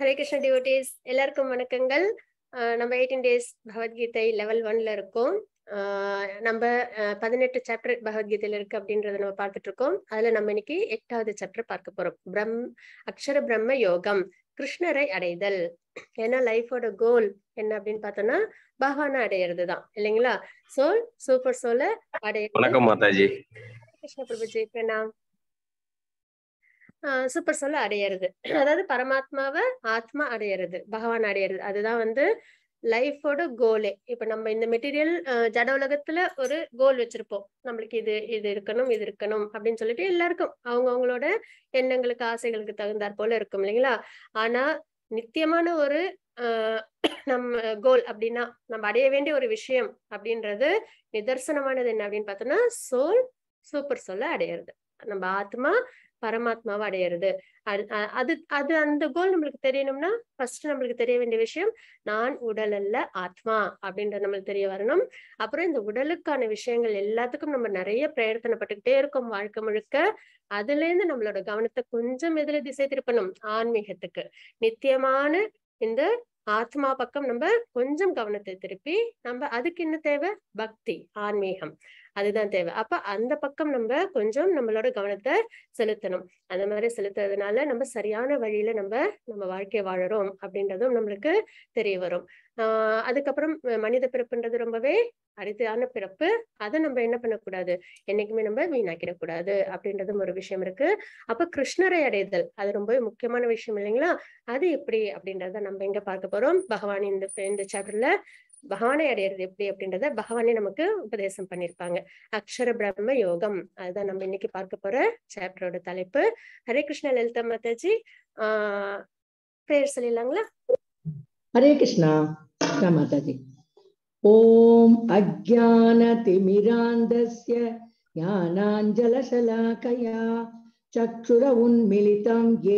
Hare Krishna devotees எல்லாருக்கும் வணக்கங்கள் நம்ம எயிட்டீன் டேஸ் பகவத்கீதை லெவல் ஒன்ல இருக்கோம் நம்ம பதினெட்டு சாப்டர் பகவத்கீதையில இருக்கு அப்படின்றத நம்ம பார்த்துட்டு இருக்கோம் அதுல நம்ம இன்னைக்கு எட்டாவது சாப்டர் பார்க்க போறோம் பிரம் அக்ஷர பிரம்ம யோகம் கிருஷ்ணரை அடைதல் ஏன்னா லைஃபோட கோல் என்ன அப்படின்னு பார்த்தோம்னா பகவானை அடையிறது தான் இல்லைங்களா சோல் சூப்பர் சோலை அடைய வணக்கம் மாதாஜி கிருஷ்ண பிரபுஜி பிரணாம் சூப்பர் சொல்ல அடையிறது அதாவது பரமாத்மாவை ஆத்மா அடையிறது பகவான் அடையிறது அதுதான் வந்து லைஃபோட கோலே இப்ப நம்ம இந்த மெட்டீரியல் ஜட உலகத்துல ஒரு கோல் வச்சிருப்போம் நம்மளுக்கு இது இது இருக்கணும் இது இருக்கணும் அப்படின்னு சொல்லிட்டு எல்லாருக்கும் அவங்க அவங்களோட எண்ணங்களுக்கு ஆசைகளுக்கு தகுந்தாற் போல இருக்கும் இல்லைங்களா ஆனா நித்தியமான ஒரு நம்ம கோல் அப்படின்னா நம்ம அடைய வேண்டிய ஒரு விஷயம் அப்படின்றது நிதர்சனமானது என்ன அப்படின்னு பார்த்தோம்னா சோல் சூப்பர் சொல்ல அடையிறது நம்ம ஆத்மா பரமாத்மாவை அடையிறது அது அது அந்த கோல் நம்மளுக்கு தெரியணும்னா ஃபர்ஸ்ட் நம்மளுக்கு தெரிய வேண்டிய விஷயம் நான் உடல் அல்ல ஆத்மா அப்படின்றது நம்மளுக்கு தெரிய வரணும் அப்புறம் இந்த உடலுக்கான விஷயங்கள் எல்லாத்துக்கும் நம்ம நிறைய பிரயத்தனப்பட்டுக்கிட்டே இருக்கோம் வாழ்க்கை முழுக்க அதுல இருந்து நம்மளோட கவனத்தை கொஞ்சம் எதிர திசை திருப்பணும் ஆன்மீகத்துக்கு நித்தியமான இந்த ஆத்மா பக்கம் நம்ம கொஞ்சம் கவனத்தை திருப்பி நம்ம அதுக்கு என்ன தேவை பக்தி ஆன்மீகம் அதுதான் தேவை அப்ப அந்த பக்கம் நம்ம கொஞ்சம் நம்மளோட கவனத்தை செலுத்தணும் அந்த மாதிரி செலுத்துறதுனால நம்ம சரியான வழியில நம்ம நம்ம வாழ்க்கையை வாழறோம் அப்படின்றதும் நம்மளுக்கு தெரிய வரும் ஆஹ் அதுக்கப்புறம் மனித பிறப்புன்றது ரொம்பவே அரிதான பிறப்பு அதை நம்ம என்ன பண்ணக்கூடாது என்னைக்குமே நம்ம வீணாக்கிடக்கூடாது அப்படின்றதும் ஒரு விஷயம் இருக்கு அப்ப கிருஷ்ணரை அடைதல் அது ரொம்பவே முக்கியமான விஷயம் இல்லைங்களா அது எப்படி அப்படின்றத நம்ம இங்க பார்க்க போறோம் பகவான் இந்த இந்த சாப்டர்ல பகவானை அடையிறது எப்படி அப்படின்றத பகவானே நமக்கு உபதேசம் பண்ணிருப்பாங்க அக்ஷர பிரம்ம யோகம் அதுதான் நம்ம இன்னைக்கு பார்க்க போற சாப்டரோட தலைப்பு ஹரே கிருஷ்ணா லலிதா மாதாஜி ஆஹ் பிரேயர் சொல்லிடலாங்களா ஹரே கிருஷ்ணா மாதாஜி ஓம் அஜான திமிராந்தஸ்ய ज्ञानाञ्जलशलाकया चक्षुर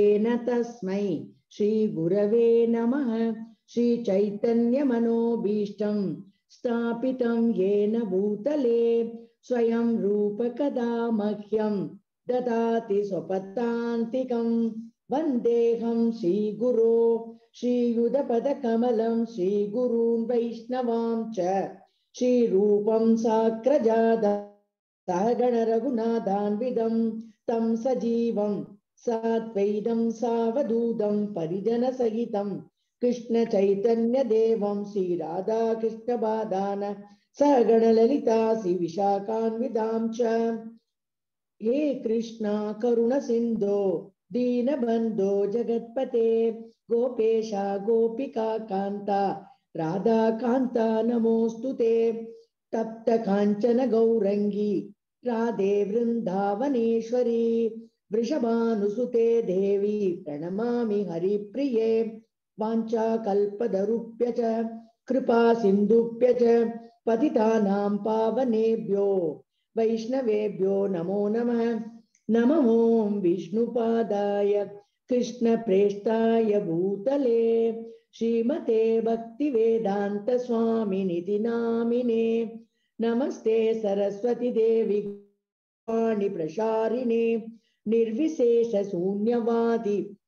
ஏன தஸ்மை ஸ்ரீ குரவே नमः श्रीचैतन्यमनोभीष्टं स्थापितं येन भूतले स्वयं रूपकदा मह्यं ददाति स्वपत्तान्तिकं वन्देऽहं श्रीगुरो श्रीयुधपदकमलं श्रीगुरून् वैष्णवां च श्रीरूपं साक्रजादा सहगणरघुनाथान्विदं तं सजीवं सात्वैदं सावधूतं परिजनसहितं कृष्ण चैतन्य देवं श्री राधा कृष्ण बाधान सगण ललिता श्री विशाखान्विता हे कृष्ण करुण सिंधो दीन बंधो जगत्पते गोपेशा गोपिका कांता राधा कांता नमोस्तु ते तप्त कांचन गौरंगी राधे वृंदावनेश्वरी वृषभानुसुते देवी प्रणमामि हरिप्रिये वाञ्चाकल्पदरुप्य च च पतितानां पावनेभ्यो वैष्णवेभ्यो नमो नमः नमो विष्णुपादाय कृष्णप्रेष्ठाय भूतले श्रीमते भक्तिवेदान्तस्वामिनिति नामिने नमस्ते सरस्वती देवी वाणि निर्विशेष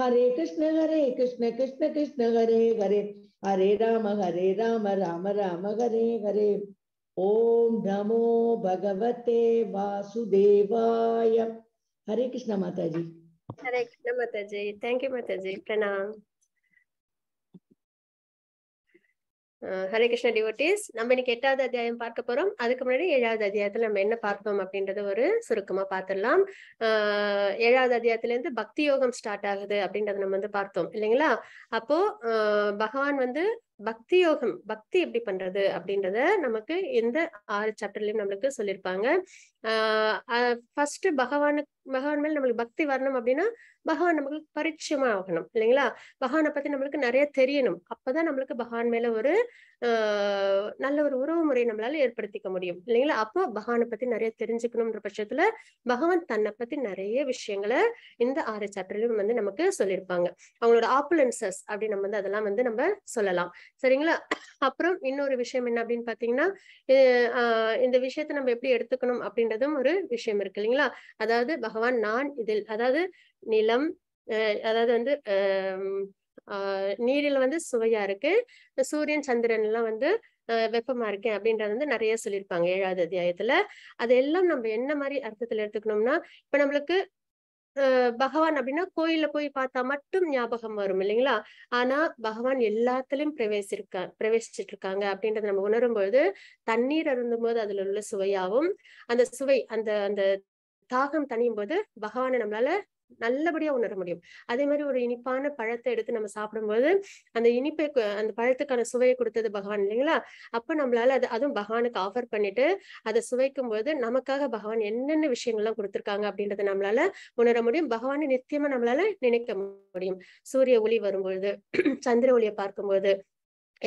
हरे कृष्ण हरे कृष्ण कृष्ण कृष्ण हरे हरे हरे राम हरे राम राम राम हरे हरे ओम नमो भगवते वासुदेवाय हरे कृष्ण माता जी हरे कृष्ण माता जी थैंक यू माता जी प्रणाम ஹரே கிருஷ்ண டிவோட்டிஸ் நம்ம இன்னைக்கு எட்டாவது அத்தியாயம் பார்க்க போறோம் அதுக்கு முன்னாடி ஏழாவது அத்தியாயத்துல நம்ம என்ன பார்ப்போம் அப்படின்றத ஒரு சுருக்கமா பார்த்துடலாம் ஏழாவது அத்தியாயத்துல இருந்து பக்தி யோகம் ஸ்டார்ட் ஆகுது அப்படின்றத நம்ம வந்து பார்த்தோம் இல்லைங்களா அப்போ பகவான் வந்து பக்தி யோகம் பக்தி எப்படி பண்றது அப்படின்றத நமக்கு எந்த ஆறு சாப்டர்லயும் நம்மளுக்கு சொல்லியிருப்பாங்க ஃபர்ஸ்ட் பகவானுக்கு பகவான் மேல நம்மளுக்கு பக்தி வரணும் அப்படின்னா பகவான் நமக்கு பரிச்சயமா ஆகணும் இல்லைங்களா பகவானை பத்தி நம்மளுக்கு நிறைய தெரியணும் அப்பதான் நம்மளுக்கு பகவான் மேல ஒரு நல்ல ஒரு உறவு முறையை நம்மளால ஏற்படுத்திக்க முடியும் இல்லைங்களா அப்போ பகவானை பத்தி நிறைய தெரிஞ்சுக்கணும்ன்ற பட்சத்துல பகவான் தன்னை பத்தி நிறைய விஷயங்களை இந்த ஆறு சாப்டர்லயும் வந்து நமக்கு சொல்லியிருப்பாங்க அவங்களோட ஆப்புலன்சஸ் அப்படின்னு நம்ம வந்து அதெல்லாம் வந்து நம்ம சொல்லலாம் சரிங்களா அப்புறம் இன்னொரு விஷயம் என்ன அப்படின்னு பாத்தீங்கன்னா இந்த விஷயத்த நம்ம எப்படி எடுத்துக்கணும் அப்படின்றதும் ஒரு விஷயம் இருக்கு இல்லைங்களா அதாவது பகவான் நான் இதில் அதாவது நிலம் அதாவது வந்து நீரில் வந்து சுவையா இருக்கு சூரியன் சந்திரன் எல்லாம் வந்து வெப்பமா இருக்கேன் அப்படின்றது வந்து நிறைய சொல்லியிருப்பாங்க ஏழாவது அத்தியாயத்துல அதெல்லாம் நம்ம என்ன மாதிரி அர்த்தத்துல எடுத்துக்கணும்னா இப்ப நம்மளுக்கு பகவான் அப்படின்னா கோயில போய் பார்த்தா மட்டும் ஞாபகம் வரும் இல்லைங்களா ஆனா பகவான் எல்லாத்துலயும் பிரவேசிருக்க பிரவேசிச்சுட்டு இருக்காங்க அப்படின்றத நம்ம உணரும் பொழுது தண்ணீர் அருந்தும் போது அதுல உள்ள சுவையாவும் அந்த சுவை அந்த அந்த தாகம் தணியும் போது பகவானை நம்மளால நல்லபடியா உணர முடியும் அதே மாதிரி ஒரு இனிப்பான பழத்தை எடுத்து நம்ம சாப்பிடும்போது அந்த இனிப்பை அந்த பழத்துக்கான சுவையை கொடுத்தது பகவான் இல்லைங்களா அப்ப நம்மளால அது அதுவும் பகவானுக்கு ஆஃபர் பண்ணிட்டு அதை சுவைக்கும் போது நமக்காக பகவான் என்னென்ன விஷயங்கள்லாம் கொடுத்துருக்காங்க அப்படின்றத நம்மளால உணர முடியும் பகவானை நித்தியமா நம்மளால நினைக்க முடியும் சூரிய ஒளி வரும்பொழுது சந்திர ஒளியை பார்க்கும்போது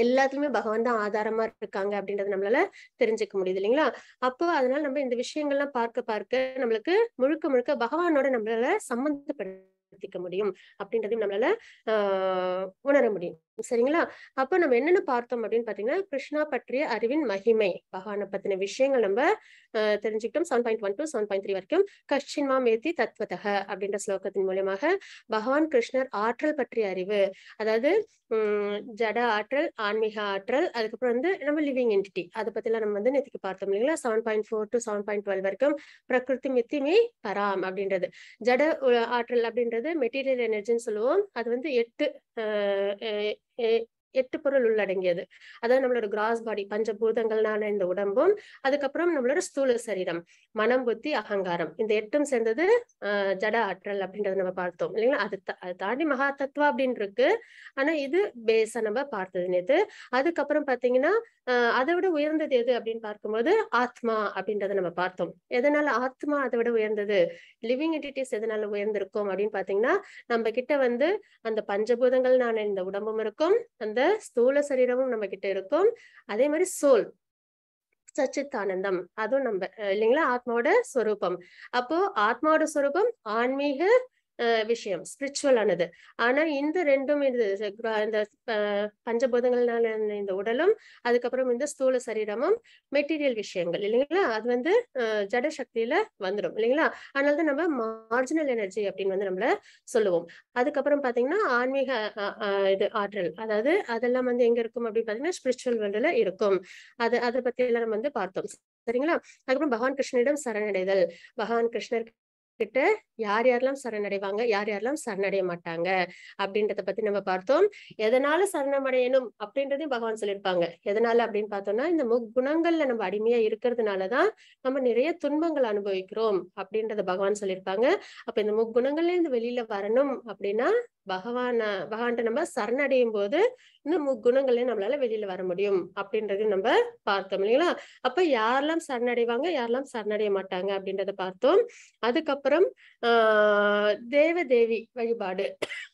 எல்லாத்துலயுமே பகவான் தான் ஆதாரமா இருக்காங்க அப்படின்றத நம்மளால தெரிஞ்சுக்க முடியுது இல்லைங்களா அப்போ அதனால நம்ம இந்த விஷயங்கள்லாம் பார்க்க பார்க்க நம்மளுக்கு முழுக்க முழுக்க பகவானோட நம்மளால சம்பந்தப்படுத்திக்க முடியும் அப்படின்றதையும் நம்மளால ஆஹ் உணர முடியும் சரிங்களா அப்ப நம்ம என்னென்ன பார்த்தோம் அப்படின்னு பாத்தீங்கன்னா கிருஷ்ணா பற்றிய அறிவின் மகிமை பகவான பத்தின விஷயங்கள் நம்ம தெரிஞ்சுக்கிட்டோம் seven point one to seven point three வரைக்கும் கஷ்டின்மா மேத்தி தத்வதக அப்படின்ற ஸ்லோகத்தின் மூலியமாக பகவான் கிருஷ்ணர் ஆற்றல் பற்றிய அறிவு அதாவது உம் ஜட ஆற்றல் ஆன்மீக ஆற்றல் அதுக்கப்புறம் வந்து நம்ம லிவிங் என்டிட்டி அதை பத்திலாம் நம்ம வந்து நேற்றுக்கு பார்த்தோம் இல்லைங்களா seven point four to seven point twelve வரைக்கும் பிரகிருதி மித்திமே பராம் அப்படின்றது ஜட ஆற்றல் அப்படின்றது மெட்டீரியல் எனர்ஜின்னு சொல்லுவோம் அது வந்து எட்டு it எட்டு பொருள் உள்ளடங்கியது அதாவது நம்மளோட கிராஸ் பாடி பஞ்சபூதங்கள்னான இந்த உடம்பும் அதுக்கப்புறம் நம்மளோட ஸ்தூல சரீரம் மனம் புத்தி அகங்காரம் இந்த எட்டும் சேர்ந்தது அஹ் ஜட ஆற்றல் அப்படின்றத நம்ம பார்த்தோம் இல்லைங்களா அது அது தாண்டி மகா தத்துவம் அப்படின்னு இருக்கு ஆனா இது பேஸா நம்ம பார்த்தது நேத்து அதுக்கப்புறம் பாத்தீங்கன்னா அதை விட உயர்ந்தது எது அப்படின்னு பார்க்கும்போது ஆத்மா அப்படின்றத நம்ம பார்த்தோம் எதனால ஆத்மா அதை விட உயர்ந்தது லிவிங் எடிட்டிஸ் எதனால உயர்ந்திருக்கும் அப்படின்னு பாத்தீங்கன்னா நம்ம கிட்ட வந்து அந்த பஞ்சபூதங்கள் நான் இந்த உடம்பும் இருக்கும் அந்த ஸ்தூல சரீரமும் நம்ம கிட்ட இருக்கும் அதே மாதிரி சோல் சச்சித்தானந்தம் அதுவும் நம்ம இல்லைங்களா ஆத்மாவோட ஸ்வரூபம் அப்போ ஆத்மாவோட ஸ்வரூபம் ஆன்மீக விஷயம் ஸ்பிரிச்சுவலானது ஆனா இந்த ரெண்டும் இந்த பஞ்சபூதங்கள்னால இந்த உடலும் அதுக்கப்புறம் இந்த ஸ்தூல சரீரமும் மெட்டீரியல் விஷயங்கள் இல்லைங்களா அது வந்து ஜட சக்தியில வந்துடும் இல்லைங்களா தான் நம்ம மார்ஜினல் எனர்ஜி அப்படின்னு வந்து நம்மள சொல்லுவோம் அதுக்கப்புறம் பாத்தீங்கன்னா ஆன்மீக இது ஆற்றல் அதாவது அதெல்லாம் வந்து எங்க இருக்கும் அப்படின்னு பாத்தீங்கன்னா ஸ்பிரிச்சுவல் வேர்ல்டுல இருக்கும் அது அதை பத்தி எல்லாம் நம்ம வந்து பார்த்தோம் சரிங்களா அதுக்கப்புறம் பகவான் கிருஷ்ணனிடம் சரணடைதல் பகவான் கிருஷ்ணர் கிட்ட யார் யாரெல்லாம் சரணடைவாங்க யார் யாரெல்லாம் சரணடைய மாட்டாங்க அப்படின்றத பத்தி நம்ம பார்த்தோம் எதனால சரணமடையணும் அப்படின்றதையும் பகவான் சொல்லியிருப்பாங்க எதனால அப்படின்னு பார்த்தோம்னா இந்த முக்குணங்கள்ல நம்ம அடிமையா இருக்கிறதுனாலதான் நம்ம நிறைய துன்பங்கள் அனுபவிக்கிறோம் அப்படின்றத பகவான் சொல்லியிருப்பாங்க அப்ப இந்த முக்குணங்கள்ல இருந்து வெளியில வரணும் அப்படின்னா பகவான பகவான் நம்ம சரணடையும் போது இன்னும் குணங்களையும் நம்மளால வெளியில வர முடியும் அப்படின்றது நம்ம பார்த்தோம் இல்லைங்களா அப்ப யாரெல்லாம் சரணடைவாங்க யாரெல்லாம் சரணடைய மாட்டாங்க அப்படின்றத பார்த்தோம் அதுக்கப்புறம் ஆஹ் தேவ தேவி வழிபாடு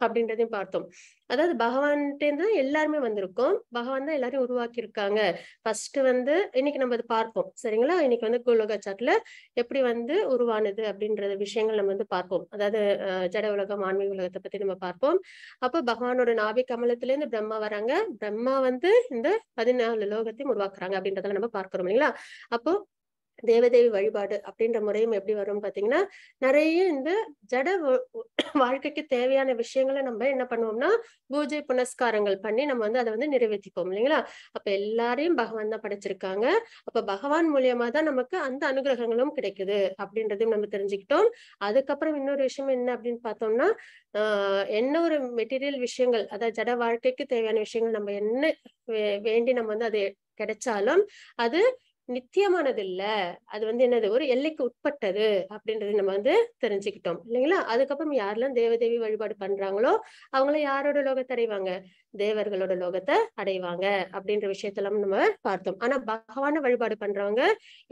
அப்படின்றதையும் பார்த்தோம் அதாவது பகவான்கிட்டேருந்து தான் எல்லாருமே வந்திருக்கோம் பகவான் தான் எல்லாரையும் உருவாக்கி இருக்காங்க ஃபர்ஸ்ட் வந்து இன்னைக்கு நம்ம அதை பார்ப்போம் சரிங்களா இன்னைக்கு வந்து கோலோக சாட்ல எப்படி வந்து உருவானது அப்படின்றது விஷயங்கள் நம்ம வந்து பார்ப்போம் அதாவது ஜட உலகம் ஆன்மீக உலகத்தை பத்தி நம்ம பார்ப்போம் அப்போ பகவானோட நாபி கமலத்துல இருந்து பிரம்மா வராங்க பிரம்மா வந்து இந்த பதினாலு லோகத்தையும் உருவாக்குறாங்க அப்படின்றத நம்ம பார்க்கிறோம் இல்லைங்களா அப்போ தேவதேவி வழிபாடு அப்படின்ற முறையும் எப்படி வரும் பாத்தீங்கன்னா நிறைய இந்த ஜட வாழ்க்கைக்கு தேவையான விஷயங்களை நம்ம என்ன பண்ணுவோம்னா பூஜை புனஸ்காரங்கள் பண்ணி நம்ம வந்து அதை வந்து நிறைவேற்றிப்போம் இல்லைங்களா அப்ப எல்லாரையும் பகவான் தான் படைச்சிருக்காங்க அப்ப பகவான் மூலியமா தான் நமக்கு அந்த அனுகிரகங்களும் கிடைக்குது அப்படின்றதையும் நம்ம தெரிஞ்சுக்கிட்டோம் அதுக்கப்புறம் இன்னொரு விஷயம் என்ன அப்படின்னு பார்த்தோம்னா என்ன ஒரு மெட்டீரியல் விஷயங்கள் அதாவது ஜட வாழ்க்கைக்கு தேவையான விஷயங்கள் நம்ம என்ன வேண்டி நம்ம வந்து அது கிடைச்சாலும் அது நித்தியமானது இல்ல அது வந்து என்னது ஒரு எல்லைக்கு உட்பட்டது அப்படின்றது நம்ம வந்து தெரிஞ்சுக்கிட்டோம் இல்லைங்களா அதுக்கப்புறம் யாரெல்லாம் தேவதேவி வழிபாடு பண்றாங்களோ அவங்கள யாரோட லோகத்தை அடைவாங்க தேவர்களோட லோகத்தை அடைவாங்க அப்படின்ற விஷயத்தெல்லாம் நம்ம பார்த்தோம் ஆனா பகவான வழிபாடு பண்றவங்க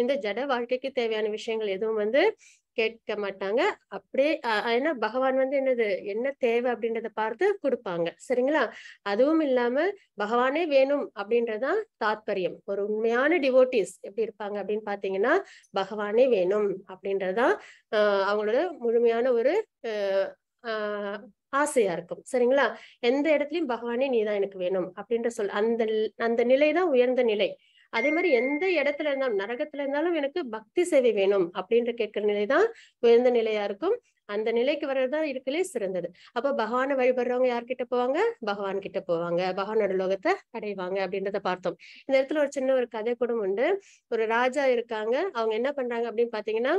இந்த ஜட வாழ்க்கைக்கு தேவையான விஷயங்கள் எதுவும் வந்து கேட்க மாட்டாங்க அப்படியே ஏன்னா பகவான் வந்து என்னது என்ன தேவை அப்படின்றத பார்த்து கொடுப்பாங்க சரிங்களா அதுவும் இல்லாம பகவானே வேணும் அப்படின்றதான் தாத்பரியம் ஒரு உண்மையான டிவோட்டிஸ் எப்படி இருப்பாங்க அப்படின்னு பாத்தீங்கன்னா பகவானே வேணும் அப்படின்றதான் அவங்களோட முழுமையான ஒரு ஆசையா இருக்கும் சரிங்களா எந்த இடத்துலயும் பகவானே நீதான் எனக்கு வேணும் அப்படின்ற சொல் அந்த அந்த நிலை தான் உயர்ந்த நிலை அதே மாதிரி எந்த இடத்துல இருந்தாலும் நரகத்துல இருந்தாலும் எனக்கு பக்தி சேவை வேணும் அப்படின்ற கேட்கிற நிலைதான் உயர்ந்த நிலையா இருக்கும் அந்த நிலைக்கு வர்றதுதான் இருக்கலே சிறந்தது அப்ப பகவானை வழிபடுறவங்க யார்கிட்ட போவாங்க பகவான் கிட்ட போவாங்க பகவானோட லோகத்தை அடைவாங்க அப்படின்றத பார்த்தோம் இந்த இடத்துல ஒரு சின்ன ஒரு கதை கூட உண்டு ஒரு ராஜா இருக்காங்க அவங்க என்ன பண்றாங்க அப்படின்னு பாத்தீங்கன்னா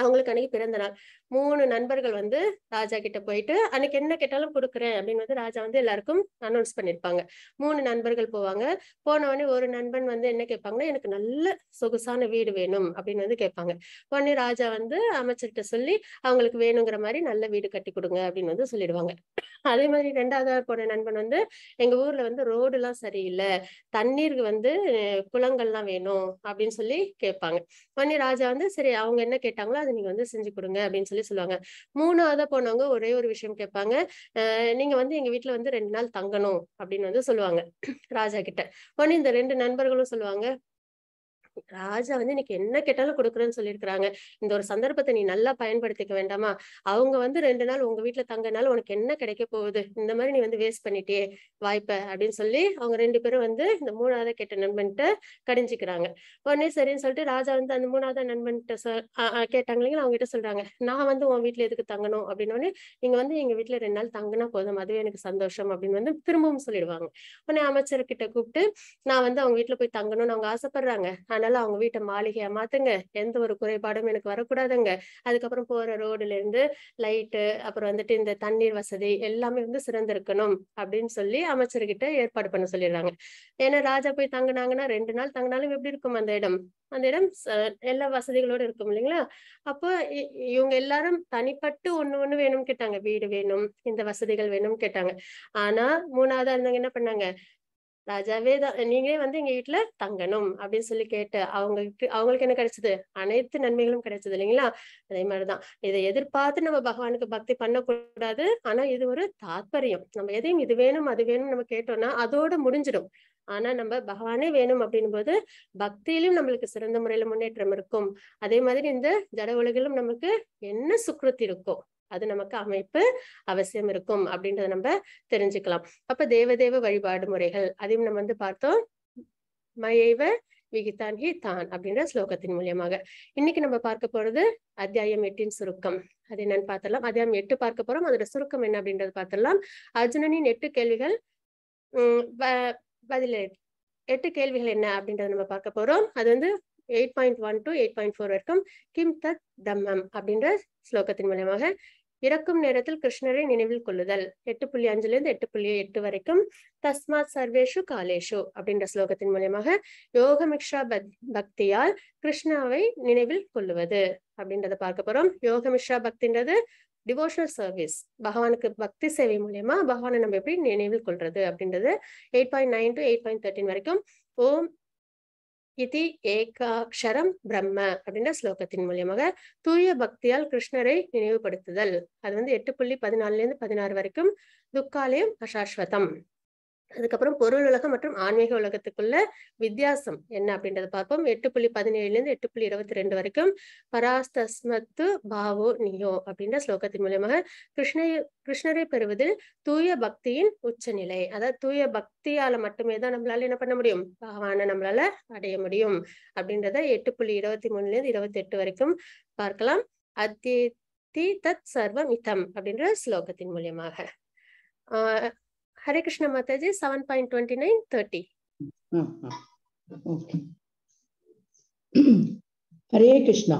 அவங்களுக்கு அன்னைக்கு பிறந்த நாள் மூணு நண்பர்கள் வந்து ராஜா கிட்ட போயிட்டு அன்னைக்கு என்ன கேட்டாலும் கொடுக்குறேன் அப்படின்னு வந்து ராஜா வந்து எல்லாருக்கும் அனௌன்ஸ் பண்ணிருப்பாங்க மூணு நண்பர்கள் போவாங்க போன உடனே ஒரு நண்பன் வந்து என்ன கேட்பாங்கன்னா எனக்கு நல்ல சொகுசான வீடு வேணும் அப்படின்னு வந்து கேட்பாங்க உடனே ராஜா வந்து அமைச்சர்கிட்ட சொல்லி அவங்களுக்கு வேணுங்கிற மாதிரி நல்ல வீடு கட்டி கொடுங்க அப்படின்னு வந்து சொல்லிடுவாங்க அதே மாதிரி ரெண்டாவது போன நண்பன் வந்து எங்க ஊர்ல வந்து ரோடு எல்லாம் சரியில்லை தண்ணீருக்கு வந்து குளங்கள்லாம் வேணும் அப்படின்னு சொல்லி கேட்பாங்க உடனே ராஜா வந்து சரி அவங்க என்ன கேட்டாங்களோ அதை நீங்க வந்து செஞ்சு கொடுங்க அப்படின்னு சொல்லி சொல்லி சொல்லுவாங்க மூணாவதா போனவங்க ஒரே ஒரு விஷயம் கேட்பாங்க நீங்க வந்து எங்க வீட்டுல வந்து ரெண்டு நாள் தங்கணும் அப்படின்னு வந்து சொல்லுவாங்க ராஜா கிட்ட உடனே இந்த ரெண்டு நண்பர்களும் சொல்லுவாங்க ராஜா வந்து எனக்கு என்ன கேட்டாலும் கொடுக்குறேன்னு சொல்லியிருக்கிறாங்க இந்த ஒரு சந்தர்ப்பத்தை நீ நல்லா பயன்படுத்திக்க வேண்டாமா அவங்க வந்து ரெண்டு நாள் உங்க வீட்டுல தங்கனால உனக்கு என்ன கிடைக்க போகுது இந்த மாதிரி நீ வந்து வேஸ்ட் பண்ணிட்டே வாய்ப்ப அப்படின்னு சொல்லி அவங்க ரெண்டு பேரும் வந்து இந்த மூணாவது கெட்ட நண்பன்கிட்ட கடிஞ்சிக்கிறாங்க உடனே சரின்னு சொல்லிட்டு ராஜா வந்து அந்த மூணாவது நண்பன்கிட்ட சொல் கேட்டாங்க இல்லைங்களா அவங்க கிட்ட சொல்றாங்க நான் வந்து உன் வீட்டுல எதுக்கு தங்கணும் அப்படின்னோடனே நீங்க வந்து எங்க வீட்டுல ரெண்டு நாள் தங்கினா போதும் அதுவே எனக்கு சந்தோஷம் அப்படின்னு வந்து திரும்பவும் சொல்லிடுவாங்க உடனே அமைச்சர்கிட்ட கூப்பிட்டு நான் வந்து அவங்க வீட்டுல போய் தங்கணும்னு அவங்க ஆசைப்படுறாங்க ஆனா அதனால அவங்க வீட்டை மாளிகையா மாத்துங்க எந்த ஒரு குறைபாடும் எனக்கு வரக்கூடாதுங்க அதுக்கப்புறம் போற ரோடுல இருந்து லைட்டு அப்புறம் வந்துட்டு இந்த தண்ணீர் வசதி எல்லாமே வந்து சிறந்திருக்கணும் அப்படின்னு சொல்லி அமைச்சர்கிட்ட ஏற்பாடு பண்ண சொல்லிடுறாங்க ஏன்னா ராஜா போய் தங்கினாங்கன்னா ரெண்டு நாள் தங்கினாலும் எப்படி இருக்கும் அந்த இடம் அந்த இடம் எல்லா வசதிகளோடு இருக்கும் இல்லைங்களா அப்போ இவங்க எல்லாரும் தனிப்பட்டு ஒண்ணு ஒண்ணு வேணும்னு கேட்டாங்க வீடு வேணும் இந்த வசதிகள் வேணும்னு கேட்டாங்க ஆனா மூணாவதா இருந்தவங்க என்ன பண்ணாங்க ராஜாவே தான் நீங்களே வந்து எங்க வீட்டுல தங்கணும் அப்படின்னு சொல்லி கேட்டு அவங்களுக்கு அவங்களுக்கு என்ன கிடைச்சது அனைத்து நன்மைகளும் கிடைச்சது இல்லைங்களா அதே மாதிரிதான் இதை எதிர்பார்த்து நம்ம பகவானுக்கு பக்தி பண்ணக்கூடாது ஆனா இது ஒரு தாத்பரியம் நம்ம எதையும் இது வேணும் அது வேணும் நம்ம கேட்டோம்னா அதோட முடிஞ்சிடும் ஆனா நம்ம பகவானே வேணும் அப்படின் போது பக்தியிலும் நம்மளுக்கு சிறந்த முறையில முன்னேற்றம் இருக்கும் அதே மாதிரி இந்த ஜட உலகிலும் நமக்கு என்ன சுக்ருத்தி இருக்கும் அது நமக்கு அமைப்பு அவசியம் இருக்கும் அப்படின்றத நம்ம தெரிஞ்சுக்கலாம் அப்ப தேவதேவ வழிபாடு முறைகள் அதையும் நம்ம வந்து பார்த்தோம் மயைவ விகிதான் ஹி தான் அப்படின்ற ஸ்லோகத்தின் மூலியமாக இன்னைக்கு நம்ம பார்க்க போறது அத்தியாயம் எட்டின் சுருக்கம் அது என்னன்னு பார்த்திடலாம் அத்தியாயம் எட்டு பார்க்க போறோம் அதோட சுருக்கம் என்ன அப்படின்றத பார்த்தலாம் அர்ஜுனனின் எட்டு கேள்விகள் உம் பதில் எட்டு கேள்விகள் என்ன அப்படின்றத நம்ம பார்க்க போறோம் அது வந்து eight point one to eight point four வரைக்கும் கிம் தத் தம்மம் அப்படின்ற ஸ்லோகத்தின் மூலியமாக இறக்கும் நேரத்தில் கிருஷ்ணரை நினைவில் கொள்ளுதல் எட்டு புள்ளி அஞ்சுல இருந்து எட்டு புள்ளி எட்டு வரைக்கும் தஸ்மாத் சர்வேஷு காலேஷு அப்படின்ற ஸ்லோகத்தின் மூலியமாக யோகமிக்ஷா பக்தியால் கிருஷ்ணாவை நினைவில் கொள்ளுவது அப்படின்றத பார்க்க போறோம் யோகமிக்ஷா பக்தின்றது டிவோஷனல் சர்வீஸ் பகவானுக்கு பக்தி சேவை மூலியமா பகவானை நம்ம எப்படி நினைவில் கொள்றது அப்படின்றது eight point nine to eight point thirteen வரைக்கும் ஓம் இதி ஏகாட்சரம் பிரம்ம அப்படின்ற ஸ்லோகத்தின் மூலியமாக தூய பக்தியால் கிருஷ்ணரை நினைவுபடுத்துதல் அது வந்து எட்டு புள்ளி பதினாலுல இருந்து பதினாறு வரைக்கும் துக்காலயம் அசாஸ்வதம் அதுக்கப்புறம் பொருள் உலகம் மற்றும் ஆன்மீக உலகத்துக்குள்ள வித்தியாசம் என்ன அப்படின்றத பார்ப்போம் எட்டு புள்ளி பதினேழுல இருந்து எட்டு புள்ளி இருபத்தி ரெண்டு வரைக்கும் பராஸ்தஸ்மத்து பாவோ நியோ அப்படின்ற ஸ்லோகத்தின் மூலியமாக கிருஷ்ண கிருஷ்ணரை பெறுவதில் தூய பக்தியின் உச்சநிலை அதாவது தூய பக்தியால மட்டுமே தான் நம்மளால என்ன பண்ண முடியும் பகவானை நம்மளால அடைய முடியும் அப்படின்றத எட்டு புள்ளி இருபத்தி மூணுல இருந்து இருபத்தி எட்டு வரைக்கும் பார்க்கலாம் அத்தி தத் சர்வமிதம் அப்படின்ற ஸ்லோகத்தின் மூலியமாக ஆஹ் Hare Krishna Mataji, 7.29.30. Uh-huh. Okay. Hare Krishna.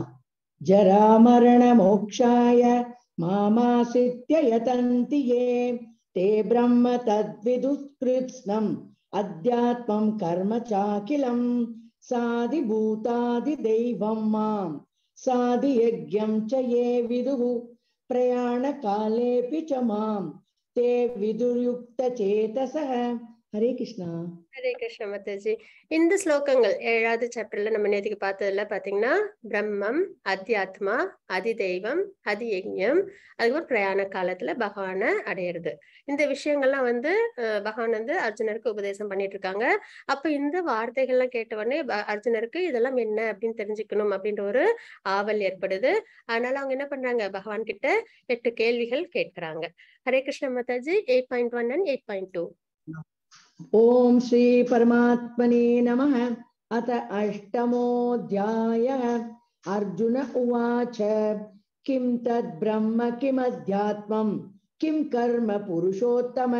जरामरणमोक्षाय मामासित्य यतन्ति ये ते ब्रह्म तद्विदुत्कृत्स्नम् अध्यात्मं कर्म चाखिलं साधिभूतादिदैवं माम् साधियज्ञं च ये विदुः प्रयाणकालेऽपि च माम् ते विदुर्युक्तचेतसः ஹரே கிருஷ்ணா ஹரே கிருஷ்ணா மாதாஜி இந்த ஸ்லோகங்கள் ஏழாவது சாப்டர்ல நம்ம நேற்றுக்கு பார்த்ததுல பாத்தீங்கன்னா பிரம்மம் அத்தியாத்மா அதிதெய்வம் யஜ்யம் அதுக்கப்புறம் பிரயாண காலத்துல பகவானை அடையிறது இந்த விஷயங்கள்லாம் வந்து பகவான் வந்து அர்ஜுனருக்கு உபதேசம் பண்ணிட்டு இருக்காங்க அப்ப இந்த வார்த்தைகள்லாம் கேட்ட உடனே அர்ஜுனருக்கு இதெல்லாம் என்ன அப்படின்னு தெரிஞ்சுக்கணும் அப்படின்ற ஒரு ஆவல் ஏற்படுது அதனால அவங்க என்ன பண்றாங்க பகவான் கிட்ட எட்டு கேள்விகள் கேட்கிறாங்க Hare Krishna Mataji eight point one and eight point two ओम श्री परमात्मने नमः अथ अष्टमोऽध्यायः अर्जुन उवाच किं तद्ब्रह्म किमध्यात्मं किं कर्म पुरुषोत्तम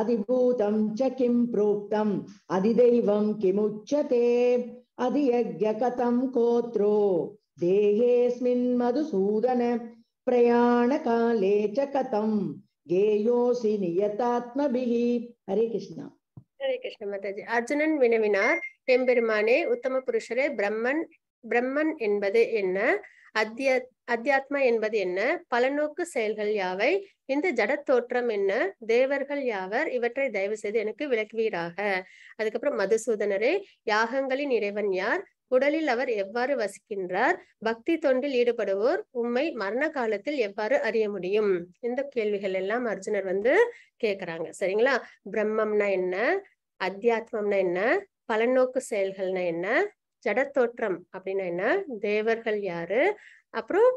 अधिभूतं च किं प्रोक्तम् अधिदैवं किमुच्यते कथं कोत्रो देहेऽस्मिन् मधुसूदन प्रयाणकाले च कथं गेयोऽसि नियतात्मभिः हरे कृष्ण ஹரே கிருஷ்ண மாதாஜி அர்ஜுனன் வினவினார் பெம்பெருமானே உத்தம புருஷரே பிரம்மன் பிரம்மன் என்பது என்ன அத்தியா அத்தியாத்மா என்பது என்ன பலநோக்கு செயல்கள் யாவை இந்த ஜட தோற்றம் என்ன தேவர்கள் யாவர் இவற்றை தயவு செய்து எனக்கு விளக்குவீராக அதுக்கப்புறம் மதுசூதனரே யாகங்களின் இறைவன் யார் உடலில் அவர் எவ்வாறு வசிக்கின்றார் பக்தி தொண்டில் ஈடுபடுவோர் உண்மை மரண காலத்தில் எவ்வாறு அறிய முடியும் இந்த கேள்விகள் எல்லாம் அர்ஜுனர் வந்து கேக்குறாங்க சரிங்களா பிரம்மம்னா என்ன அத்தியாத்மம்னா என்ன பலநோக்கு செயல்கள்னா என்ன ஜடத்தோற்றம் அப்படின்னா என்ன தேவர்கள் யாரு அப்புறம்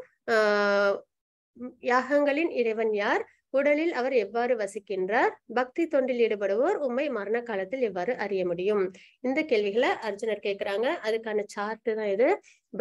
யாகங்களின் இறைவன் யார் உடலில் அவர் எவ்வாறு வசிக்கின்றார் பக்தி தொண்டில் ஈடுபடுவோர் உண்மை மரண காலத்தில் எவ்வாறு அறிய முடியும் இந்த கேள்விகளை அர்ஜுனர் கேட்கிறாங்க அதுக்கான சார்ட்டு தான் இது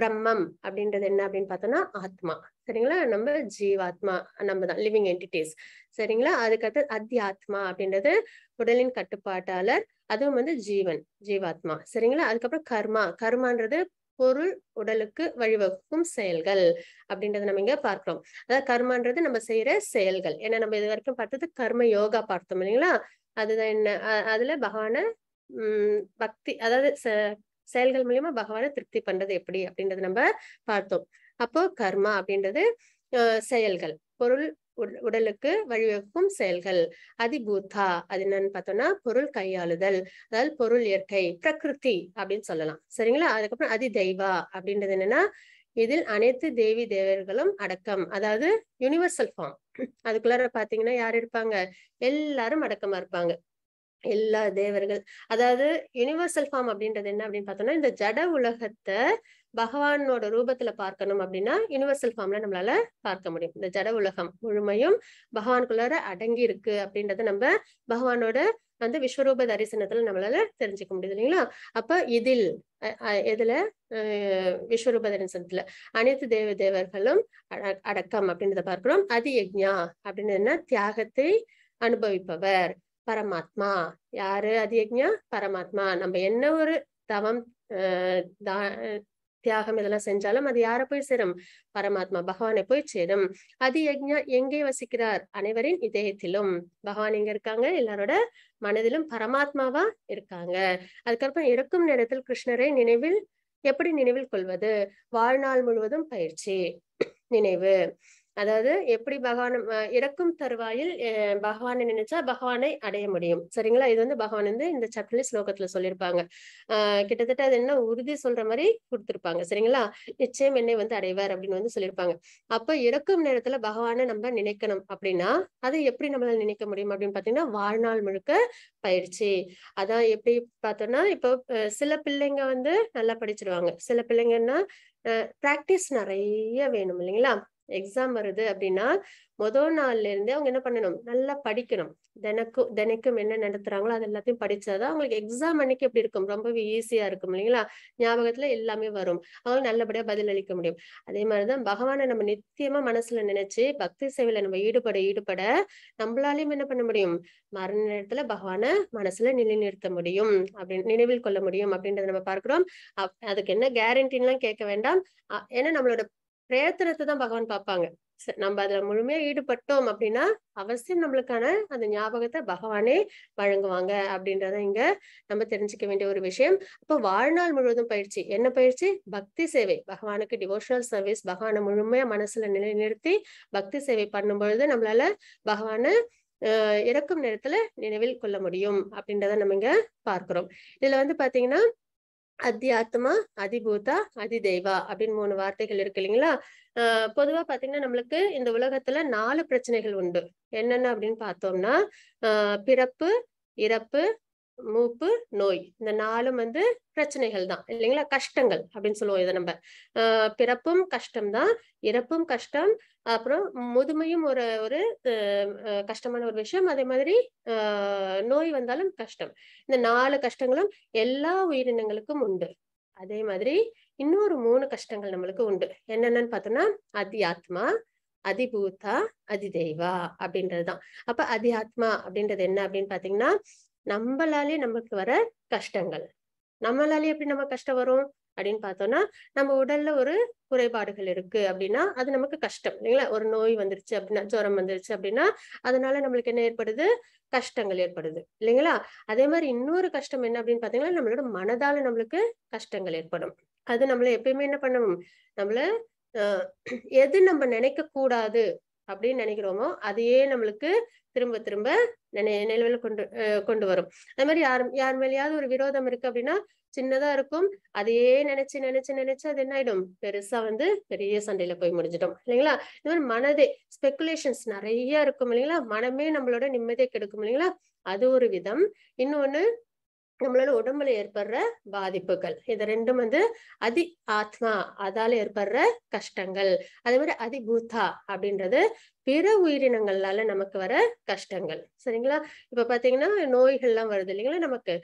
பிரம்மம் அப்படின்றது என்ன அப்படின்னு பார்த்தோம்னா ஆத்மா சரிங்களா நம்ம ஜீவாத்மா நம்ம தான் லிவிங் என்டிட்டிஸ் சரிங்களா அதுக்கடுத்து அத்தியாத்மா அப்படின்றது உடலின் கட்டுப்பாட்டாளர் அதுவும் வந்து ஜீவன் ஜீவாத்மா சரிங்களா அதுக்கப்புறம் கர்மா கர்மான்றது பொருள் உடலுக்கு வழிவகுக்கும் செயல்கள் அப்படின்றத நம்ம இங்க பார்க்கிறோம் அதாவது கர்மான்றது நம்ம செய்யற செயல்கள் ஏன்னா நம்ம இது வரைக்கும் பார்த்தது கர்ம யோகா பார்த்தோம் இல்லைங்களா அதுதான் என்ன அதுல பகவான உம் பக்தி அதாவது செயல்கள் மூலியமா பகவானை திருப்தி பண்றது எப்படி அப்படின்றத நம்ம பார்த்தோம் அப்போ கர்மா அப்படின்றது செயல்கள் பொருள் உடலுக்கு வழிவகுக்கும் செயல்கள் அதிபூத்தா அது என்னன்னு பார்த்தோம்னா பொருள் கையாளுதல் அதாவது பொருள் இயற்கை பிரகிருதி அப்படின்னு சொல்லலாம் சரிங்களா அதுக்கப்புறம் அதி தெய்வா அப்படின்றது என்னன்னா இதில் அனைத்து தேவி தேவர்களும் அடக்கம் அதாவது யூனிவர்சல் ஃபார்ம் அதுக்குள்ளார பாத்தீங்கன்னா யார் இருப்பாங்க எல்லாரும் அடக்கமா இருப்பாங்க எல்லா தேவர்கள் அதாவது யூனிவர்சல் ஃபார்ம் அப்படின்றது என்ன அப்படின்னு பார்த்தோம்னா இந்த ஜட உலகத்தை பகவானோட ரூபத்துல பார்க்கணும் அப்படின்னா யூனிவர்சல் ஃபார்ம்ல நம்மளால பார்க்க முடியும் இந்த ஜட உலகம் முழுமையும் பகவானுக்குள்ளார அடங்கி இருக்கு அப்படின்றத நம்ம பகவானோட வந்து விஸ்வரூப தரிசனத்துல நம்மளால தெரிஞ்சுக்க முடியுது இல்லைங்களா அப்ப இதில் இதுல விஸ்வரூப தரிசனத்துல அனைத்து தேவ தேவர்களும் அடக்கம் அப்படின்றத பார்க்கிறோம் அது யஜ்யா அப்படின்னு என்ன தியாகத்தை அனுபவிப்பவர் பரமாத்மா யாரு அது யக்ஞா பரமாத்மா நம்ம என்ன ஒரு தவம் தியாகம் இதெல்லாம் செஞ்சாலும் அது யாரை போய் சேரும் பரமாத்மா பகவானை போய் சேரும் அது யஜ்யா எங்கே வசிக்கிறார் அனைவரின் இதயத்திலும் பகவான் எங்க இருக்காங்க எல்லாரோட மனதிலும் பரமாத்மாவா இருக்காங்க அதுக்கப்புறம் இருக்கும் நேரத்தில் கிருஷ்ணரை நினைவில் எப்படி நினைவில் கொள்வது வாழ்நாள் முழுவதும் பயிற்சி நினைவு அதாவது எப்படி பகவான் இறக்கும் தருவாயில் பகவானை நினைச்சா பகவானை அடைய முடியும் சரிங்களா இது வந்து பகவான் வந்து இந்த சாப்டர்ல ஸ்லோகத்துல சொல்லியிருப்பாங்க ஆஹ் கிட்டத்தட்ட அது என்ன உறுதி சொல்ற மாதிரி கொடுத்திருப்பாங்க சரிங்களா நிச்சயம் என்னை வந்து அடைவார் அப்படின்னு வந்து சொல்லியிருப்பாங்க அப்ப இறக்கும் நேரத்துல பகவானை நம்ம நினைக்கணும் அப்படின்னா அதை எப்படி நம்மளால நினைக்க முடியும் அப்படின்னு பாத்தீங்கன்னா வாழ்நாள் முழுக்க பயிற்சி அதான் எப்படி பார்த்தோம்னா இப்போ சில பிள்ளைங்க வந்து நல்லா படிச்சிருவாங்க சில பிள்ளைங்கன்னா பிராக்டிஸ் நிறைய வேணும் இல்லைங்களா எக்ஸாம் வருது அப்படின்னா முதல் நாள்ல இருந்தே அவங்க என்ன பண்ணணும் நல்லா படிக்கணும் தினக்கும் தினைக்கும் என்ன நடத்துறாங்களோ அது எல்லாத்தையும் படிச்சாதான் அவங்களுக்கு எக்ஸாம் அன்னைக்கு எப்படி இருக்கும் ரொம்பவே ஈஸியா இருக்கும் இல்லைங்களா ஞாபகத்துல எல்லாமே வரும் அவங்க நல்லபடியா பதில் அளிக்க முடியும் அதே மாதிரிதான் பகவானை நம்ம நித்தியமா மனசுல நினைச்சு பக்தி சேவையில நம்ம ஈடுபட ஈடுபட நம்மளாலையும் என்ன பண்ண முடியும் மரண நேரத்துல பகவானை மனசுல நிலைநிறுத்த முடியும் அப்படின்னு நினைவில் கொள்ள முடியும் அப்படின்றத நம்ம பார்க்கிறோம் அதுக்கு என்ன கேரண்டின்லாம் கேட்க வேண்டாம் ஏன்னா நம்மளோட பிரயத்தனத்தை தான் பகவான் பார்ப்பாங்க நம்ம அதுல முழுமையா ஈடுபட்டோம் அப்படின்னா அவசியம் நம்மளுக்கான அந்த ஞாபகத்தை பகவானே வழங்குவாங்க அப்படின்றத இங்க நம்ம தெரிஞ்சுக்க வேண்டிய ஒரு விஷயம் அப்போ வாழ்நாள் முழுவதும் பயிற்சி என்ன பயிற்சி பக்தி சேவை பகவானுக்கு டிவோஷனல் சர்வீஸ் பகவானை முழுமையா மனசுல நிலைநிறுத்தி பக்தி சேவை பண்ணும் பொழுது நம்மளால பகவானை இறக்கும் நேரத்துல நினைவில் கொள்ள முடியும் அப்படின்றத நம்ம இங்க பார்க்கிறோம் இதுல வந்து பாத்தீங்கன்னா அத்தியாத்மா அதிபூதா அதிதெய்வா அப்படின்னு மூணு வார்த்தைகள் இருக்கு இல்லைங்களா ஆஹ் பொதுவா பாத்தீங்கன்னா நம்மளுக்கு இந்த உலகத்துல நாலு பிரச்சனைகள் உண்டு என்னென்ன அப்படின்னு பார்த்தோம்னா ஆஹ் பிறப்பு இறப்பு மூப்பு நோய் இந்த நாலும் வந்து பிரச்சனைகள் தான் இல்லைங்களா கஷ்டங்கள் அப்படின்னு சொல்லுவோம் இதை நம்ம பிறப்பும் கஷ்டம் தான் இறப்பும் கஷ்டம் அப்புறம் முதுமையும் ஒரு ஒரு கஷ்டமான ஒரு விஷயம் அதே மாதிரி நோய் வந்தாலும் கஷ்டம் இந்த நாலு கஷ்டங்களும் எல்லா உயிரினங்களுக்கும் உண்டு அதே மாதிரி இன்னொரு மூணு கஷ்டங்கள் நம்மளுக்கு உண்டு என்னென்னு பார்த்தோம்னா அதி ஆத்மா அதிபூதா அதிதெய்வா அப்படின்றதுதான் அப்ப அதி ஆத்மா அப்படின்றது என்ன அப்படின்னு பாத்தீங்கன்னா நம்மளாலே நமக்கு வர கஷ்டங்கள் நம்மளாலே எப்படி நம்ம கஷ்டம் வரும் அப்படின்னு பார்த்தோம்னா நம்ம உடல்ல ஒரு குறைபாடுகள் இருக்கு அப்படின்னா அது நமக்கு கஷ்டம் இல்லைங்களா ஒரு நோய் வந்துருச்சு அப்படின்னா ஜுரம் வந்துருச்சு அப்படின்னா அதனால நம்மளுக்கு என்ன ஏற்படுது கஷ்டங்கள் ஏற்படுது இல்லைங்களா அதே மாதிரி இன்னொரு கஷ்டம் என்ன அப்படின்னு பாத்தீங்கன்னா நம்மளோட மனதால நம்மளுக்கு கஷ்டங்கள் ஏற்படும் அது நம்மள எப்பயுமே என்ன பண்ணணும் நம்மள எது நம்ம நினைக்க கூடாது அப்படின்னு நினைக்கிறோமோ அதையே நம்மளுக்கு திரும்ப திரும்ப நினை நினைவில் கொண்டு கொண்டு வரும் அது மாதிரி யார் யார் மேலேயாவது ஒரு விரோதம் இருக்கு அப்படின்னா சின்னதா இருக்கும் அதையே நினைச்சு நினைச்சு நினைச்சு அது என்ன ஆயிடும் பெருசா வந்து பெரிய சண்டையில போய் முடிஞ்சிடும் இல்லைங்களா இந்த மாதிரி மனதே ஸ்பெகுலேஷன்ஸ் நிறைய இருக்கும் இல்லைங்களா மனமே நம்மளோட நிம்மதியை கெடுக்கும் இல்லைங்களா அது ஒரு விதம் இன்னொன்னு நம்மளால உடம்புல ஏற்படுற பாதிப்புகள் இது ரெண்டும் வந்து அதி ஆத்மா அதால ஏற்படுற கஷ்டங்கள் அதே மாதிரி அதிபூதா அப்படின்றது பிற உயிரினங்கள்னால நமக்கு வர கஷ்டங்கள் சரிங்களா இப்ப பாத்தீங்கன்னா நோய்கள்லாம் வருது இல்லைங்களா நமக்கு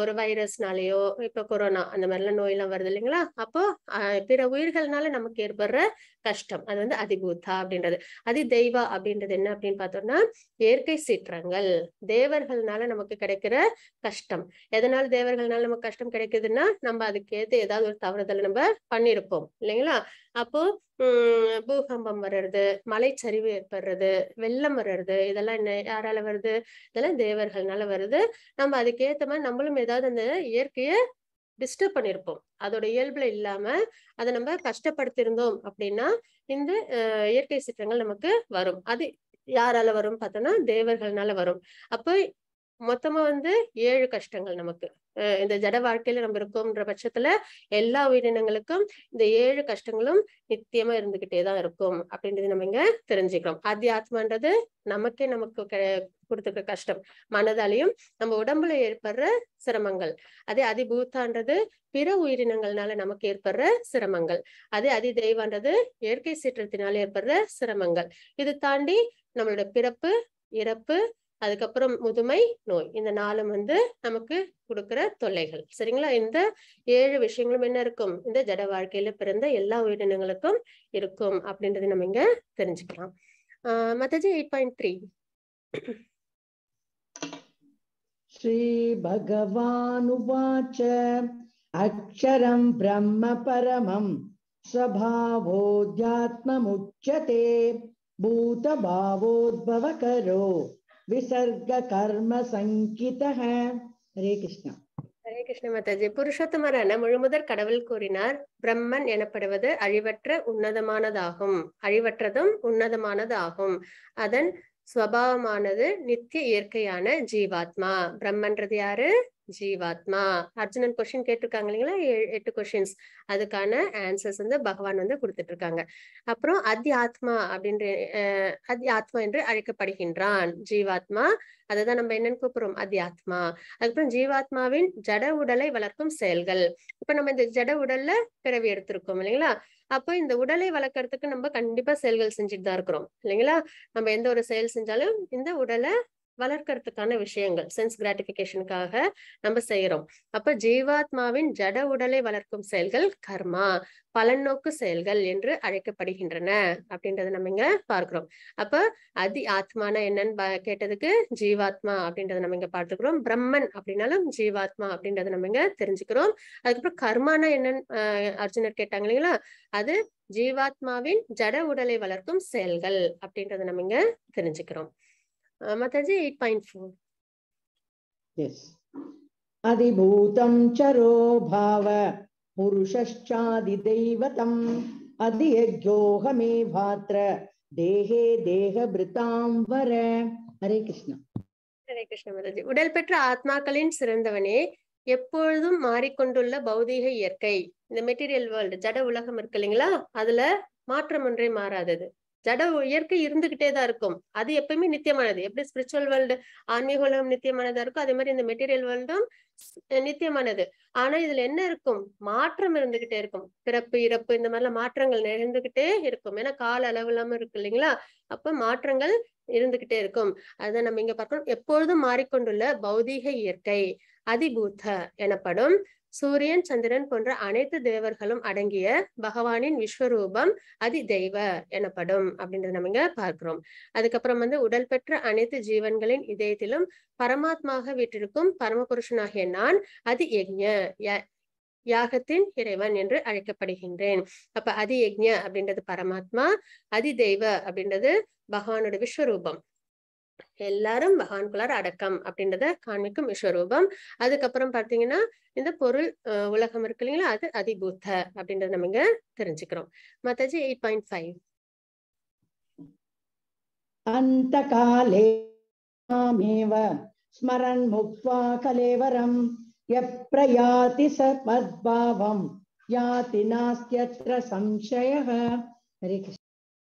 ஒரு வைரஸ்னாலேயோ இப்ப கொரோனா அந்த மாதிரிலாம் நோயெல்லாம் வருது இல்லைங்களா அப்போ பிற உயிர்கள்னால நமக்கு ஏற்படுற கஷ்டம் அது வந்து அதிபூத்தா அப்படின்றது அதி தெய்வா அப்படின்றது என்ன அப்படின்னு பார்த்தோம்னா இயற்கை சீற்றங்கள் தேவர்கள்னால நமக்கு கிடைக்கிற கஷ்டம் எதனால தேவர்கள்னால நமக்கு கஷ்டம் கிடைக்குதுன்னா நம்ம அதுக்கேற்ற ஏதாவது ஒரு தவறுதலை நம்ம பண்ணிருப்போம் இல்லைங்களா அப்போ பூகம்பம் வர்றது மலைச்சரிவு ஏற்படுறது வெள்ளம் வர்றது இதெல்லாம் என்ன யாரால வருது இதெல்லாம் தேவர்கள்னால வருது நம்ம அதுக்கேற்ற மாதிரி நம்மளும் ஏதாவது அந்த இயற்கையை டிஸ்டர்ப் பண்ணியிருப்போம் அதோட இயல்புல இல்லாம அதை நம்ம கஷ்டப்படுத்தியிருந்தோம் அப்படின்னா இந்த இயற்கை சீற்றங்கள் நமக்கு வரும் அது யாரால வரும் பார்த்தோம்னா தேவர்கள்னால வரும் அப்போ மொத்தமா வந்து ஏழு கஷ்டங்கள் நமக்கு இந்த ஜட வாழ்க்கையில நம்ம இருக்கோம்ன்ற பட்சத்துல எல்லா உயிரினங்களுக்கும் இந்த ஏழு கஷ்டங்களும் நித்தியமா இருந்துகிட்டே தான் இருக்கும் அப்படின்றது நம்ம இங்க தெரிஞ்சுக்கிறோம் ஆத்மான்றது நமக்கே நமக்கு கொடுத்துருக்க கஷ்டம் மனதாலையும் நம்ம உடம்புல ஏற்படுற சிரமங்கள் அதே அதிபூத்தான்றது பிற உயிரினங்கள்னால நமக்கு ஏற்படுற சிரமங்கள் அதே அதி தெய்வான்றது இயற்கை சீற்றத்தினால ஏற்படுற சிரமங்கள் இது தாண்டி நம்மளோட பிறப்பு இறப்பு அதுக்கப்புறம் முதுமை நோய் இந்த நாளும் வந்து நமக்கு கொடுக்குற தொல்லைகள் சரிங்களா இந்த ஏழு விஷயங்களும் என்ன இருக்கும் இந்த ஜட வாழ்க்கையில பிறந்த எல்லா உயிரினங்களுக்கும் இருக்கும் அப்படின்றத நம்ம இங்க தெரிஞ்சுக்கலாம் மத்தஜி எயிட் பாயிண்ட் த்ரீ ஸ்ரீ பகவானுவாச்ச அக்ஷரம் பிரம்ம பரமம் स्वभावोऽध्यात्ममुच्यते भूतभावोद्भवकरो विसर्ग कर्म संकित हरे கிருஷ்ணா ஹரே கிருஷ்ண மாதாஜி புருஷோத்தமரான முழுமுதற் கடவுள் கூறினார் பிரம்மன் எனப்படுவது அழிவற்ற உன்னதமானதாகும் அழிவற்றதும் உன்னதமானதாகும் அதன் ஸ்வபாவமானது நித்திய இயற்கையான ஜீவாத்மா பிரம்மன்றது யாரு ஜீவாத்மா அர்ஜுனன் கொஸ்டின் கேட்டிருக்காங்க இல்லைங்களா எட்டு கொஸ்டின்ஸ் அதுக்கான ஆன்சர்ஸ் வந்து பகவான் வந்து கொடுத்துட்டு இருக்காங்க அப்புறம் ஆத்மா அப்படின்ற ஆத்மா என்று அழைக்கப்படுகின்றான் ஜீவாத்மா அதை தான் நம்ம என்னன்னு கூப்பிடுறோம் ஆத்மா அதுக்கப்புறம் ஜீவாத்மாவின் ஜட உடலை வளர்க்கும் செயல்கள் இப்ப நம்ம இந்த ஜட உடல்ல பிறவி எடுத்திருக்கோம் இல்லைங்களா அப்போ இந்த உடலை வளர்க்கறதுக்கு நம்ம கண்டிப்பா செயல்கள் செஞ்சுட்டு தான் இருக்கிறோம் இல்லைங்களா நம்ம எந்த ஒரு செயல் செஞ்சாலும் இந்த உடலை வளர்க்கறதுக்கான விஷயங்கள் சென்ஸ் கிராட்டிபிகேஷனுக்காக நம்ம செய்யறோம் அப்ப ஜீவாத்மாவின் ஜட உடலை வளர்க்கும் செயல்கள் கர்மா நோக்கு செயல்கள் என்று அழைக்கப்படுகின்றன அப்படின்றத நம்ம இங்க பார்க்கிறோம் அப்ப அதி ஆத்மான என்னன்னு கேட்டதுக்கு ஜீவாத்மா அப்படின்றத நம்ம இங்க பார்த்துக்கிறோம் பிரம்மன் அப்படின்னாலும் ஜீவாத்மா அப்படின்றத நம்ம இங்க தெரிஞ்சுக்கிறோம் அதுக்கப்புறம் கர்மானா என்னன்னு அர்ஜுனர் கேட்டாங்க இல்லைங்களா அது ஜீவாத்மாவின் ஜட உடலை வளர்க்கும் செயல்கள் அப்படின்றத நம்ம இங்க தெரிஞ்சுக்கிறோம் माताजी 8.4 यस अधिभूतं चरो भाव पुरुषश्चादिदैवतम् अधियज्ञोऽहमे भात्र தேகே தேக பிரித்தாம்பர ஹரே கிருஷ்ணா ஹரே கிருஷ்ண மாதாஜி உடல் பெற்ற ஆத்மாக்களின் சிறந்தவனே எப்பொழுதும் மாறிக்கொண்டுள்ள பௌதீக இயற்கை இந்த மெட்டீரியல் வேர்ல்டு ஜட உலகம் இருக்கு இல்லைங்களா அதுல மாற்றம் ஒன்றே மாறாதது ஜட இயற்கை இருந்துகிட்டே தான் இருக்கும் அது எப்பயுமே நித்தியமானது எப்படி ஸ்பிரிச்சுவல் வேர்ல்டு ஆன்மீக உலகம் நித்தியமானதா இருக்கும் அதே மாதிரி இந்த மெட்டீரியல் வேர்ல்டும் நித்தியமானது ஆனா இதுல என்ன இருக்கும் மாற்றம் இருந்துகிட்டே இருக்கும் பிறப்பு இறப்பு இந்த மாதிரிலாம் மாற்றங்கள் நிகழ்ந்துகிட்டே இருக்கும் ஏன்னா கால அளவு இல்லாம இருக்கு இல்லைங்களா அப்ப மாற்றங்கள் இருந்துகிட்டே இருக்கும் அதை நம்ம இங்க பார்க்கணும் எப்பொழுதும் மாறிக்கொண்டுள்ள பௌதீக இயற்கை அதிபூத்த எனப்படும் சூரியன் சந்திரன் போன்ற அனைத்து தேவர்களும் அடங்கிய பகவானின் விஸ்வரூபம் அதி தெய்வ எனப்படும் அப்படின்றத நம்ம இங்க பார்க்கிறோம் அதுக்கப்புறம் வந்து உடல் பெற்ற அனைத்து ஜீவன்களின் இதயத்திலும் பரமாத்மாக வீட்டிருக்கும் பரமபுருஷனாகிய நான் அதி யஜ்ய யாகத்தின் இறைவன் என்று அழைக்கப்படுகின்றேன் அப்ப அதி யஜ்ய அப்படின்றது பரமாத்மா அதி தெய்வ அப்படின்றது பகவானோட விஸ்வரூபம் எல்லாரும் மகான்குளார் அடக்கம் அப்படின்றத காண்பிக்கும் விஸ்வரூபம் அதுக்கப்புறம் பாத்தீங்கன்னா இந்த பொருள் உலகம் இருக்கு இல்லைங்களா அது அதிபூத்த அப்படின்றத நம்ம இங்க தெரிஞ்சுக்கிறோம் மத்தாஜி எயிட் பாயிண்ட் ஃபைவ் அந்த காலே ஸ்மரன் முக்வா கலேவரம் எப்ரயாதி ச மத்பாவம் யாதி நாஸ்தியத்ர சம்சய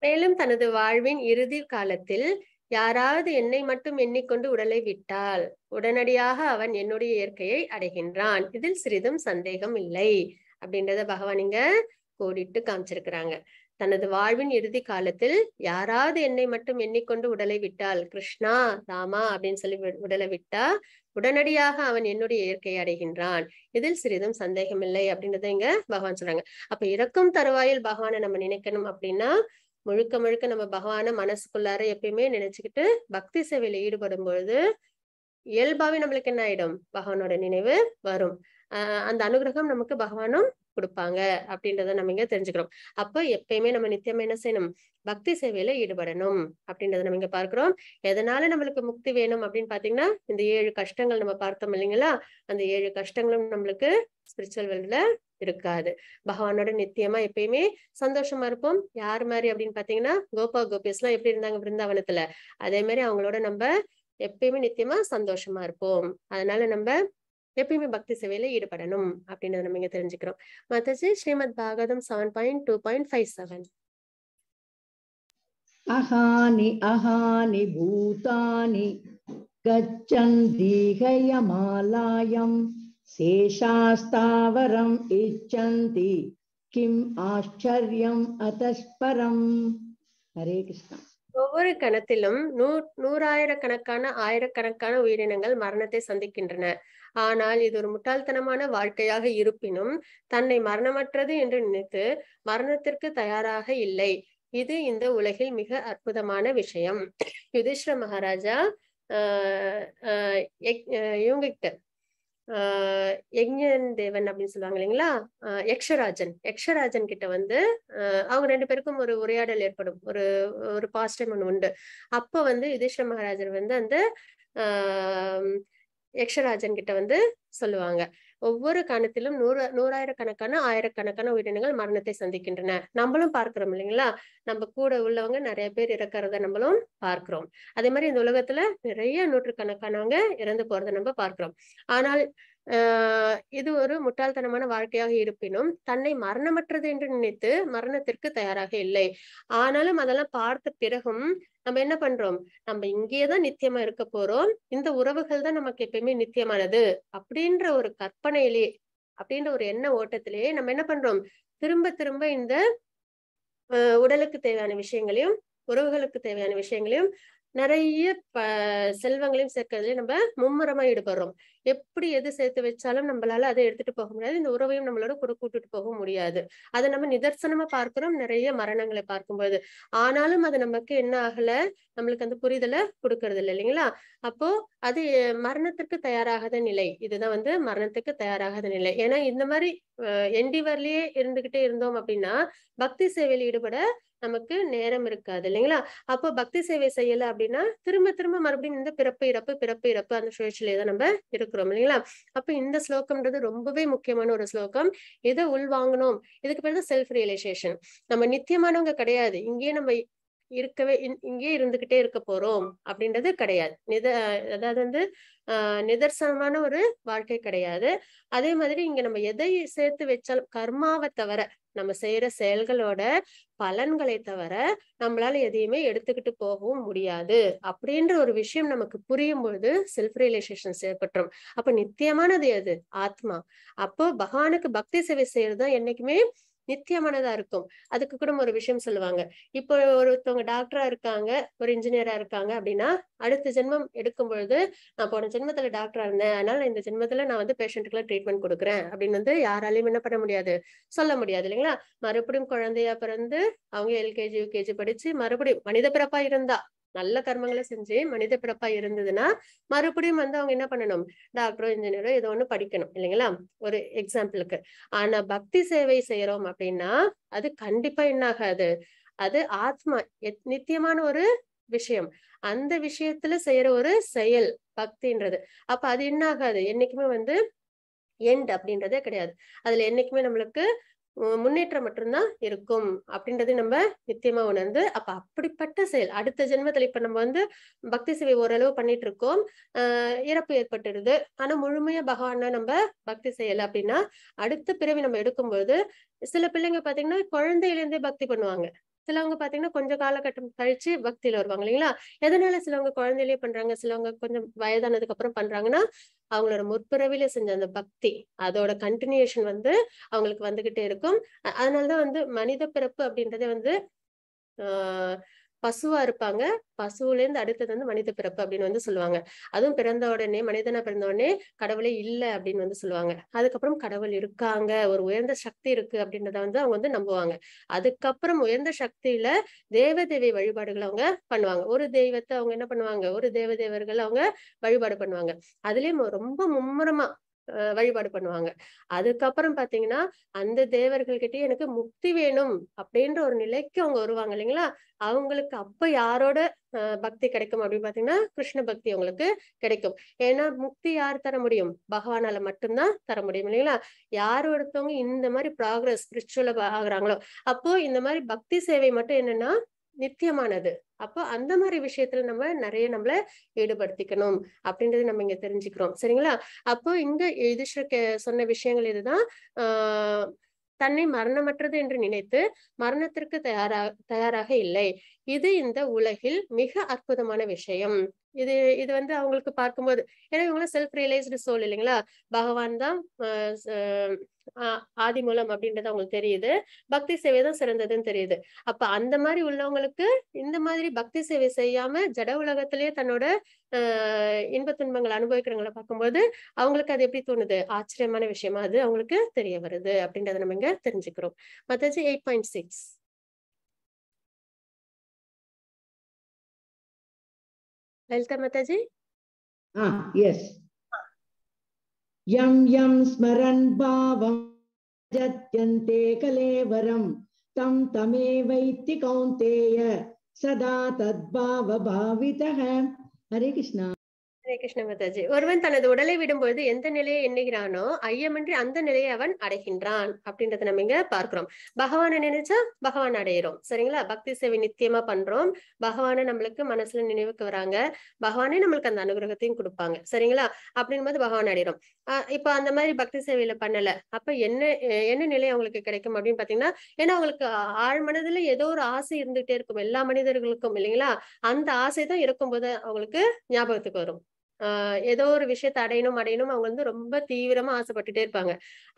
மேலும் தனது வாழ்வின் இறுதி காலத்தில் யாராவது என்னை மட்டும் எண்ணிக்கொண்டு உடலை விட்டால் உடனடியாக அவன் என்னுடைய இயற்கையை அடைகின்றான் இதில் சிறிதும் சந்தேகம் இல்லை அப்படின்றத பகவான் இங்க கோடிட்டு காமிச்சிருக்கிறாங்க தனது வாழ்வின் இறுதி காலத்தில் யாராவது என்னை மட்டும் எண்ணிக்கொண்டு உடலை விட்டால் கிருஷ்ணா ராமா அப்படின்னு சொல்லி உடலை விட்டா உடனடியாக அவன் என்னுடைய இயற்கையை அடைகின்றான் இதில் சிறிதும் சந்தேகம் இல்லை அப்படின்றத இங்க பகவான் சொல்றாங்க அப்ப இறக்கும் தருவாயில் பகவானை நம்ம நினைக்கணும் அப்படின்னா முழுக்க முழுக்க நம்ம பகவான மனசுக்குள்ளார எப்பயுமே நினைச்சுக்கிட்டு பக்தி சேவையில ஈடுபடும் பொழுது இயல்பாவே நம்மளுக்கு என்ன ஆயிடும் பகவானோட நினைவு வரும் ஆஹ் அந்த அனுகிரகம் நமக்கு பகவானும் கொடுப்பாங்க அப்படின்றத நம்ம இங்க தெரிஞ்சுக்கிறோம் அப்ப எப்பயுமே நம்ம நித்தியம் என்ன செய்யணும் பக்தி சேவையில ஈடுபடணும் அப்படின்றத நம்ம இங்க பார்க்கிறோம் எதனால நம்மளுக்கு முக்தி வேணும் அப்படின்னு பாத்தீங்கன்னா இந்த ஏழு கஷ்டங்கள் நம்ம பார்த்தோம் இல்லைங்களா அந்த ஏழு கஷ்டங்களும் நம்மளுக்கு ஸ்பிரிச்சுவல் வேல்டுல இருக்காது பகவானோட நித்தியமா எப்பயுமே சந்தோஷமா இருப்போம் யார் மாதிரி அப்படின்னு பாத்தீங்கன்னா கோபா கோபிஸ் எல்லாம் எப்படி இருந்தாங்க பிருந்தாவனத்துல அதே மாதிரி அவங்களோட நம்ம எப்பயுமே நித்தியமா சந்தோஷமா இருப்போம் அதனால நம்ம எப்பயுமே பக்தி சேவையில ஈடுபடணும் அப்படின்றத நம்ம இங்க தெரிஞ்சுக்கிறோம் Mataji Srimad Bhagavatam seven point two point five seven அஹானி அஹானி பூதானி கச்சந்தீகயமாலாயம் சேஷாஸ்தாவரம் இச்சந்தி கிம் ஆச்சரியம் அதஸ்பரம் ஹரே கிருஷ்ணா ஒவ்வொரு கணத்திலும் நூ நூறாயிரக்கணக்கான ஆயிரக்கணக்கான உயிரினங்கள் மரணத்தை சந்திக்கின்றன ஆனால் இது ஒரு முட்டாள்தனமான வாழ்க்கையாக இருப்பினும் தன்னை மரணமற்றது என்று நினைத்து மரணத்திற்கு தயாராக இல்லை இது இந்த உலகில் மிக அற்புதமான விஷயம் யுதிஷ்ர மகாராஜா ஆஹ் இவங்க கிட்ட யக்ஞன் தேவன் அப்படின்னு சொல்லுவாங்க இல்லைங்களா யக்ஷராஜன் யக்ஷராஜன் கிட்ட வந்து அவங்க ரெண்டு பேருக்கும் ஒரு உரையாடல் ஏற்படும் ஒரு ஒரு பாஸ்ட் ஒன்று உண்டு அப்ப வந்து யுதிஷ்ட மகாராஜர் வந்து அந்த ஆஹ் யக்ஷராஜன் கிட்ட வந்து சொல்லுவாங்க ஒவ்வொரு கணத்திலும் நூறு நூறாயிரக்கணக்கான ஆயிரக்கணக்கான உயிரினங்கள் மரணத்தை சந்திக்கின்றன நம்மளும் பார்க்கிறோம் இல்லைங்களா நம்ம கூட உள்ளவங்க நிறைய பேர் இறக்கிறத நம்மளும் பார்க்கிறோம் அதே மாதிரி இந்த உலகத்துல நிறைய நூற்றுக்கணக்கானவங்க இறந்து போறதை நம்ம பார்க்கிறோம் ஆனால் இது ஒரு முட்டாள்தனமான வாழ்க்கையாக இருப்பினும் தன்னை மரணமற்றது என்று நினைத்து மரணத்திற்கு தயாராக இல்லை ஆனாலும் அதெல்லாம் பார்த்த பிறகும் நம்ம என்ன பண்றோம் நம்ம இங்கேயேதான் நித்தியமா இருக்க போறோம் இந்த உறவுகள் தான் நமக்கு எப்பயுமே நித்தியமானது அப்படின்ற ஒரு கற்பனையிலே அப்படின்ற ஒரு எண்ண ஓட்டத்திலேயே நம்ம என்ன பண்றோம் திரும்ப திரும்ப இந்த உடலுக்கு தேவையான விஷயங்களையும் உறவுகளுக்கு தேவையான விஷயங்களையும் நிறைய ப செல்வங்களையும் சேர்க்கறதுல நம்ம மும்முரமா ஈடுபடுறோம் எப்படி எது சேர்த்து வச்சாலும் நம்மளால அதை எடுத்துட்டு போக முடியாது இந்த உறவையும் நம்மளோட கூட கூட்டிட்டு போக முடியாது அதை நம்ம நிதர்சனமா பார்க்கிறோம் நிறைய மரணங்களை பார்க்கும்போது ஆனாலும் அது நமக்கு என்ன ஆகல நம்மளுக்கு அந்த புரிதலை கொடுக்கறது இல்லை இல்லைங்களா அப்போ அது மரணத்திற்கு தயாராகாத நிலை இதுதான் வந்து மரணத்துக்கு தயாராகாத நிலை ஏன்னா இந்த மாதிரி என்டிவர்லயே இருந்துகிட்டே இருந்தோம் அப்படின்னா பக்தி சேவையில் ஈடுபட நமக்கு நேரம் இருக்காது இல்லைங்களா அப்போ பக்தி சேவை செய்யல அப்படின்னா திரும்ப திரும்ப மறுபடியும் இந்த பிறப்பு இறப்பு பிறப்பு இறப்பு அந்த சுழற்சியிலே தான் நம்ம இருக்கிறோம் இல்லைங்களா அப்ப இந்த ஸ்லோகம்ன்றது ரொம்பவே முக்கியமான ஒரு ஸ்லோகம் இதை உள்வாங்கணும் இதுக்கு பேர் செல்ஃப் ரியலைசேஷன் நம்ம நித்தியமானவங்க கிடையாது இங்கேயே நம்ம இருக்கவே இங்கே இருந்துகிட்டே இருக்க போறோம் அப்படின்றது கிடையாது நித அதாவது வந்து நிதர்சனமான ஒரு வாழ்க்கை கிடையாது அதே மாதிரி இங்க நம்ம எதை சேர்த்து வச்சாலும் கர்மாவை தவிர நம்ம செய்யற செயல்களோட பலன்களை தவிர நம்மளால எதையுமே எடுத்துக்கிட்டு போகவும் முடியாது அப்படின்ற ஒரு விஷயம் நமக்கு புரியும் பொழுது செல்ஃப் ரியலைசேஷன் ஏற்பட்டுரும் அப்ப நித்தியமானது எது ஆத்மா அப்போ பகவானுக்கு பக்தி சேவை செய்யறது தான் என்னைக்குமே நித்தியமானதா இருக்கும் அதுக்கு கூட ஒரு விஷயம் சொல்லுவாங்க இப்போ ஒருத்தவங்க டாக்டரா இருக்காங்க ஒரு இன்ஜினியரா இருக்காங்க அப்படின்னா அடுத்த ஜென்மம் எடுக்கும் பொழுது நான் போன ஜென்மத்துல டாக்டரா இருந்தேன் அதனால இந்த ஜென்மத்துல நான் வந்து பேஷண்ட்டுக்குலாம் ட்ரீட்மெண்ட் கொடுக்குறேன் அப்படின்னு வந்து யாராலையும் என்ன பண்ண முடியாது சொல்ல முடியாது இல்லைங்களா மறுபடியும் குழந்தையா பிறந்து அவங்க எல்கேஜி யூகேஜி படிச்சு மறுபடியும் மனித பிறப்பா இருந்தா நல்ல கர்மங்களை செஞ்சு மனித பிறப்பா இருந்ததுன்னா மறுபடியும் வந்து அவங்க என்ன பண்ணணும் டாக்டரோ இன்ஜினியரோ ஏதோ ஒண்ணு படிக்கணும் இல்லைங்களா ஒரு எக்ஸாம்பிளுக்கு ஆனா பக்தி சேவை செய்யறோம் அப்படின்னா அது கண்டிப்பா என்ன ஆகாது அது ஆத்மா நித்தியமான ஒரு விஷயம் அந்த விஷயத்துல செய்யற ஒரு செயல் பக்தின்றது அப்ப அது என்ன ஆகாது என்னைக்குமே வந்து எண்ட் அப்படின்றதே கிடையாது அதுல என்னைக்குமே நம்மளுக்கு முன்னேற்றம் மட்டும்தான் இருக்கும் அப்படின்றது நம்ம நித்தியமா உணர்ந்து அப்ப அப்படிப்பட்ட செயல் அடுத்த ஜென்மத்துல இப்ப நம்ம வந்து பக்தி சேவை ஓரளவு பண்ணிட்டு இருக்கோம் ஆஹ் இறப்பு ஏற்பட்டுடுது ஆனா முழுமையா பகவான நம்ம பக்தி செய்யல அப்படின்னா அடுத்த பிறவி நம்ம எடுக்கும்போது சில பிள்ளைங்க பாத்தீங்கன்னா குழந்தையிலேருந்தே பக்தி பண்ணுவாங்க சிலவங்க பாத்தீங்கன்னா கொஞ்சம் காலகட்டம் கழிச்சு பக்தியில வருவாங்க இல்லைங்களா எதனால சிலவங்க குழந்தையிலேயே பண்றாங்க சிலவங்க கொஞ்சம் வயதானதுக்கு அப்புறம் பண்றாங்கன்னா அவங்களோட முற்பிறவில செஞ்ச அந்த பக்தி அதோட கண்டினியூஷன் வந்து அவங்களுக்கு வந்துகிட்டே இருக்கும் அதனாலதான் வந்து மனித பிறப்பு அப்படின்றதே வந்து ஆஹ் பசுவா இருப்பாங்க பசுவுல இருந்து அடுத்தது வந்து மனித பிறப்பு அப்படின்னு வந்து சொல்லுவாங்க அதுவும் பிறந்த உடனே மனிதனா பிறந்த உடனே கடவுளே இல்லை அப்படின்னு வந்து சொல்லுவாங்க அதுக்கப்புறம் கடவுள் இருக்காங்க ஒரு உயர்ந்த சக்தி இருக்கு அப்படின்றத வந்து அவங்க வந்து நம்புவாங்க அதுக்கப்புறம் உயர்ந்த சக்தியில தேவதேவி வழிபாடுகள் அவங்க பண்ணுவாங்க ஒரு தெய்வத்தை அவங்க என்ன பண்ணுவாங்க ஒரு தேவதேவர்கள் அவங்க வழிபாடு பண்ணுவாங்க அதுலயும் ரொம்ப மும்முரமா வழிபாடு பண்ணுவாங்க அதுக்கப்புறம் பாத்தீங்கன்னா அந்த தேவர்கள்கிட்டயே எனக்கு முக்தி வேணும் அப்படின்ற ஒரு நிலைக்கு அவங்க வருவாங்க இல்லைங்களா அவங்களுக்கு அப்ப யாரோட பக்தி கிடைக்கும் அப்படின்னு பாத்தீங்கன்னா கிருஷ்ண பக்தி அவங்களுக்கு கிடைக்கும் ஏன்னா முக்தி யார் தர முடியும் பகவானால மட்டும்தான் தர முடியும் இல்லைங்களா யார் ஒருத்தவங்க இந்த மாதிரி ப்ராக்ரஸ் ஆகுறாங்களோ அப்போ இந்த மாதிரி பக்தி சேவை மட்டும் என்னன்னா நித்தியமானது அப்போ அந்த மாதிரி விஷயத்துல நம்ம நிறைய நம்மள ஈடுபடுத்திக்கணும் அப்படின்றத நம்ம இங்க தெரிஞ்சுக்கிறோம் சரிங்களா அப்போ இங்க யுதிஷ்டர் சொன்ன விஷயங்கள் இதுதான் ஆஹ் தன்னை மரணமற்றது என்று நினைத்து மரணத்திற்கு தயாரா தயாராக இல்லை இது இந்த உலகில் மிக அற்புதமான விஷயம் இது இது வந்து அவங்களுக்கு பார்க்கும்போது ஏன்னா இவங்களாம் செல்ஃப் ரியலைஸ்டு சோல் இல்லைங்களா பகவான் தான் ஆதி மூலம் அப்படின்றது அவங்களுக்கு தெரியுது பக்தி சேவை தான் சிறந்ததுன்னு தெரியுது அப்ப அந்த மாதிரி உள்ளவங்களுக்கு இந்த மாதிரி பக்தி சேவை செய்யாம ஜட உலகத்திலேயே தன்னோட ஆஹ் இன்ப துன்பங்கள் அனுபவிக்கிறவங்களை பார்க்கும்போது அவங்களுக்கு அது எப்படி தோணுது ஆச்சரியமான விஷயமா அது அவங்களுக்கு தெரிய வருது அப்படின்றத நம்ம இங்க தெரிஞ்சுக்கிறோம் Mataji eight point six Lalitha ஆ எஸ் यं यं स्मरन् भावं जत्यन्ते कलेवरं तं तमेवैति कौन्तेय सदा तद्भावभावितः हरे कृष्णा ஒருவன் தனது உடலை விடும்பொழுது எந்த நிலையை எண்ணுகிறானோ ஐயமின்றி அந்த நிலையை அவன் அடைகின்றான் அப்படின்றத நம்ம இங்க பார்க்கிறோம் பகவானை நினைச்சா பகவான் அடையிறோம் சரிங்களா பக்தி சேவை நித்தியமா பண்றோம் பகவானை நம்மளுக்கு மனசுல நினைவுக்கு வராங்க பகவானே நம்மளுக்கு அந்த அனுகிரகத்தையும் கொடுப்பாங்க சரிங்களா போது பகவான் அடையிறோம் இப்ப அந்த மாதிரி பக்தி சேவையில பண்ணல அப்ப என்ன என்ன நிலை அவங்களுக்கு கிடைக்கும் அப்படின்னு பாத்தீங்கன்னா ஏன்னா அவங்களுக்கு ஆழ் மனதுல ஏதோ ஒரு ஆசை இருந்துகிட்டே இருக்கும் எல்லா மனிதர்களுக்கும் இல்லைங்களா அந்த ஆசை தான் இருக்கும்போது அவங்களுக்கு ஞாபகத்துக்கு வரும் ஆஹ் ஏதோ ஒரு விஷயத்த அடையணும் அடையணும் அவங்க வந்து ரொம்ப தீவிரமா ஆசைப்பட்டுட்டே இருப்பாங்க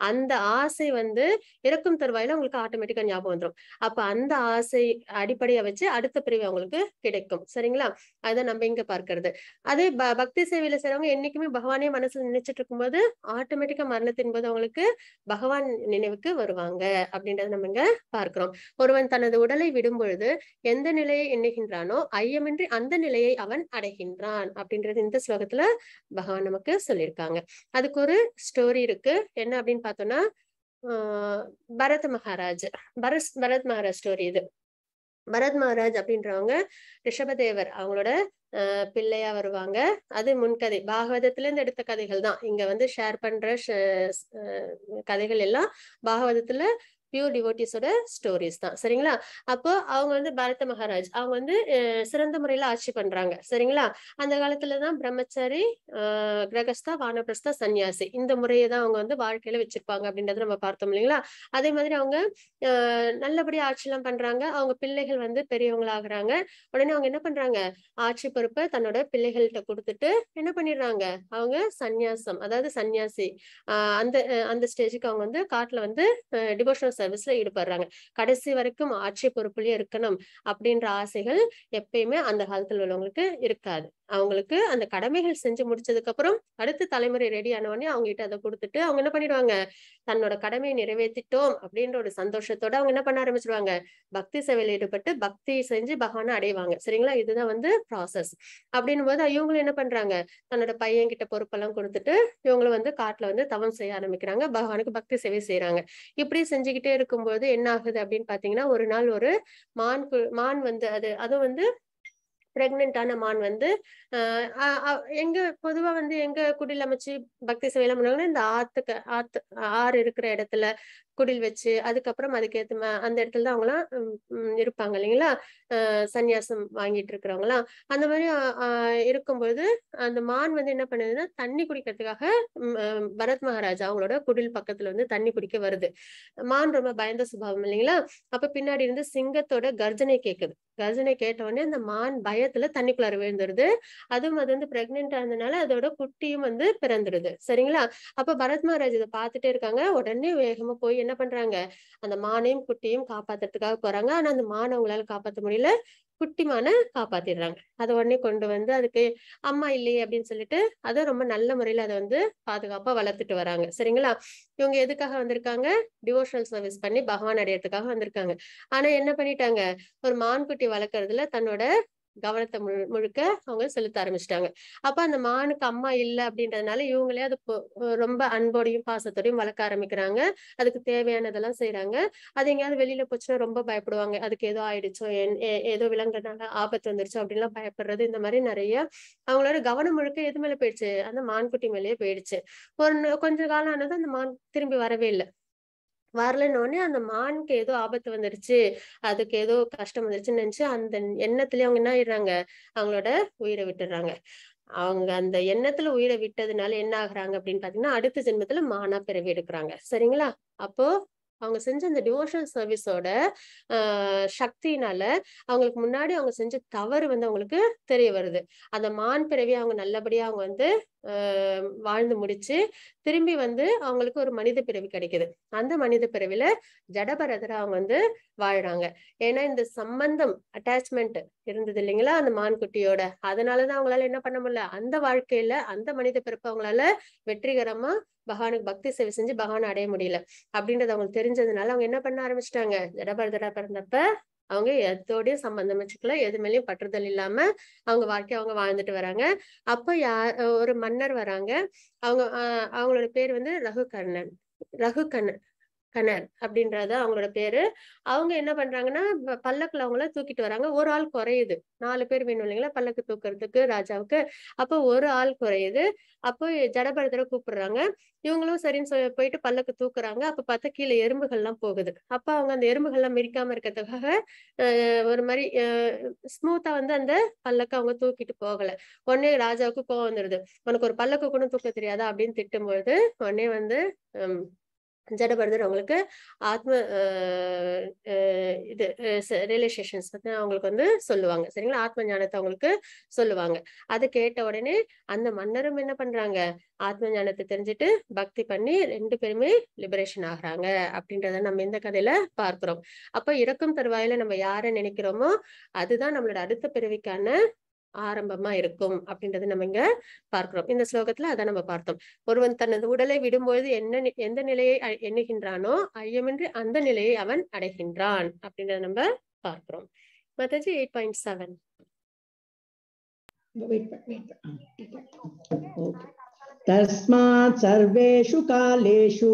அந்த ஆசை வந்து இறக்கும் தருவாயில அவங்களுக்கு ஆட்டோமேட்டிக்கா ஞாபகம் வந்துடும் அப்ப அந்த ஆசை அடிப்படையா வச்சு அடுத்த பிரிவு அவங்களுக்கு கிடைக்கும் சரிங்களா அதை நம்ம இங்க பார்க்கறது அதே ப பக்தி சேவையில செய்றவங்க என்னைக்குமே பகவானே மனசுல நினைச்சிட்டு இருக்கும்போது ஆட்டோமேட்டிக்கா மரணத்தின் போது அவங்களுக்கு பகவான் நினைவுக்கு வருவாங்க அப்படின்றத நம்ம இங்க பார்க்கிறோம் ஒருவன் தனது உடலை விடும் பொழுது எந்த நிலையை எண்ணுகின்றானோ ஐயமின்றி அந்த நிலையை அவன் அடைகின்றான் அப்படின்றது இந்த ஸ்லோகத்தை புஸ்தகத்துல பகவான் நமக்கு சொல்லியிருக்காங்க அதுக்கு ஒரு ஸ்டோரி இருக்கு என்ன அப்படின்னு பார்த்தோம்னா பரத் மகாராஜ் பரத் பரத் மகாராஜ் ஸ்டோரி இது பரத் மகாராஜ் அப்படின்றவங்க ரிஷபதேவர் அவங்களோட பிள்ளையா வருவாங்க அது முன்கதை பாகவதத்துல இருந்து எடுத்த கதைகள் தான் இங்க வந்து ஷேர் பண்ற கதைகள் எல்லாம் பாகவதத்துல பியூர் டிவோட்டிஸோட ஸ்டோரிஸ் தான் சரிங்களா அப்போ அவங்க வந்து பாரத மகாராஜ் அவங்க வந்து சிறந்த முறையில ஆட்சி பண்றாங்க சரிங்களா அந்த காலத்துலதான் பிரம்மச்சாரி ஆஹ் கிரகஸ்தா வானபிரஸ்தா சன்னியாசி இந்த முறையை தான் அவங்க வந்து வாழ்க்கையில வச்சிருப்பாங்க அப்படின்றத நம்ம பார்த்தோம் இல்லைங்களா அதே மாதிரி அவங்க நல்லபடியா ஆட்சி எல்லாம் பண்றாங்க அவங்க பிள்ளைகள் வந்து பெரியவங்களாகிறாங்க உடனே அவங்க என்ன பண்றாங்க ஆட்சி பொறுப்பை தன்னோட பிள்ளைகள்கிட்ட கொடுத்துட்டு என்ன பண்ணிடுறாங்க அவங்க சன்னியாசம் அதாவது சன்னியாசி அந்த அந்த ஸ்டேஜுக்கு அவங்க வந்து காட்டுல வந்து டிவோஷனல் சர்வீஸ்ல ஈடுபடுறாங்க கடைசி வரைக்கும் ஆட்சி பொறுப்புலயே இருக்கணும் அப்படின்ற ஆசைகள் எப்பயுமே அந்த காலத்தில் உள்ளவங்களுக்கு இருக்காது அவங்களுக்கு அந்த கடமைகள் செஞ்சு முடிச்சதுக்கு அப்புறம் அடுத்த தலைமுறை ரெடி ஆனவொடனே அவங்க கிட்ட அதை கொடுத்துட்டு அவங்க என்ன பண்ணிடுவாங்க தன்னோட கடமையை நிறைவேற்றிட்டோம் அப்படின்ற ஒரு சந்தோஷத்தோட அவங்க என்ன பண்ண ஆரம்பிச்சிருவாங்க பக்தி சேவையில் ஈடுபட்டு பக்தி செஞ்சு பகவானை அடைவாங்க சரிங்களா இதுதான் வந்து ப்ராசஸ் அப்படின்னும் போது இவங்களும் என்ன பண்றாங்க தன்னோட பையன் கிட்ட பொறுப்பெல்லாம் கொடுத்துட்டு இவங்களும் வந்து காட்டுல வந்து தவம் செய்ய ஆரம்பிக்கிறாங்க பகவானுக்கு பக்தி சேவை செய்யறாங்க இப்படி செஞ்சுக்கிட்டே இருக்கும்போது என்ன ஆகுது அப்படின்னு பாத்தீங்கன்னா ஒரு நாள் ஒரு மான் மான் வந்து அது அதுவும் வந்து பிரெக்னென்டான மான் வந்து எங்க பொதுவா வந்து எங்க குடியில் அமைச்சு பக்தி சேவையெல்லாம் பண்ணாங்கன்னா இந்த ஆத்துக்கு ஆத்து ஆறு இருக்கிற இடத்துல குடில் வச்சு அதுக்கப்புறம் அதுக்கேற்ற அந்த இடத்துல தான் அவங்களாம் இருப்பாங்க இல்லைங்களா சன்னியாசம் வாங்கிட்டு இருக்கிறவங்களாம் அந்த மாதிரி இருக்கும்போது அந்த மான் வந்து என்ன பண்ணுதுன்னா தண்ணி குடிக்கிறதுக்காக பரத் மகாராஜா அவங்களோட குடில் பக்கத்துல வந்து தண்ணி குடிக்க வருது மான் ரொம்ப பயந்த சுபாவம் இல்லைங்களா அப்ப பின்னாடி இருந்து சிங்கத்தோட கர்ஜனை கேட்குது கர்ஜனை கேட்ட உடனே அந்த மான் பயத்துல தண்ணிக்குள்ளார விழுந்துருது அதுவும் அது வந்து பிரெக்னென்ட் ஆனதுனால அதோட குட்டியும் வந்து பிறந்துடுது சரிங்களா அப்ப பரத் மகாராஜ் இதை பார்த்துட்டே இருக்காங்க உடனே வேகமா போய் என்ன என்ன பண்றாங்க அந்த மானையும் குட்டியும் காப்பாத்துறதுக்காக போறாங்க ஆனா அந்த மானை அவங்களால காப்பாற்ற முடியல குட்டி மானை காப்பாத்திடுறாங்க அதை உடனே கொண்டு வந்து அதுக்கு அம்மா இல்லையே அப்படின்னு சொல்லிட்டு அதை ரொம்ப நல்ல முறையில அதை வந்து பாதுகாப்பா வளர்த்துட்டு வராங்க சரிங்களா இவங்க எதுக்காக வந்திருக்காங்க டிவோஷனல் சர்வீஸ் பண்ணி பகவான் அடையறதுக்காக வந்திருக்காங்க ஆனா என்ன பண்ணிட்டாங்க ஒரு மான் குட்டி வளர்க்கறதுல தன்னோட கவனத்தை முழு முழுக்க அவங்க செலுத்த ஆரம்பிச்சிட்டாங்க அப்ப அந்த மானுக்கு அம்மா இல்லை அப்படின்றதுனால இவங்களே அது ரொம்ப அன்போடையும் பாசத்தோடையும் வளர்க்க ஆரம்பிக்கிறாங்க அதுக்கு தேவையானதெல்லாம் செய்யறாங்க அது எங்கேயாவது வெளியில போச்சுன்னா ரொம்ப பயப்படுவாங்க அதுக்கு ஏதோ ஆயிடுச்சோ ஏதோ விலங்குறதுனால ஆபத்து வந்துருச்சோ அப்படின்லாம் பயப்படுறது இந்த மாதிரி நிறைய அவங்களோட கவனம் முழுக்க எது மேல போயிடுச்சு அந்த மான்குட்டி மேலேயே போயிடுச்சு ஒரு கொஞ்ச காலம் ஆனது அந்த மான் திரும்பி வரவே இல்லை உடனே அந்த மானுக்கு ஏதோ ஆபத்து வந்துருச்சு அதுக்கு ஏதோ கஷ்டம் வந்துருச்சுன்னு நினைச்சு அந்த எண்ணத்துலயே அவங்க என்ன ஆயிடுறாங்க அவங்களோட உயிரை விட்டுறாங்க அவங்க அந்த எண்ணத்துல உயிரை விட்டதுனால என்ன ஆகுறாங்க அப்படின்னு பாத்தீங்கன்னா அடுத்த ஜென்மத்துல மானா பிறவி எடுக்கிறாங்க சரிங்களா அப்போ அவங்க செஞ்ச அந்த டிவோஷனல் சர்வீஸோட சக்தினால அவங்களுக்கு முன்னாடி அவங்க செஞ்ச தவறு வந்து அவங்களுக்கு தெரிய வருது அந்த மான் பிறவி அவங்க நல்லபடியா அவங்க வந்து வாழ்ந்து முடிச்சு திரும்பி வந்து அவங்களுக்கு ஒரு மனித பிறவி கிடைக்குது அந்த மனித பிறவில ஜடபரதரா அவங்க வந்து வாழ்றாங்க ஏன்னா இந்த சம்பந்தம் அட்டாச்மெண்ட் இருந்தது இல்லைங்களா அந்த மான்குட்டியோட அதனாலதான் அவங்களால என்ன பண்ண முடியல அந்த வாழ்க்கையில அந்த மனித பிறப்பு அவங்களால வெற்றிகரமா பகவானுக்கு பக்தி சேவை செஞ்சு பகவான் அடைய முடியல அப்படின்றது அவங்களுக்கு தெரிஞ்சதுனால அவங்க என்ன பண்ண ஆரம்பிச்சிட்டாங்க ஜடபர் ஜடா பிறந்தப்ப அவங்க எதோடய சம்பந்தம் வச்சுக்கல எது மேலயும் பற்றுதல் இல்லாம அவங்க வாழ்க்கைய அவங்க வாழ்ந்துட்டு வராங்க அப்போ யா ஒரு மன்னர் வராங்க அவங்க அவங்களோட பேர் வந்து ரகுகர்ணன் ரகுகர்ணன் கணர் அப்படின்றது அவங்களோட பேரு அவங்க என்ன பண்றாங்கன்னா பல்லக்குல அவங்கள தூக்கிட்டு வராங்க ஒரு ஆள் குறையுது நாலு பேர் வேணும் இல்லைங்களா பல்லக்கு தூக்குறதுக்கு ராஜாவுக்கு அப்போ ஒரு ஆள் குறையுது அப்போ ஜடபரதரை கூப்பிடுறாங்க இவங்களும் சரின்னு சொல்லி போயிட்டு பல்லக்கு தூக்குறாங்க அப்ப பார்த்தா கீழே எறும்புகள்லாம் போகுது அப்ப அவங்க அந்த எறும்புகள்லாம் மிரிக்காம இருக்கிறதுக்காக ஒரு மாதிரி ஸ்மூத்தா வந்து அந்த பல்லக்கு அவங்க தூக்கிட்டு போகல உடனே ராஜாவுக்கு கோவம் வந்துடுது உனக்கு ஒரு பல்லக்கு கூட தூக்க தெரியாதா அப்படின்னு திட்டும்போது உடனே வந்து அவங்களுக்கு ஆத்ம இது ரியலைசேஷன்ஸ் பத்தி அவங்களுக்கு வந்து சொல்லுவாங்க சரிங்களா ஆத்ம ஞானத்தை அவங்களுக்கு சொல்லுவாங்க அது கேட்ட உடனே அந்த மன்னரும் என்ன பண்றாங்க ஆத்ம ஞானத்தை தெரிஞ்சுட்டு பக்தி பண்ணி ரெண்டு பேருமே லிபரேஷன் ஆகுறாங்க அப்படின்றத நம்ம இந்த கதையில பார்க்கிறோம் அப்ப இறக்கும் தருவாயில நம்ம யாரை நினைக்கிறோமோ அதுதான் நம்மளோட அடுத்த பிறவிக்கான ஆரம்பமா இருக்கும் அப்படின்றத நம்ம இங்க பார்க்கிறோம் இந்த ஸ்லோகத்துல அதை நம்ம பார்த்தோம் ஒருவன் தனது உடலை விடும்பொழுது என்ன எந்த நிலையை எண்ணுகின்றானோ ஐயமின்றி அந்த நிலையை அவன் அடைகின்றான் அப்படின்றத நம்ம பார்க்கிறோம் மத்தஜி எயிட் பாயிண்ட் செவன் तस्मात् सर्वेषु कालेषु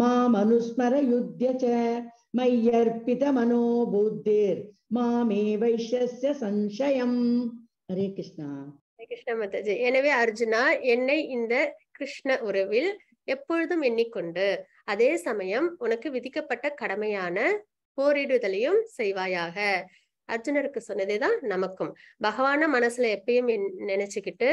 मामनुस्मर युध्य च मय्यर्पितमनो ஹரே கிருஷ்ணா கிருஷ்ண மாதாஜி எனவே அர்ஜுனா என்னை இந்த கிருஷ்ண உறவில் எப்பொழுதும் எண்ணிக்கொண்டு அதே சமயம் உனக்கு விதிக்கப்பட்ட கடமையான போரிடுதலையும் செய்வாயாக அர்ஜுனருக்கு சொன்னதேதான் நமக்கும் பகவான மனசுல எப்பயும் நினைச்சுக்கிட்டு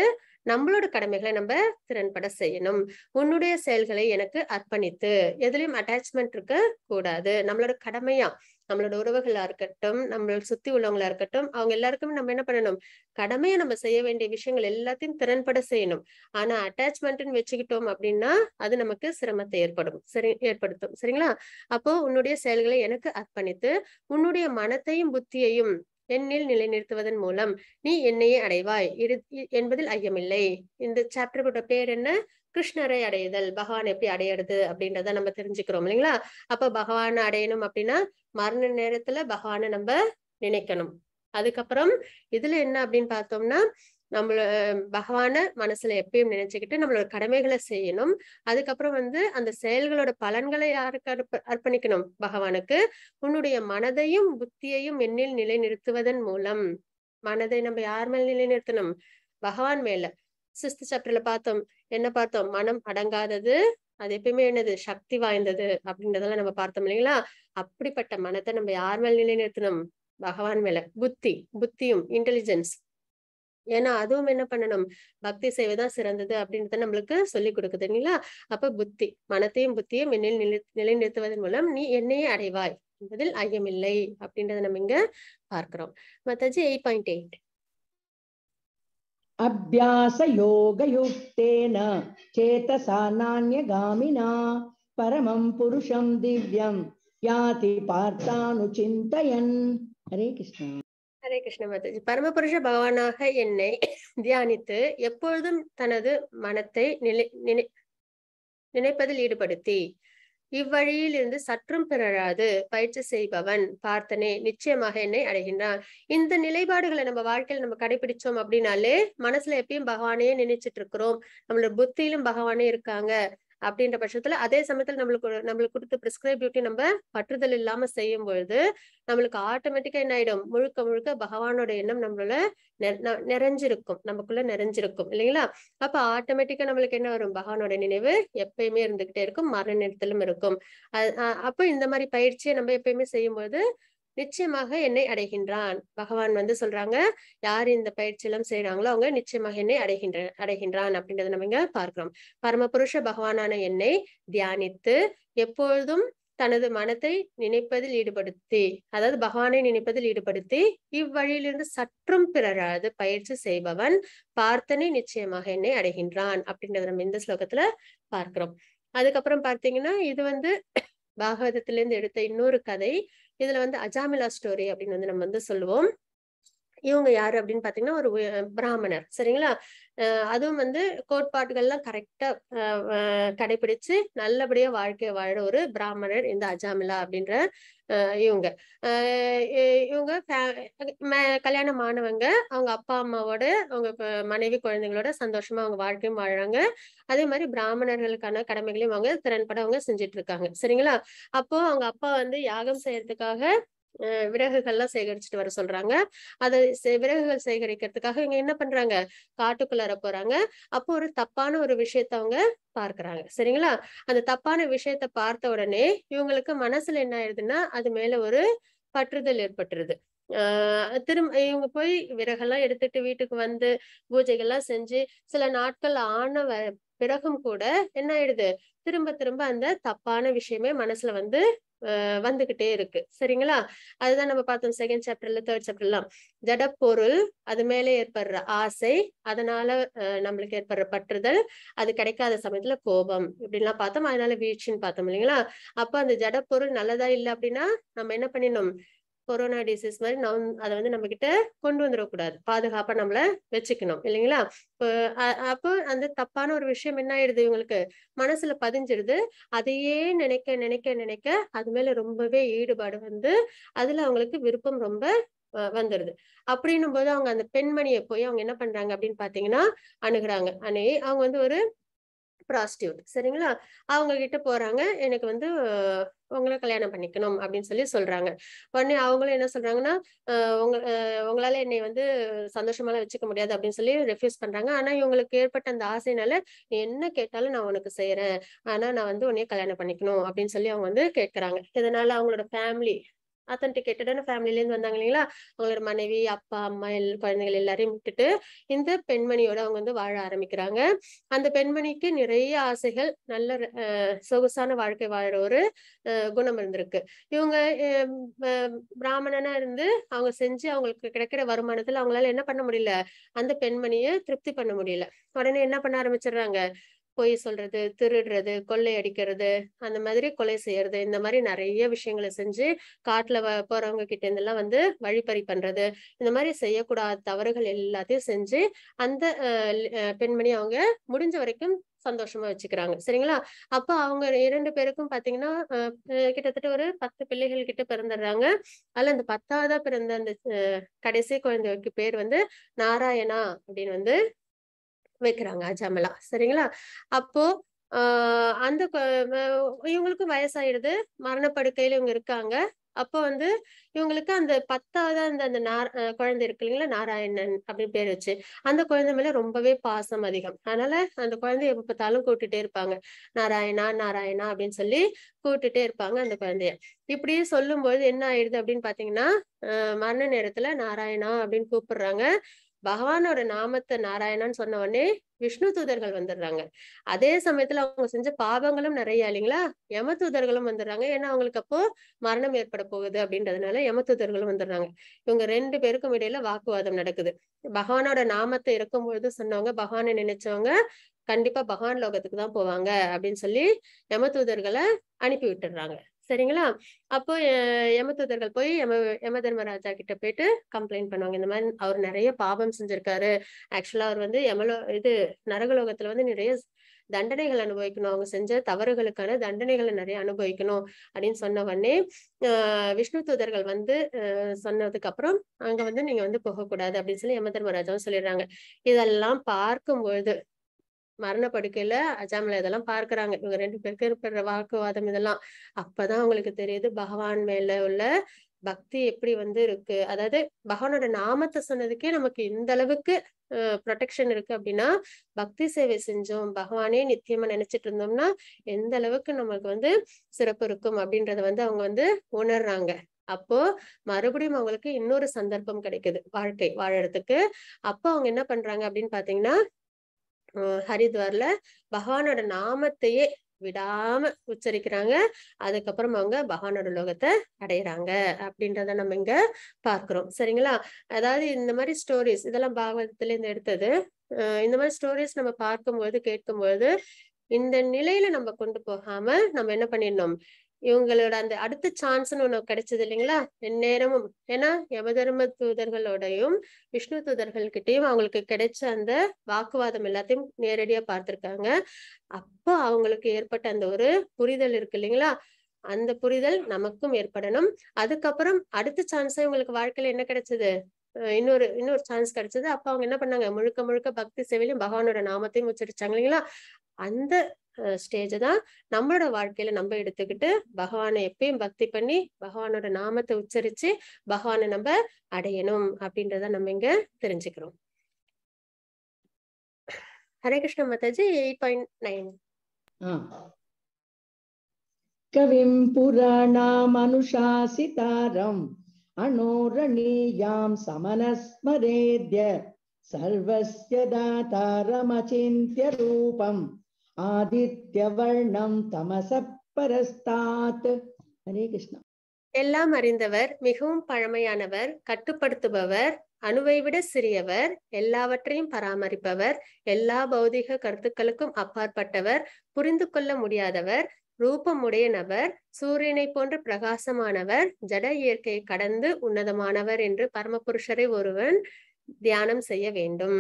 நம்மளோட கடமைகளை நம்ம திறன்பட செய்யணும் உன்னுடைய செயல்களை எனக்கு அர்ப்பணித்து எதுலயும் அட்டாச்மெண்ட் இருக்க கூடாது நம்மளோட கடமையா நம்மளோட உறவுகளா இருக்கட்டும் நம்மளை சுத்தி உள்ளவங்களா இருக்கட்டும் அவங்க எல்லாருக்குமே நம்ம என்ன பண்ணணும் கடமையா நம்ம செய்ய வேண்டிய விஷயங்கள் எல்லாத்தையும் திறன்பட செய்யணும் ஆனா அட்டாச்மெண்ட்னு வச்சுக்கிட்டோம் அப்படின்னா அது நமக்கு சிரமத்தை ஏற்படும் சரி ஏற்படுத்தும் சரிங்களா அப்போ உன்னுடைய செயல்களை எனக்கு அர்ப்பணித்து உன்னுடைய மனத்தையும் புத்தியையும் என்னில் நிலைநிறுத்துவதன் மூலம் நீ என்னையே அடைவாய் இரு என்பதில் ஐயமில்லை இந்த சாப்டரோட பேர் என்ன கிருஷ்ணரை அடையுதல் பகவான் எப்படி அடையிறது அப்படின்றத நம்ம தெரிஞ்சுக்கிறோம் இல்லைங்களா அப்ப பகவானை அடையணும் அப்படின்னா மரண நேரத்துல பகவானை நம்ம நினைக்கணும் அதுக்கப்புறம் இதுல என்ன அப்படின்னு பார்த்தோம்னா நம்மள பகவான மனசுல எப்பயும் நினைச்சுக்கிட்டு நம்மளோட கடமைகளை செய்யணும் அதுக்கப்புறம் வந்து அந்த செயல்களோட பலன்களை யாருக்கு அர்ப்ப அர்ப்பணிக்கணும் பகவானுக்கு உன்னுடைய மனதையும் புத்தியையும் எண்ணில் நிலைநிறுத்துவதன் மூலம் மனதை நம்ம யார் மேல் நிலைநிறுத்தணும் பகவான் மேல சிஸ்து சாப்டர்ல பார்த்தோம் என்ன பார்த்தோம் மனம் அடங்காதது அது எப்பயுமே என்னது சக்தி வாய்ந்தது அப்படின்றதெல்லாம் நம்ம பார்த்தோம் இல்லைங்களா அப்படிப்பட்ட மனத்தை நம்ம யார் மேல நிலைநிறுத்தணும் பகவான் மேல புத்தி புத்தியும் இன்டெலிஜென்ஸ் ஏன்னா அதுவும் என்ன பண்ணணும் பக்தி செய்வதான் சிறந்தது அப்படின்றத நம்மளுக்கு சொல்லி கொடுக்குது இல்லைங்களா அப்ப புத்தி மனத்தையும் புத்தியும் என்னில் நிலை நிலைநிறுத்துவதன் மூலம் நீ என்னையே அடைவாய் என்பதில் ஐயமில்லை அப்படின்றத நம்ம இங்க பார்க்கிறோம் மத்தாஜி எயிட் பாயிண்ட் எயிட் अभ्यासयोगयुक्तेन चेतसा नान्यगामिना परमं पुरुषं दिव्यं याति पार्थानुचिन्तयन् हरे कृष्ण ஹரே கிருஷ்ண மாதாஜி பரமபுருஷ பகவானாக என்னை தியானித்து எப்பொழுதும் தனது மனத்தை நிலை நினை நினைப்பதில் ஈடுபடுத்தி இவ்வழியில் இருந்து சற்றும் பிறராது பயிற்சி செய்பவன் பார்த்தனே நிச்சயமாக என்னை அடைகின்றான் இந்த நிலைப்பாடுகளை நம்ம வாழ்க்கையில நம்ம கடைபிடிச்சோம் அப்படின்னாலே மனசுல எப்பயும் பகவானே நினைச்சிட்டு இருக்கிறோம் நம்மளோட புத்தியிலும் பகவானே இருக்காங்க அப்படின்ற பட்சத்துல அதே சமயத்துல நம்மளுக்கு நம்மளுக்கு கொடுத்த பிரிஸ்கிரைப் டியூட்டி நம்ம பற்றுதல் இல்லாம செய்யும் பொழுது நம்மளுக்கு ஆட்டோமேட்டிக்கா என்ன ஆயிடும் முழுக்க முழுக்க பகவானோட எண்ணம் நம்மளோட நிறைஞ்சிருக்கும் நமக்குள்ள நிறைஞ்சிருக்கும் இல்லைங்களா அப்ப ஆட்டோமேட்டிக்கா நம்மளுக்கு என்ன வரும் பகவானோட நினைவு எப்பயுமே இருந்துகிட்டே இருக்கும் மரண நேரத்திலும் இருக்கும் அப்போ இந்த மாதிரி பயிற்சியை நம்ம எப்பயுமே செய்யும்போது நிச்சயமாக என்னை அடைகின்றான் பகவான் வந்து சொல்றாங்க யார் இந்த பயிற்சி எல்லாம் செய்யறாங்களோ அவங்க நிச்சயமாக என்னை அடைகின்ற அடைகின்றான் அப்படின்றத நம்ம இங்க பார்க்கிறோம் பரமபுருஷ பகவானான என்னை தியானித்து எப்பொழுதும் தனது மனத்தை நினைப்பதில் ஈடுபடுத்தி அதாவது பகவானை நினைப்பதில் ஈடுபடுத்தி இவ்வழியிலிருந்து சற்றும் பிறராது பயிற்சி செய்பவன் பார்த்தனை நிச்சயமாக என்னை அடைகின்றான் அப்படின்றத நம்ம இந்த ஸ்லோகத்துல பார்க்கிறோம் அதுக்கப்புறம் பார்த்தீங்கன்னா இது வந்து பாகவதத்திலிருந்து எடுத்த இன்னொரு கதை இதுல வந்து அஜாமிலா ஸ்டோரி அப்படின்னு வந்து நம்ம வந்து சொல்லுவோம் இவங்க யாரு அப்படின்னு பாத்தீங்கன்னா ஒரு பிராமணர் சரிங்களா அதுவும் வந்து கோட்பாடுகள்லாம் கரெக்டா கடைபிடிச்சு நல்லபடியா வாழ்க்கையை வாழ ஒரு பிராமணர் இந்த அஜாமிலா அப்படின்ற இவங்க இவங்க கல்யாணம் ஆனவங்க அவங்க அப்பா அம்மாவோட அவங்க மனைவி குழந்தைங்களோட சந்தோஷமா அவங்க வாழ்க்கையும் வாழ்றாங்க அதே மாதிரி பிராமணர்களுக்கான கடமைகளையும் அவங்க திறன்பட அவங்க செஞ்சுட்டு இருக்காங்க சரிங்களா அப்போ அவங்க அப்பா வந்து யாகம் செய்யறதுக்காக விறகுகள்லாம் சேகரிச்சுட்டு வர சொல்றாங்க அதை விறகுகள் சேகரிக்கிறதுக்காக இவங்க என்ன பண்றாங்க காட்டுக்குள்ளார போறாங்க அப்போ ஒரு தப்பான ஒரு விஷயத்த அவங்க பார்க்கறாங்க சரிங்களா அந்த தப்பான விஷயத்த பார்த்த உடனே இவங்களுக்கு மனசுல என்ன ஆயிடுதுன்னா அது மேல ஒரு பற்றுதல் ஏற்பட்டுருது ஆஹ் திரும்ப இவங்க போய் விறகெல்லாம் எடுத்துட்டு வீட்டுக்கு வந்து பூஜைகள்லாம் செஞ்சு சில நாட்கள் ஆன பிறகும் கூட என்ன ஆயிடுது திரும்ப திரும்ப அந்த தப்பான விஷயமே மனசுல வந்து வந்துகிட்டே இருக்கு சரிங்களா அதுதான் நம்ம பார்த்தோம் செகண்ட் சாப்டர்ல தேர்ட் சாப்டர்லாம் ஜட பொருள் அது மேலே ஏற்படுற ஆசை அதனால நம்மளுக்கு ஏற்படுற பற்றுதல் அது கிடைக்காத சமயத்துல கோபம் இப்படின்லாம் பார்த்தோம் அதனால வீழ்ச்சின்னு பார்த்தோம் இல்லைங்களா அப்ப அந்த ஜட பொருள் நல்லதா இல்லை அப்படின்னா நம்ம என்ன பண்ணிடணும் கொரோனா டிசீஸ் மாதிரி நம் அதை வந்து நம்ம கிட்ட கொண்டு வந்துடக்கூடாது பாதுகாப்பா நம்மள வச்சுக்கணும் இல்லைங்களா அப்போ அந்த தப்பான ஒரு விஷயம் என்ன ஆயிடுது இவங்களுக்கு மனசுல பதிஞ்சிடுது அதையே நினைக்க நினைக்க நினைக்க அது மேல ரொம்பவே ஈடுபாடு வந்து அதுல அவங்களுக்கு விருப்பம் ரொம்ப வந்துடுது அப்படின்னும் போது அவங்க அந்த பெண்மணியை போய் அவங்க என்ன பண்றாங்க அப்படின்னு பாத்தீங்கன்னா அணுகிறாங்க அணி அவங்க வந்து ஒரு ப்ராஸ்டியூட் சரிங்களா அவங்க கிட்ட போறாங்க எனக்கு வந்து உங்களை கல்யாணம் பண்ணிக்கணும் அப்படின்னு சொல்லி சொல்றாங்க உடனே அவங்களும் என்ன சொல்றாங்கன்னா உங்க உங்களால என்னை வந்து சந்தோஷமால வச்சுக்க முடியாது அப்படின்னு சொல்லி ரெஃப்யூஸ் பண்றாங்க ஆனா இவங்களுக்கு ஏற்பட்ட அந்த ஆசைனால என்ன கேட்டாலும் நான் உனக்கு செய்யறேன் ஆனா நான் வந்து உன்னைய கல்யாணம் பண்ணிக்கணும் அப்படின்னு சொல்லி அவங்க வந்து கேட்கறாங்க இதனால அவங்களோட ஃபேமிலி அத்தன்டிக்கேட்டடான ஃபேமிலிலேருந்து வந்தாங்க இல்லைங்களா அவங்களோட மனைவி அப்பா அம்மா எல் குழந்தைகள் எல்லாரையும் விட்டுட்டு இந்த பெண்மணியோட அவங்க வந்து வாழ ஆரம்பிக்கிறாங்க அந்த பெண்மணிக்கு நிறைய ஆசைகள் நல்ல சொகுசான வாழ்க்கை வாழ்ற ஒரு குணம் இருந்திருக்கு இவங்க பிராமணனா இருந்து அவங்க செஞ்சு அவங்களுக்கு கிடைக்கிற வருமானத்துல அவங்களால என்ன பண்ண முடியல அந்த பெண்மணியை திருப்தி பண்ண முடியல உடனே என்ன பண்ண ஆரம்பிச்சிடுறாங்க பொய் சொல்றது திருடுறது கொள்ளை அடிக்கிறது அந்த மாதிரி கொலை செய்யறது இந்த மாதிரி நிறைய விஷயங்களை செஞ்சு காட்டுல போறவங்க கிட்ட இருந்தெல்லாம் வந்து வழிப்பறி பண்றது இந்த மாதிரி செய்யக்கூடாத தவறுகள் எல்லாத்தையும் செஞ்சு அந்த பெண்மணி அவங்க முடிஞ்ச வரைக்கும் சந்தோஷமா வச்சுக்கிறாங்க சரிங்களா அப்ப அவங்க இரண்டு பேருக்கும் பாத்தீங்கன்னா கிட்டத்தட்ட ஒரு பத்து பிள்ளைகள் கிட்ட பிறந்துடுறாங்க அதுல அந்த பத்தாவதா பிறந்த அந்த கடைசி குழந்தைக்கு பேர் வந்து நாராயணா அப்படின்னு வந்து வைக்கிறாங்க அஜாமலா சரிங்களா அப்போ ஆஹ் அந்த இவங்களுக்கும் வயசாயிடுது மரணப்படுக்கையில இவங்க இருக்காங்க அப்போ வந்து இவங்களுக்கு அந்த பத்தாவது அந்த அந்த நார குழந்தை இருக்கு இல்லைங்களா நாராயணன் அப்படி பேர் வச்சு அந்த குழந்தை மேல ரொம்பவே பாசம் அதிகம் அதனால அந்த குழந்தைய எப்ப பார்த்தாலும் கூட்டுட்டே இருப்பாங்க நாராயணா நாராயணா அப்படின்னு சொல்லி கூட்டுட்டே இருப்பாங்க அந்த குழந்தைய இப்படியே சொல்லும்போது என்ன ஆயிடுது அப்படின்னு பாத்தீங்கன்னா மரண நேரத்துல நாராயணா அப்படின்னு கூப்பிடுறாங்க பகவானோட நாமத்தை நாராயணன் சொன்ன உடனே விஷ்ணு தூதர்கள் வந்துடுறாங்க அதே சமயத்துல அவங்க செஞ்ச பாபங்களும் நிறைய இல்லைங்களா யம தூதர்களும் வந்துடுறாங்க ஏன்னா அவங்களுக்கு அப்போ மரணம் ஏற்பட போகுது அப்படின்றதுனால யம தூதர்களும் வந்துடுறாங்க இவங்க ரெண்டு பேருக்கும் இடையில வாக்குவாதம் நடக்குது பகவானோட நாமத்தை இருக்கும் பொழுது சொன்னவங்க பகவானை நினைச்சவங்க கண்டிப்பா பகவான் லோகத்துக்கு தான் போவாங்க அப்படின்னு சொல்லி யம தூதர்களை அனுப்பி விட்டுடுறாங்க சரிங்களா அப்போ யமதூதர்கள் போய் யம யம தர்மராஜா கிட்ட போயிட்டு கம்ப்ளைண்ட் பண்ணுவாங்க இந்த மாதிரி அவர் நிறைய பாவம் செஞ்சிருக்காரு ஆக்சுவலா அவர் வந்து எமலோ இது நரகலோகத்துல வந்து நிறைய தண்டனைகள் அனுபவிக்கணும் அவங்க செஞ்ச தவறுகளுக்கான தண்டனைகளை நிறைய அனுபவிக்கணும் அப்படின்னு சொன்ன உடனே விஷ்ணு தூதர்கள் வந்து சொன்னதுக்கு அப்புறம் அங்க வந்து நீங்க வந்து போகக்கூடாது அப்படின்னு சொல்லி யம தர்மராஜாவும் சொல்லிடுறாங்க இதெல்லாம் பார்க்கும்பொழுது மரணப்படுக்கையில அஜாமல இதெல்லாம் பார்க்கறாங்க இவங்க ரெண்டு பேருக்கு இருக்கிற வாக்குவாதம் இதெல்லாம் அப்பதான் அவங்களுக்கு தெரியுது பகவான் மேல உள்ள பக்தி எப்படி வந்து இருக்கு அதாவது பகவானோட நாமத்தை சொன்னதுக்கே நமக்கு இந்த அளவுக்கு ப்ரொடெக்ஷன் இருக்கு அப்படின்னா பக்தி சேவை செஞ்சோம் பகவானே நித்தியமா நினைச்சிட்டு இருந்தோம்னா எந்த அளவுக்கு நமக்கு வந்து சிறப்பு இருக்கும் அப்படின்றத வந்து அவங்க வந்து உணர்றாங்க அப்போ மறுபடியும் அவங்களுக்கு இன்னொரு சந்தர்ப்பம் கிடைக்குது வாழ்க்கை வாழறதுக்கு அப்போ அவங்க என்ன பண்றாங்க அப்படின்னு பாத்தீங்கன்னா ஹரித்வார்ல பகவானோட நாமத்தையே விடாம உச்சரிக்கிறாங்க அதுக்கப்புறம் அவங்க பகவானோட லோகத்தை அடையிறாங்க அப்படின்றத நம்ம இங்க பார்க்கிறோம் சரிங்களா அதாவது இந்த மாதிரி ஸ்டோரிஸ் இதெல்லாம் பாகவதத்துல இருந்து எடுத்தது இந்த மாதிரி ஸ்டோரிஸ் நம்ம பார்க்கும்போது கேட்கும்போது இந்த நிலையில நம்ம கொண்டு போகாம நம்ம என்ன பண்ணிடணும் இவங்களோட அந்த அடுத்த சான்ஸ்னு ஒண்ணு கிடைச்சது இல்லைங்களா எந்நேரமும் ஏன்னா யமதர்ம தூதர்களோடையும் விஷ்ணு தூதர்கள்கிட்டையும் அவங்களுக்கு கிடைச்ச அந்த வாக்குவாதம் எல்லாத்தையும் நேரடியா பார்த்திருக்காங்க அப்போ அவங்களுக்கு ஏற்பட்ட அந்த ஒரு புரிதல் இருக்கு இல்லைங்களா அந்த புரிதல் நமக்கும் ஏற்படணும் அதுக்கப்புறம் அடுத்த சான்ஸா இவங்களுக்கு வாழ்க்கையில என்ன கிடைச்சது இன்னொரு இன்னொரு சான்ஸ் கிடைச்சது அப்ப அவங்க என்ன பண்ணாங்க முழுக்க முழுக்க பக்தி சேவையிலும் பகவானோட நாமத்தையும் உச்சரிச்சாங்க இல்லைங்களா அந்த ஸ்டேஜ் தான் நம்மளோட வாழ்க்கையில நம்ம எடுத்துக்கிட்டு பகவானை எப்பயும் பக்தி பண்ணி பகவானோட நாமத்தை உச்சரிச்சு பகவானை நம்ம அடையணும் அப்படின்றத நம்ம இங்க தெரிஞ்சுக்கிறோம் Hare Krishna Mataji eight point nine கவிம் புராணாமனுஷாசிதாரம் அனோரணீயாம் சமனஸ்மரேத்ய சர்வஸ்ய தாத்தாரமச்சிந்திய ரூபம் ஆதித்யவர்ணம் தமசப்பரஸ்தாத் ஹரே கிருஷ்ணா எல்லாம் அறிந்தவர் மிகவும் பழமையானவர் கட்டுப்படுத்துபவர் அணுவை விட சிறியவர் எல்லாவற்றையும் பராமரிப்பவர் எல்லா பௌதிக கருத்துக்களுக்கும் அப்பாற்பட்டவர் புரிந்து கொள்ள முடியாதவர் ரூபமுடைய நபர் சூரியனை போன்ற பிரகாசமானவர் ஜட இயற்கையை கடந்து உன்னதமானவர் என்று பரமபுருஷரை ஒருவன் தியானம் செய்ய வேண்டும்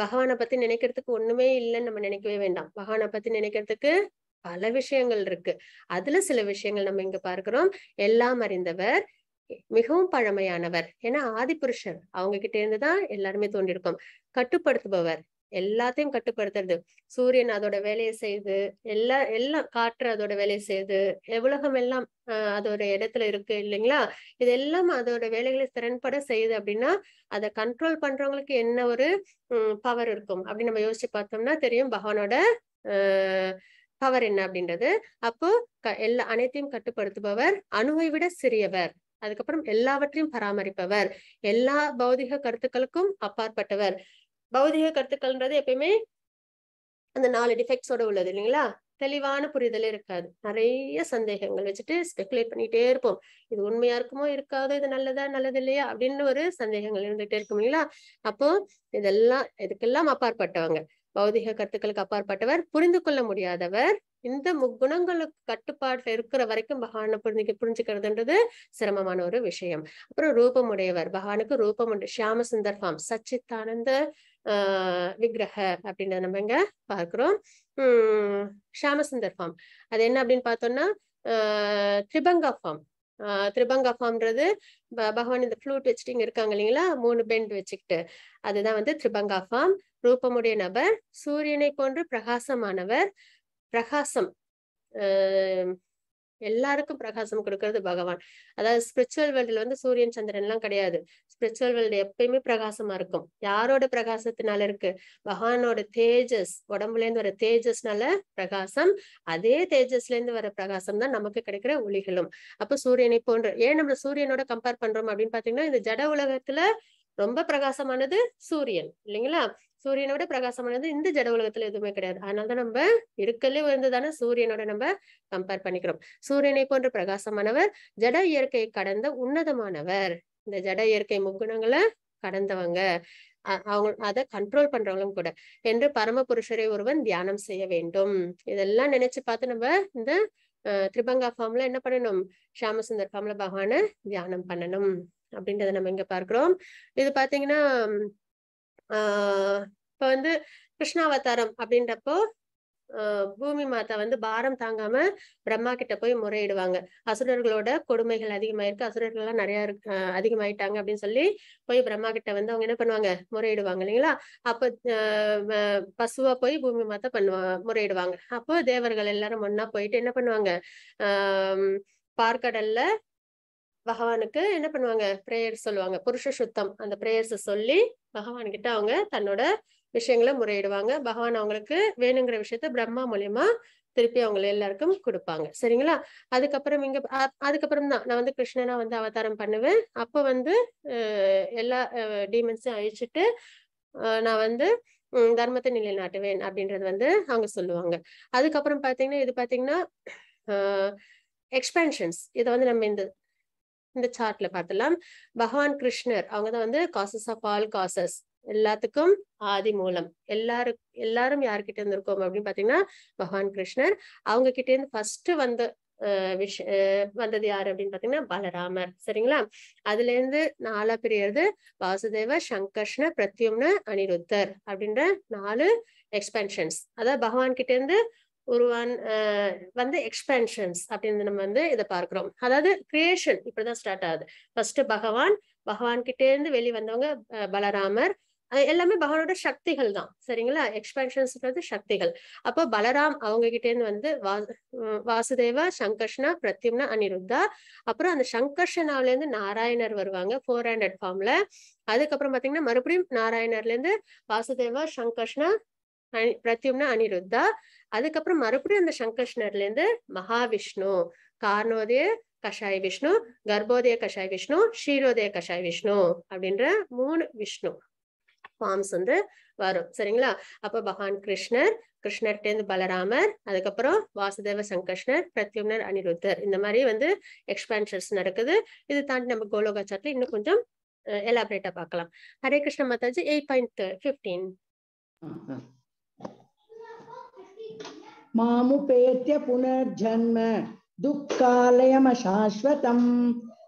பகவானை பத்தி நினைக்கிறதுக்கு ஒண்ணுமே இல்லைன்னு நம்ம நினைக்கவே வேண்டாம் பகவானை பத்தி நினைக்கிறதுக்கு பல விஷயங்கள் இருக்கு அதுல சில விஷயங்கள் நம்ம இங்க பார்க்கிறோம் எல்லாம் அறிந்தவர் மிகவும் பழமையானவர் ஏன்னா ஆதிபுருஷர் அவங்க கிட்ட இருந்துதான் எல்லாருமே தோண்டிருக்கோம் கட்டுப்படுத்துபவர் எல்லாத்தையும் கட்டுப்படுத்துறது சூரியன் அதோட வேலையை செய்து எல்லா எல்லாம் காற்று அதோட வேலையை செய்து எவ்வளகம் எல்லாம் அதோட இடத்துல இருக்கு இல்லைங்களா இதெல்லாம் அதோட வேலைகளை திறன்பட செய்யுது அப்படின்னா அதை கண்ட்ரோல் பண்றவங்களுக்கு என்ன ஒரு பவர் இருக்கும் அப்படின்னு நம்ம யோசிச்சு பார்த்தோம்னா தெரியும் பகவானோட பவர் என்ன அப்படின்றது அப்போ க எல்லா அனைத்தையும் கட்டுப்படுத்துபவர் அணுவை விட சிறியவர் அதுக்கப்புறம் எல்லாவற்றையும் பராமரிப்பவர் எல்லா பௌதிக கருத்துக்களுக்கும் அப்பாற்பட்டவர் பௌதிக கருத்துக்கள்ன்றது எப்பயுமே அந்த நாலு டிஃபெக்ட்ஸோட உள்ளது இல்லைங்களா தெளிவான புரிதல் இருக்காது நிறைய சந்தேகங்கள் வச்சுட்டு ஸ்பெகுலேட் பண்ணிட்டே இருப்போம் இது உண்மையா இருக்குமோ இருக்காதோ இது நல்லதா நல்லது இல்லையா அப்படின்னு ஒரு சந்தேகங்கள் இருந்துகிட்டே இருக்கும் இல்லைங்களா அப்போ இதெல்லாம் இதுக்கெல்லாம் அப்பாற்பட்டவங்க பௌதிக கருத்துக்களுக்கு அப்பாற்பட்டவர் புரிந்து கொள்ள முடியாதவர் இந்த முக்குணங்களுக்கு கட்டுப்பாட்டுல இருக்கிற வரைக்கும் பகவானை புரிஞ்சுக்க புரிஞ்சுக்கிறதுன்றது சிரமமான ஒரு விஷயம் அப்புறம் ரூபமுடையவர் பகவானுக்கு ரூபம் உண்டு ஷியாம சுந்தர் ஃபார்ம் சச்சித்தானந்த விக்கிரக அப்படின்றத நம்ம இங்க பார்க்கிறோம் உம் ஷாமசுந்தர் ஃபார்ம் அது என்ன அப்படின்னு பார்த்தோம்னா திரிபங்கா ஃபார்ம் திரிபங்கா ஃபார்ம்ன்றது பகவான் இந்த ஃப்ளூட் வச்சுட்டு இங்க இருக்காங்க இல்லைங்களா மூணு பெண்ட் வச்சுக்கிட்டு அதுதான் வந்து திரிபங்கா ஃபார்ம் ரூபமுடைய நபர் சூரியனை போன்று பிரகாசமானவர் பிரகாசம் எல்லாருக்கும் பிரகாசம் கொடுக்கறது பகவான் அதாவது ஸ்பிரிச்சுவல் வேர்ல்டுல வந்து சூரியன் சந்திரன் எல்லாம் கிடையாது ஸ்பிரிச்சுவல் வேர்ல்டு எப்பயுமே பிரகாசமா இருக்கும் யாரோட பிரகாசத்தினால இருக்கு பகவானோட தேஜஸ் உடம்புல இருந்து வர தேஜஸ்னால பிரகாசம் அதே தேஜஸ்ல இருந்து வர பிரகாசம் தான் நமக்கு கிடைக்கிற ஒளிகளும் அப்ப சூரியனை போன்ற ஏன் நம்ம சூரியனோட கம்பேர் பண்றோம் அப்படின்னு பாத்தீங்கன்னா இந்த ஜட உலகத்துல ரொம்ப பிரகாசமானது சூரியன் இல்லைங்களா சூரியனை விட பிரகாசமானது இந்த ஜட உலகத்துல எதுவுமே கிடையாது அதனாலதான் நம்ம இருக்கலே இருந்துதானே சூரியனோட நம்ம கம்பேர் பண்ணிக்கிறோம் சூரியனை போன்ற பிரகாசமானவர் ஜட இயற்கையை கடந்த உன்னதமானவர் இந்த ஜட இயற்கை முகுணங்களை கடந்தவங்க அவங்க அதை கண்ட்ரோல் பண்றவங்களும் கூட என்று பரம புருஷரை ஒருவன் தியானம் செய்ய வேண்டும் இதெல்லாம் நினைச்சு பார்த்து நம்ம இந்த திரிபங்கா ஃபார்ம்ல என்ன பண்ணணும் ஷியாமசுந்தர் ஃபார்ம்ல பகவான தியானம் பண்ணணும் அப்படின்றத நம்ம இங்க பார்க்கிறோம் இது பாத்தீங்கன்னா ஆஹ் இப்ப வந்து கிருஷ்ணாவதாரம் அப்படின்றப்போ பூமி மாதா வந்து பாரம் தாங்காம பிரம்மா கிட்ட போய் முறையிடுவாங்க அசுரர்களோட கொடுமைகள் அதிகமாயிருக்கு அசுரர்கள் எல்லாம் நிறைய அதிகமாயிட்டாங்க அப்படின்னு சொல்லி போய் பிரம்மா கிட்ட வந்து அவங்க என்ன பண்ணுவாங்க முறையிடுவாங்க இல்லைங்களா அப்ப பசுவா போய் பூமி மாதா பண்ணுவாங்க முறையிடுவாங்க அப்போ தேவர்கள் எல்லாரும் ஒன்னா போயிட்டு என்ன பண்ணுவாங்க ஆஹ் பார்க்கடல்ல பகவானுக்கு என்ன பண்ணுவாங்க ப்ரேயர் சொல்லுவாங்க புருஷ சுத்தம் அந்த ப்ரேயர்ஸை சொல்லி பகவான்கிட்ட அவங்க தன்னோட விஷயங்களை முறையிடுவாங்க பகவான் அவங்களுக்கு வேணுங்கிற விஷயத்த பிரம்மா மூலியமா திருப்பி அவங்க எல்லாருக்கும் கொடுப்பாங்க சரிங்களா அதுக்கப்புறம் இங்க அதுக்கப்புறம் தான் நான் வந்து கிருஷ்ணனா வந்து அவதாரம் பண்ணுவேன் அப்ப வந்து எல்லா டீமன்ஸும் அழிச்சிட்டு நான் வந்து தர்மத்தை நிலைநாட்டுவேன் அப்படின்றது வந்து அவங்க சொல்லுவாங்க அதுக்கப்புறம் பாத்தீங்கன்னா இது பாத்தீங்கன்னா எக்ஸ்பென்ஷன்ஸ் இதை வந்து நம்ம இந்த இந்த சார்ட்ல பார்த்தலாம் பகவான் கிருஷ்ணர் அவங்க தான் வந்து காசஸ் ஆஃப் ஆல் காசஸ் எல்லாத்துக்கும் ஆதி மூலம் எல்லாரு எல்லாரும் யார்கிட்ட இருந்து இருக்கோம் அப்படின்னு பாத்தீங்கன்னா பகவான் கிருஷ்ணர் அவங்க கிட்ட இருந்து ஃபர்ஸ்ட் வந்த விஷ வந்தது யாரு அப்படின்னு பாத்தீங்கன்னா பலராமர் சரிங்களா அதுல இருந்து நாலா பிரியறது வாசுதேவ சங்கர்ஷ்ண பிரத்யும்ன அனிருத்தர் அப்படின்ற நாலு எக்ஸ்பென்ஷன்ஸ் அதாவது பகவான் கிட்ட இருந்து உருவான் வந்து எக்ஸ்பென்ஷன்ஸ் அப்படின்னு நம்ம வந்து இதை பார்க்கிறோம் அதாவது கிரியேஷன் இப்படிதான் ஸ்டார்ட் ஆகுது ஃபர்ஸ்ட் பகவான் பகவான் கிட்டே இருந்து வெளி வந்தவங்க பலராமர் எல்லாமே பகவானோட சக்திகள் தான் சரிங்களா எக்ஸ்பென்ஷன்ஸ்ன்றது சக்திகள் அப்போ பலராம் அவங்க கிட்டேருந்து வந்து வா வாசுதேவா சங்கர்ஷ்ணா பிரத்யும்னா அனிருத்தா அப்புறம் அந்த சங்கர்ஷனாவில இருந்து நாராயணர் வருவாங்க ஃபோர் ஹண்ட்ரட் ஃபார்ம்ல அதுக்கப்புறம் பாத்தீங்கன்னா மறுபடியும் நாராயணர்ல இருந்து வாசுதேவா சங்கர்ஷ்ணா பிரத்யும்னா அனிருத்தா அதுக்கப்புறம் மறுபடியும் அந்த சங்கர்ஷ்ணர்ல இருந்து மகாவிஷ்ணு கார்ணோதய கஷாய் விஷ்ணு கர்ப்போதய கஷாய் விஷ்ணு ஷீரோதய கஷாய் விஷ்ணு அப்படின்ற மூணு விஷ்ணு ஃபார்ம்ஸ் வந்து வரும் சரிங்களா அப்ப பகவான் கிருஷ்ணர் கிருஷ்ணர்டேந்து பலராமர் அதுக்கப்புறம் வாசுதேவ சங்கர்ஷ்ணர் பிரத்யும்னர் அனிருத்தர் இந்த மாதிரி வந்து எக்ஸ்பென்ஷன்ஸ் நடக்குது இது தாண்டி நம்ம கோலோகா இன்னும் கொஞ்சம் எலாபரேட்டா பார்க்கலாம் Hare Krishna Mataji eight point fifteen மாமுபேத்திய புனர்ஜன்ம துக்காலயமசாஸ்வதம்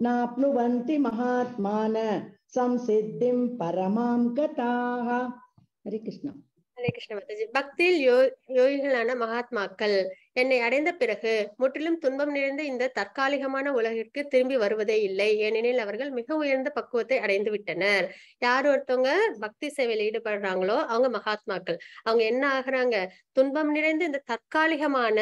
நாப்னுவந்தி மகாத்மான சம்சித்திம் பரமாம் கதாக ஹரி கிருஷ்ணா ஹரே கிருஷ்ண பக்தியில் யோ யோகிகளான மகாத்மாக்கள் என்னை அடைந்த பிறகு முற்றிலும் துன்பம் நிறைந்த இந்த தற்காலிகமான உலகிற்கு திரும்பி வருவதே இல்லை ஏனெனில் அவர்கள் மிக உயர்ந்த பக்குவத்தை அடைந்து விட்டனர் யார் ஒருத்தவங்க பக்தி சேவையில் ஈடுபடுறாங்களோ அவங்க மகாத்மாக்கள் அவங்க என்ன ஆகுறாங்க துன்பம் நிறைந்த இந்த தற்காலிகமான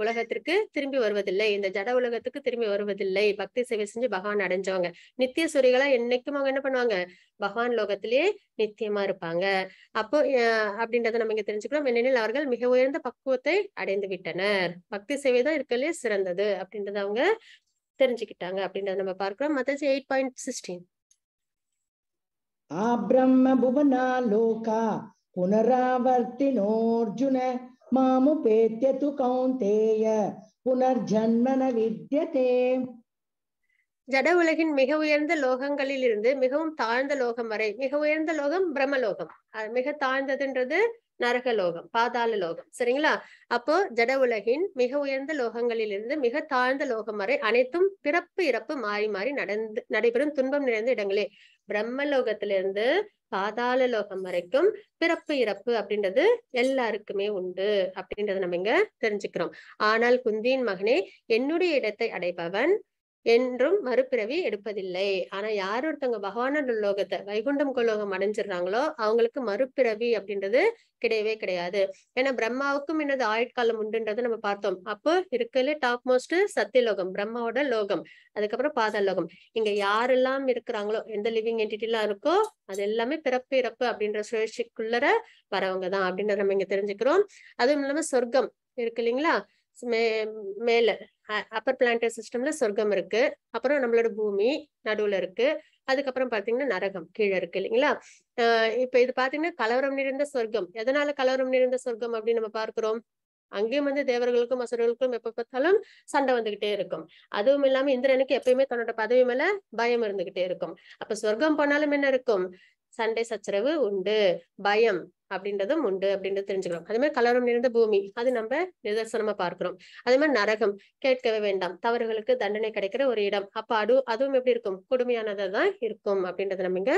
உலகத்திற்கு திரும்பி வருவதில்லை இந்த ஜட உலகத்துக்கு திரும்பி வருவதில்லை பக்தி சேவை செஞ்சு பகவான் அடைஞ்சவங்க நித்திய சுரிகளா என்னைக்கும் அவங்க என்ன பண்ணுவாங்க பகவான் லோகத்திலேயே நித்தியமா இருப்பாங்க அப்போ அப்படின்றத நம்ம இங்க தெரிஞ்சுக்கிறோம் ஏனெனில் அவர்கள் மிக உயர்ந்த பக்குவத்தை அடைந்து விட்டனர் பக்தி சேவைதான் தான் சிறந்தது அப்படின்றத அவங்க தெரிஞ்சுக்கிட்டாங்க அப்படின்றத நம்ம பார்க்கிறோம் மத்த எயிட் பாயிண்ட் சிக்ஸ்டீன் ஆ பிரம்ம புவனா லோகா புனராவர்த்தினோர்ஜுன मामुपेत्य तु कौन्तेय புனர்ஜன்மன வித்யதே ஜட உலகின் மிக உயர்ந்த லோகங்களில் இருந்து மிகவும் தாழ்ந்த லோகம் வரை மிக உயர்ந்த லோகம் பிரம்மலோகம் மிக தாழ்ந்ததுன்றது நரக லோகம் பாதாள லோகம் சரிங்களா அப்போ ஜட உலகின் மிக உயர்ந்த லோகங்களில் இருந்து மிக தாழ்ந்த லோகம் வரை அனைத்தும் பிறப்பு இறப்பு மாறி மாறி நடந்து நடைபெறும் துன்பம் நிறைந்த இடங்களே பிரம்மலோகத்திலிருந்து பாதாள லோகம் வரைக்கும் பிறப்பு இறப்பு அப்படின்றது எல்லாருக்குமே உண்டு அப்படின்றத நம்ம இங்க தெரிஞ்சுக்கிறோம் ஆனால் குந்தியின் மகனே என்னுடைய இடத்தை அடைபவன் என்றும் மறுபிறவி எடுப்பதில்லை ஆனா யார் ஒருத்தவங்க பகவான லோகத்தை வைகுண்டம் குலோகம் அடைஞ்சிடுறாங்களோ அவங்களுக்கு மறுபிறவி அப்படின்றது கிடையவே கிடையாது ஏன்னா பிரம்மாவுக்கும் என்னது ஆயுட்காலம் உண்டுன்றதை நம்ம பார்த்தோம் அப்போ இருக்கிறதுல டாப் மோஸ்ட் சத்தியலோகம் பிரம்மாவோட லோகம் அதுக்கப்புறம் பாதலோகம் இங்க யாரெல்லாம் இருக்கிறாங்களோ எந்த லிவிங் என்டிட்டிலாம் இருக்கோ அது எல்லாமே பிறப்பு இறப்பு அப்படின்ற சுழற்சிக்குள்ளர வரவங்க தான் அப்படின்றத நம்ம இங்க தெரிஞ்சுக்கிறோம் அதுவும் இல்லாம சொர்க்கம் இருக்கு இல்லைங்களா மேல அப்பர் பிளான்டர் சிஸ்டம்ல சொர்க்கம் இருக்கு அப்புறம் நம்மளோட பூமி நடுவுல இருக்கு அதுக்கப்புறம் பாத்தீங்கன்னா நரகம் கீழே இருக்கு இல்லைங்களா இப்ப இது பாத்தீங்கன்னா கலவரம் நிறைந்த சொர்க்கம் எதனால கலவரம் நிறைந்த சொர்க்கம் அப்படின்னு நம்ம பார்க்கிறோம் அங்கேயும் வந்து தேவர்களுக்கும் அசுரர்களுக்கும் எப்ப பார்த்தாலும் சண்டை வந்துகிட்டே இருக்கும் அதுவும் இல்லாம இந்திரனுக்கு எப்பயுமே தன்னோட பதவி மேல பயம் இருந்துகிட்டே இருக்கும் அப்ப சொர்க்கம் போனாலும் என்ன இருக்கும் சண்டை சச்சரவு உண்டு பயம் அப்படின்றதும் உண்டு அப்படின்றது தெரிஞ்சுக்கிறோம் அதே மாதிரி கலவரம் நிறைந்த பூமி அது நம்ம நிதர்சனமா பார்க்கிறோம் அதே மாதிரி நரகம் கேட்கவே வேண்டாம் தவறுகளுக்கு தண்டனை கிடைக்கிற ஒரு இடம் அப்ப அது அதுவும் எப்படி இருக்கும் கொடுமையானதா தான் இருக்கும் அப்படின்றத நம்ம இங்க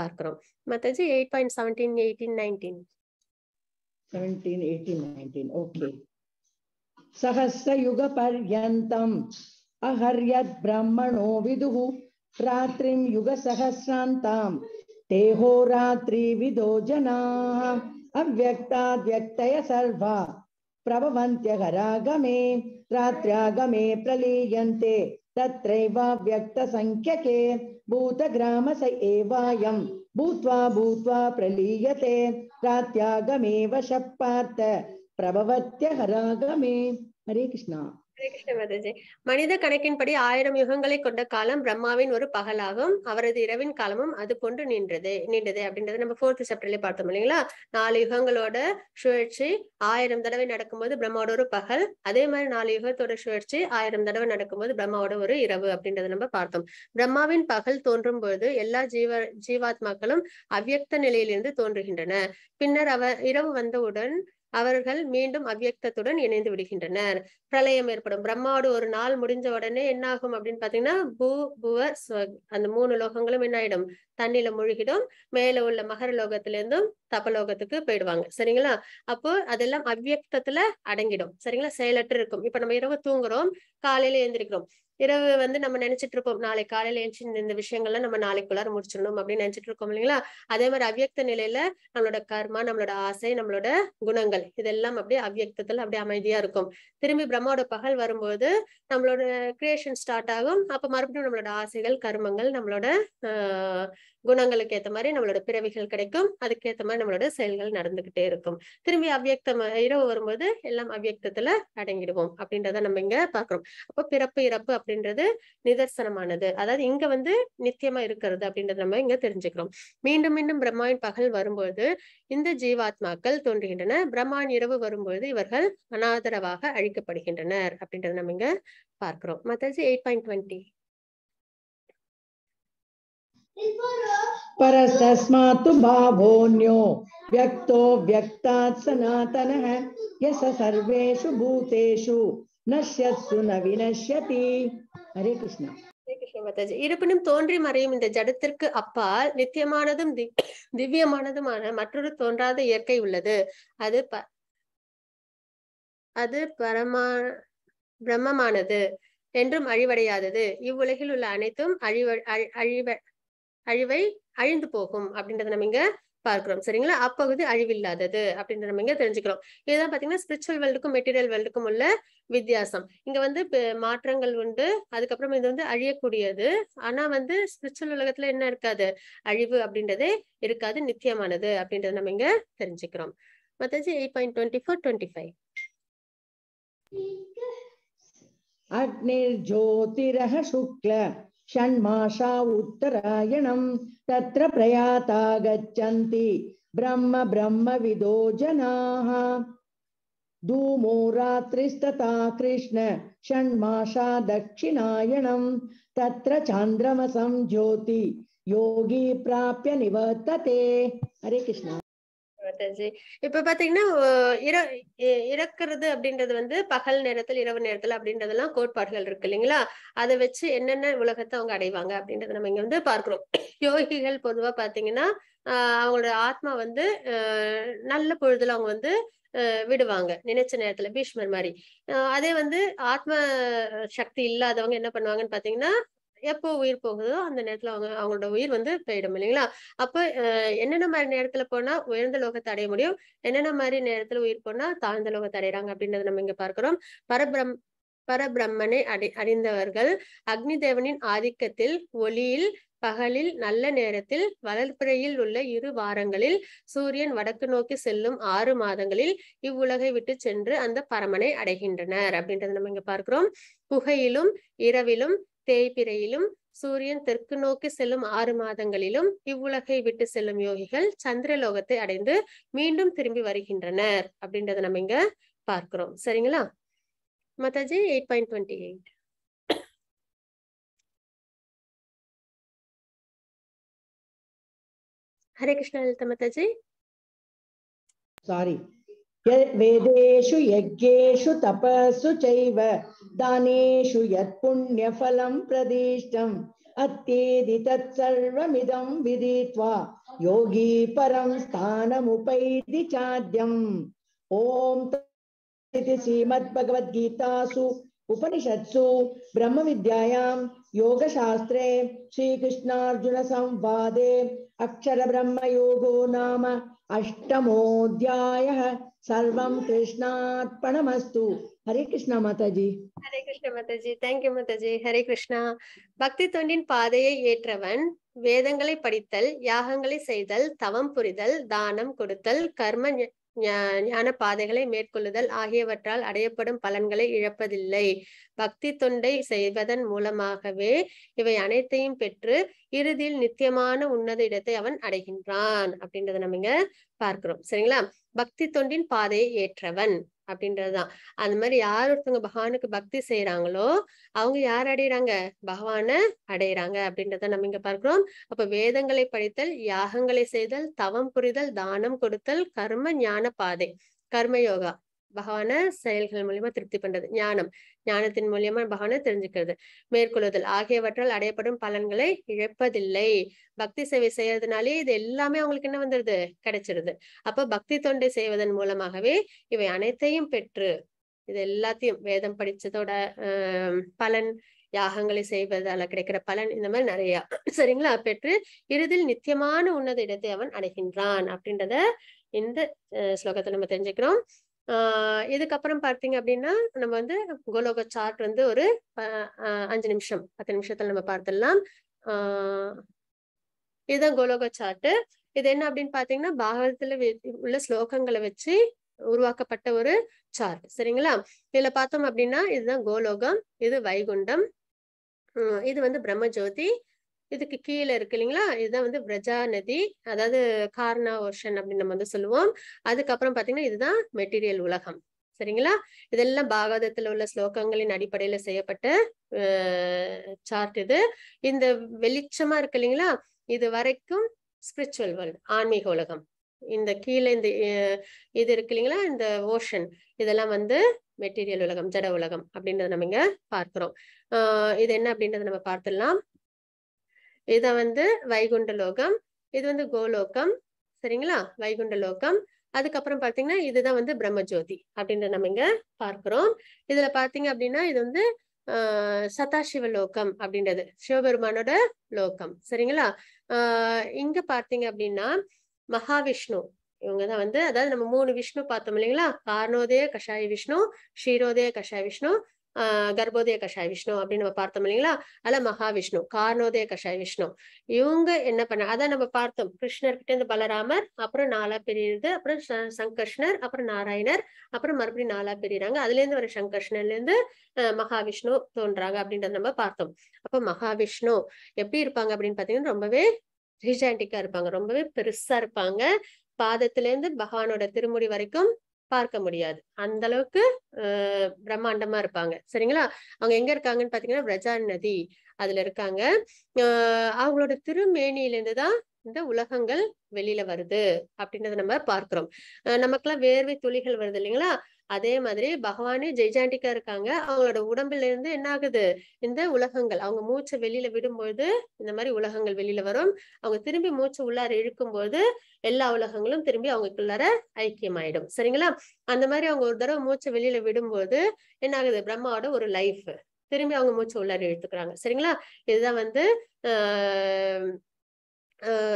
பார்க்கிறோம் Mataji eight point seventeen eighteen nineteen seventeen eighteen nineteen okay சகசயுக பர்யந்தம் அஹர்யத் பிரம்மணோ விதுஹு ராத்திரிம் யுக சகசிராந்தாம் ते जना अव्यक्ता व्यक्त सर्वा प्रभवन्त्यघरागमे रात्र्यागमे प्रलीयन्ते तत्रैवाव्यक्तसङ्ख्यके भूतग्राम स एवायं भूत्वा भूत्वा प्रलीयते रात्यागमे वशः पार्थ प्रभवत्यघरागमे हरे कृष्णा மனித கணக்கின்படி ஆயிரம் யுகங்களை கொண்ட காலம் பிரம்மாவின் ஒரு பகலாகும் அவரது இரவின் காலமும் அது கொண்டு நின்றது நீண்டது அப்படின்றத நம்ம போர்த் சாப்டர்லயே பார்த்தோம் இல்லைங்களா நாலு யுகங்களோட சுழற்சி ஆயிரம் தடவை நடக்கும்போது பிரம்மாவோட ஒரு பகல் அதே மாதிரி நாலு யுகத்தோட சுழற்சி ஆயிரம் தடவை நடக்கும்போது பிரம்மாவோட ஒரு இரவு அப்படின்றத நம்ம பார்த்தோம் பிரம்மாவின் பகல் தோன்றும் பொழுது எல்லா ஜீவ ஜீவாத்மாக்களும் அவ்வியக்த நிலையிலிருந்து தோன்றுகின்றன பின்னர் அவர் இரவு வந்தவுடன் அவர்கள் மீண்டும் அவ்வியக்தத்துடன் இணைந்து விடுகின்றனர் பிரளயம் ஏற்படும் பிரம்மாவோட ஒரு நாள் முடிஞ்ச உடனே என்ன ஆகும் அப்படின்னு பாத்தீங்கன்னா பூ புவர் அந்த மூணு லோகங்களும் என்ன ஆயிடும் தண்ணில மூழ்கிடும் மேல உள்ள மகர லோகத்திலிருந்தும் இருந்தும் தபலோகத்துக்கு போயிடுவாங்க சரிங்களா அப்போ அதெல்லாம் அவ்வியக்தத்துல அடங்கிடும் சரிங்களா செயலற்று இருக்கும் இப்ப நம்ம இரவு தூங்குறோம் காலையில எழுந்திருக்கிறோம் இரவு வந்து நம்ம நினைச்சிட்டு இருப்போம் நாளை காலையில எழுச்சி இந்த விஷயங்கள்லாம் நம்ம நாளைக்குள்ளார முடிச்சிடணும் அப்படின்னு நினைச்சிட்டு இருக்கோம் இல்லைங்களா அதே மாதிரி அவ்வியக்த நிலையில நம்மளோட கர்மா நம்மளோட ஆசை நம்மளோட குணங்கள் இதெல்லாம் அப்படியே அவ்வியக்தத்துல அப்படியே அமைதியா இருக்கும் திரும்பி பிரம்மாவோட பகல் வரும்போது நம்மளோட கிரியேஷன் ஸ்டார்ட் ஆகும் அப்ப மறுபடியும் நம்மளோட ஆசைகள் கர்மங்கள் நம்மளோட குணங்களுக்கு ஏற்ற மாதிரி நம்மளோட பிறவிகள் கிடைக்கும் அதுக்கு மாதிரி நம்மளோட செயல்கள் நடந்துகிட்டே இருக்கும் திரும்பி அவ்வியக்தம் இரவு வரும்போது எல்லாம் அவ்வியக்தத்துல அடங்கிடுவோம் அப்படின்றத நம்ம இங்க பாக்குறோம் அப்ப பிறப்பு இறப்பு அப்படின்றது நிதர்சனமானது அதாவது இங்க வந்து நித்தியமா இருக்கிறது அப்படின்றத நம்ம இங்க தெரிஞ்சுக்கிறோம் மீண்டும் மீண்டும் பிரம்மாவின் பகல் வரும்போது இந்த ஜீவாத்மாக்கள் தோன்றுகின்றன பிரம்மான் இரவு வரும்போது இவர்கள் அனாதரவாக அழிக்கப்படுகின்றனர் அப்படின்றத நம்ம இங்க பார்க்கிறோம் மத்தாஜி எயிட் பாயிண்ட் டுவெண்ட்டி परस्तस्मात् भावोऽन्यो व्यक्तो व्यक्तात् सनातनः सर्वेषु भूतेषु இருப்பினும் தோன்றி மறையும் இந்த ஜடத்திற்கு அப்பால் நித்தியமானதும் திவ்யமானதுமான மற்றொரு தோன்றாத இயற்கை உள்ளது அது ப அது பரமா பிரம்மமானது என்றும் அழிவடையாதது இவ்வுலகில் உள்ள அனைத்தும் அழிவ அழிவ அழிவை அழிந்து போகும் அப்படின்றத நம்ம இங்க பார்க்கிறோம் சரிங்களா அப்பகுதி அழிவில்லாதது அப்படின்றத நம்ம இங்க தெரிஞ்சுக்கிறோம் இதுதான் பாத்தீங்கன்னா ஸ்பிரிச்சுவல் வேர்ல்டுக்கும் மெட்டீரியல் வேர்ல்டுக்கும் உள்ள வித்தியாசம் இங்க வந்து மாற்றங்கள் உண்டு அதுக்கப்புறம் இது வந்து அழியக்கூடியது ஆனா வந்து ஸ்பிரிச்சுவல் உலகத்துல என்ன இருக்காது அழிவு அப்படின்றதே இருக்காது நித்தியமானது அப்படின்றத நம்ம இங்க தெரிஞ்சுக்கிறோம் Mataji eight point twenty four twenty five அக்னிர் ஜோதிரக சுக்ல षण्मासा उत्तरायणम् तत्र प्रयाता गच्छन्ति ब्रह्म ब्रह्मविदो जनाः रात्रिस्तथा कृष्ण षण्मासा दक्षिणायणम् तत्र चान्द्रमसं ज्योति योगी प्राप्य निवर्तते हरे कृष्ण சத்யஜி இப்ப பாத்தீங்கன்னா இற இறக்குறது அப்படின்றது வந்து பகல் நேரத்தில் இரவு அப்படின்றது அப்படின்றதெல்லாம் கோட்பாடுகள் இருக்கு இல்லைங்களா அதை வச்சு என்னென்ன உலகத்தை அவங்க அடைவாங்க அப்படின்றத நம்ம இங்க வந்து பார்க்கிறோம் யோகிகள் பொதுவா பாத்தீங்கன்னா அவங்களோட ஆத்மா வந்து நல்ல பொழுதுல அவங்க வந்து விடுவாங்க நினைச்ச நேரத்துல பீஷ்மர் மாதிரி அதே வந்து ஆத்ம சக்தி இல்லாதவங்க என்ன பண்ணுவாங்கன்னு பாத்தீங்கன்னா எப்போ உயிர் போகுதோ அந்த நேரத்துல அவங்க அவங்களோட உயிர் வந்து போயிடும் இல்லைங்களா அப்போ என்னென்ன மாதிரி நேரத்துல போனா உயர்ந்த லோகத்தை அடைய முடியும் என்னென்ன மாதிரி நேரத்துல உயிர் போனா தாழ்ந்த லோகத்தை அடைகிறாங்க அப்படின்றத நம்ம இங்க பார்க்கிறோம் பரபிரம் பரபிரம்மனை அடை அடைந்தவர்கள் அக்னி தேவனின் ஆதிக்கத்தில் ஒளியில் பகலில் நல்ல நேரத்தில் வளர்ப்புறையில் உள்ள இரு வாரங்களில் சூரியன் வடக்கு நோக்கி செல்லும் ஆறு மாதங்களில் இவ்வுலகை விட்டு சென்று அந்த பரமனை அடைகின்றனர் அப்படின்றத நம்ம இங்க பார்க்கிறோம் புகையிலும் இரவிலும் தேய்பிரையிலும் சூரியன் தெற்கு நோக்கி செல்லும் ஆறு மாதங்களிலும் இவ்வுலகை விட்டு செல்லும் யோகிகள் சந்திரலோகத்தை அடைந்து மீண்டும் திரும்பி வருகின்றனர் அப்படின்றத நம்ம இங்க பார்க்கிறோம் சரிங்களா Mataji eight point twenty eight Hare Krishna Lalitha Mataji sorry वेदेषु यज्ञेषु तपसु चैव दानेषु यत्पुण्यफलं प्रदिष्टम् अत्येदि तत्सर्वमिदं विदित्वा योगी परं स्थानमुपैति चाद्यम् ॐ इति श्रीमद्भगवद्गीतासु उपनिषत्सु ब्रह्मविद्यायां योगशास्त्रे श्रीकृष्णार्जुनसंवादे अक्षरब्रह्मयोगो नाम अष्टमोऽध्यायः सर्वं कृष्णात्पणमस्तु हरे கிருஷ்ணா மாதாஜி ஹரே கிருஷ்ணா மாதாஜி தேங்க்யூ மாதாஜி ஹரே கிருஷ்ணா பக்தி தொண்டின் பாதையை ஏற்றவன் வேதங்களை படித்தல் யாகங்களை செய்தல் தவம் புரிதல் தானம் கொடுத்தல் கர்ம ஞான பாதைகளை மேற்கொள்ளுதல் ஆகியவற்றால் அடையப்படும் பலன்களை இழப்பதில்லை பக்தி தொண்டை செய்வதன் மூலமாகவே இவை அனைத்தையும் பெற்று இறுதியில் நித்தியமான உன்னத இடத்தை அவன் அடைகின்றான் அப்படின்றத நம்ம இங்க பார்க்கிறோம் சரிங்களா பக்தி தொண்டின் பாதையை ஏற்றவன் அப்படின்றதுதான் அந்த மாதிரி யார் ஒருத்தவங்க பகவானுக்கு பக்தி செய்யறாங்களோ அவங்க யார் அடையிறாங்க பகவான அடையிறாங்க அப்படின்றத நம்ம இங்க பார்க்கிறோம் அப்ப வேதங்களை படித்தல் யாகங்களை செய்தல் தவம் புரிதல் தானம் கொடுத்தல் கர்ம ஞான பாதை கர்மயோகா பகவான செயல்கள் மூலியமா திருப்தி பண்றது ஞானம் ஞானத்தின் மூலியமா பகவானை தெரிஞ்சுக்கிறது மேற்கொள்ளுதல் ஆகியவற்றால் அடையப்படும் பலன்களை இழப்பதில்லை பக்தி சேவை செய்யறதுனாலே இது எல்லாமே அவங்களுக்கு என்ன வந்துருது கிடைச்சிருது அப்ப பக்தி தொண்டை செய்வதன் மூலமாகவே இவை அனைத்தையும் பெற்று இது எல்லாத்தையும் வேதம் படிச்சதோட பலன் யாகங்களை செய்வதால கிடைக்கிற பலன் இந்த மாதிரி நிறைய சரிங்களா பெற்று இறுதியில் நித்தியமான உன்னத இடத்தை அவன் அடைகின்றான் அப்படின்றத இந்த ஸ்லோகத்தை நம்ம தெரிஞ்சுக்கிறோம் இதுக்கப்புறம் பார்த்தீங்க அப்படின்னா நம்ம வந்து கோலோக சார்ட் வந்து ஒரு அஞ்சு நிமிஷம் பத்து நிமிஷத்துல நம்ம பார்த்துடலாம் இதுதான் கோலோக சார்ட்டு இது என்ன அப்படின்னு பாத்தீங்கன்னா பாகவதத்துல உள்ள ஸ்லோகங்களை வச்சு உருவாக்கப்பட்ட ஒரு சார்ட் சரிங்களா இதுல பார்த்தோம் அப்படின்னா இதுதான் கோலோகம் இது வைகுண்டம் இது வந்து பிரம்மஜோதி இதுக்கு கீழே இருக்கு இல்லைங்களா இதுதான் வந்து பிரஜா நதி அதாவது கார்னா ஓஷன் அப்படின்னு நம்ம வந்து சொல்லுவோம் அதுக்கப்புறம் பாத்தீங்கன்னா இதுதான் மெட்டீரியல் உலகம் சரிங்களா இதெல்லாம் பாகவதத்துல உள்ள ஸ்லோகங்களின் அடிப்படையில செய்யப்பட்ட சார்ட் இது இந்த வெளிச்சமா இருக்கு இல்லைங்களா இது வரைக்கும் ஸ்பிரிச்சுவல் வேர்ல்ட் ஆன்மீக உலகம் இந்த கீழே இந்த இது இருக்கு இல்லைங்களா இந்த ஓஷன் இதெல்லாம் வந்து மெட்டீரியல் உலகம் ஜட உலகம் அப்படின்றத நம்ம இங்க பார்க்கிறோம் இது என்ன அப்படின்றத நம்ம பார்த்துடலாம் இதை வந்து வைகுண்ட லோகம் இது வந்து கோலோகம் சரிங்களா வைகுண்ட லோகம் அதுக்கப்புறம் பாத்தீங்கன்னா இதுதான் வந்து பிரம்மஜோதி அப்படின்ற நம்ம இங்க பார்க்கிறோம் இதுல பாத்தீங்க அப்படின்னா இது வந்து சதாசிவ லோகம் அப்படின்றது சிவபெருமானோட லோகம் சரிங்களா ஆஹ் இங்க பாத்தீங்க அப்படின்னா மகாவிஷ்ணு இவங்கதான் வந்து அதாவது நம்ம மூணு விஷ்ணு பார்த்தோம் இல்லைங்களா காரணோதய கஷாய விஷ்ணு ஷீரோதய கஷாய விஷ்ணு கர்ப்போதய கஷாய விஷ்ணு அப்படின்னு நம்ம பார்த்தோம் இல்லைங்களா அல்ல மகாவிஷ்ணு காரணோதய கஷாய விஷ்ணு இவங்க என்ன பண்ண அதை நம்ம பார்த்தோம் கிருஷ்ணர்கிட்ட இருந்து பலராமர் அப்புறம் நாலா பிரியுது அப்புறம் சங்கர்ஷ்ணர் அப்புறம் நாராயணர் அப்புறம் மறுபடியும் நாலா பிரியிறாங்க அதுல இருந்து வர சங்கர்ஷ்ணர்ல இருந்து மகாவிஷ்ணு தோன்றாங்க அப்படின்றத நம்ம பார்த்தோம் அப்ப மகாவிஷ்ணு எப்படி இருப்பாங்க அப்படின்னு பாத்தீங்கன்னா ரொம்பவே ரிஜாண்டிக்கா இருப்பாங்க ரொம்பவே பெருசா இருப்பாங்க பாதத்துல இருந்து பகவானோட திருமுடி வரைக்கும் பார்க்க முடியாது அந்த அளவுக்கு பிரம்மாண்டமா இருப்பாங்க சரிங்களா அவங்க எங்க இருக்காங்கன்னு பாத்தீங்கன்னா பிரஜா நதி அதுல இருக்காங்க அவங்களோட திருமேனியிலேருந்து தான் இந்த உலகங்கள் வெளியில வருது அப்படின்றத நம்ம பார்க்கிறோம் நமக்கெல்லாம் வேர்வை துளிகள் வருது இல்லைங்களா அதே மாதிரி பகவானே ஜெய்ஜாண்டிக்கா இருக்காங்க அவங்களோட உடம்புல இருந்து என்ன ஆகுது இந்த உலகங்கள் அவங்க மூச்சை வெளியில விடும்போது இந்த மாதிரி உலகங்கள் வெளியில வரும் அவங்க திரும்பி மூச்சு உள்ளார இழுக்கும் போது எல்லா உலகங்களும் திரும்பி அவங்களுக்குள்ளார ஐக்கியமாயிடும் சரிங்களா அந்த மாதிரி அவங்க ஒரு தடவை மூச்சை வெளியில விடும்போது என்ன ஆகுது பிரம்மாவோட ஒரு லைஃப் திரும்பி அவங்க மூச்சு உள்ளார இழுத்துக்கிறாங்க சரிங்களா இதுதான் வந்து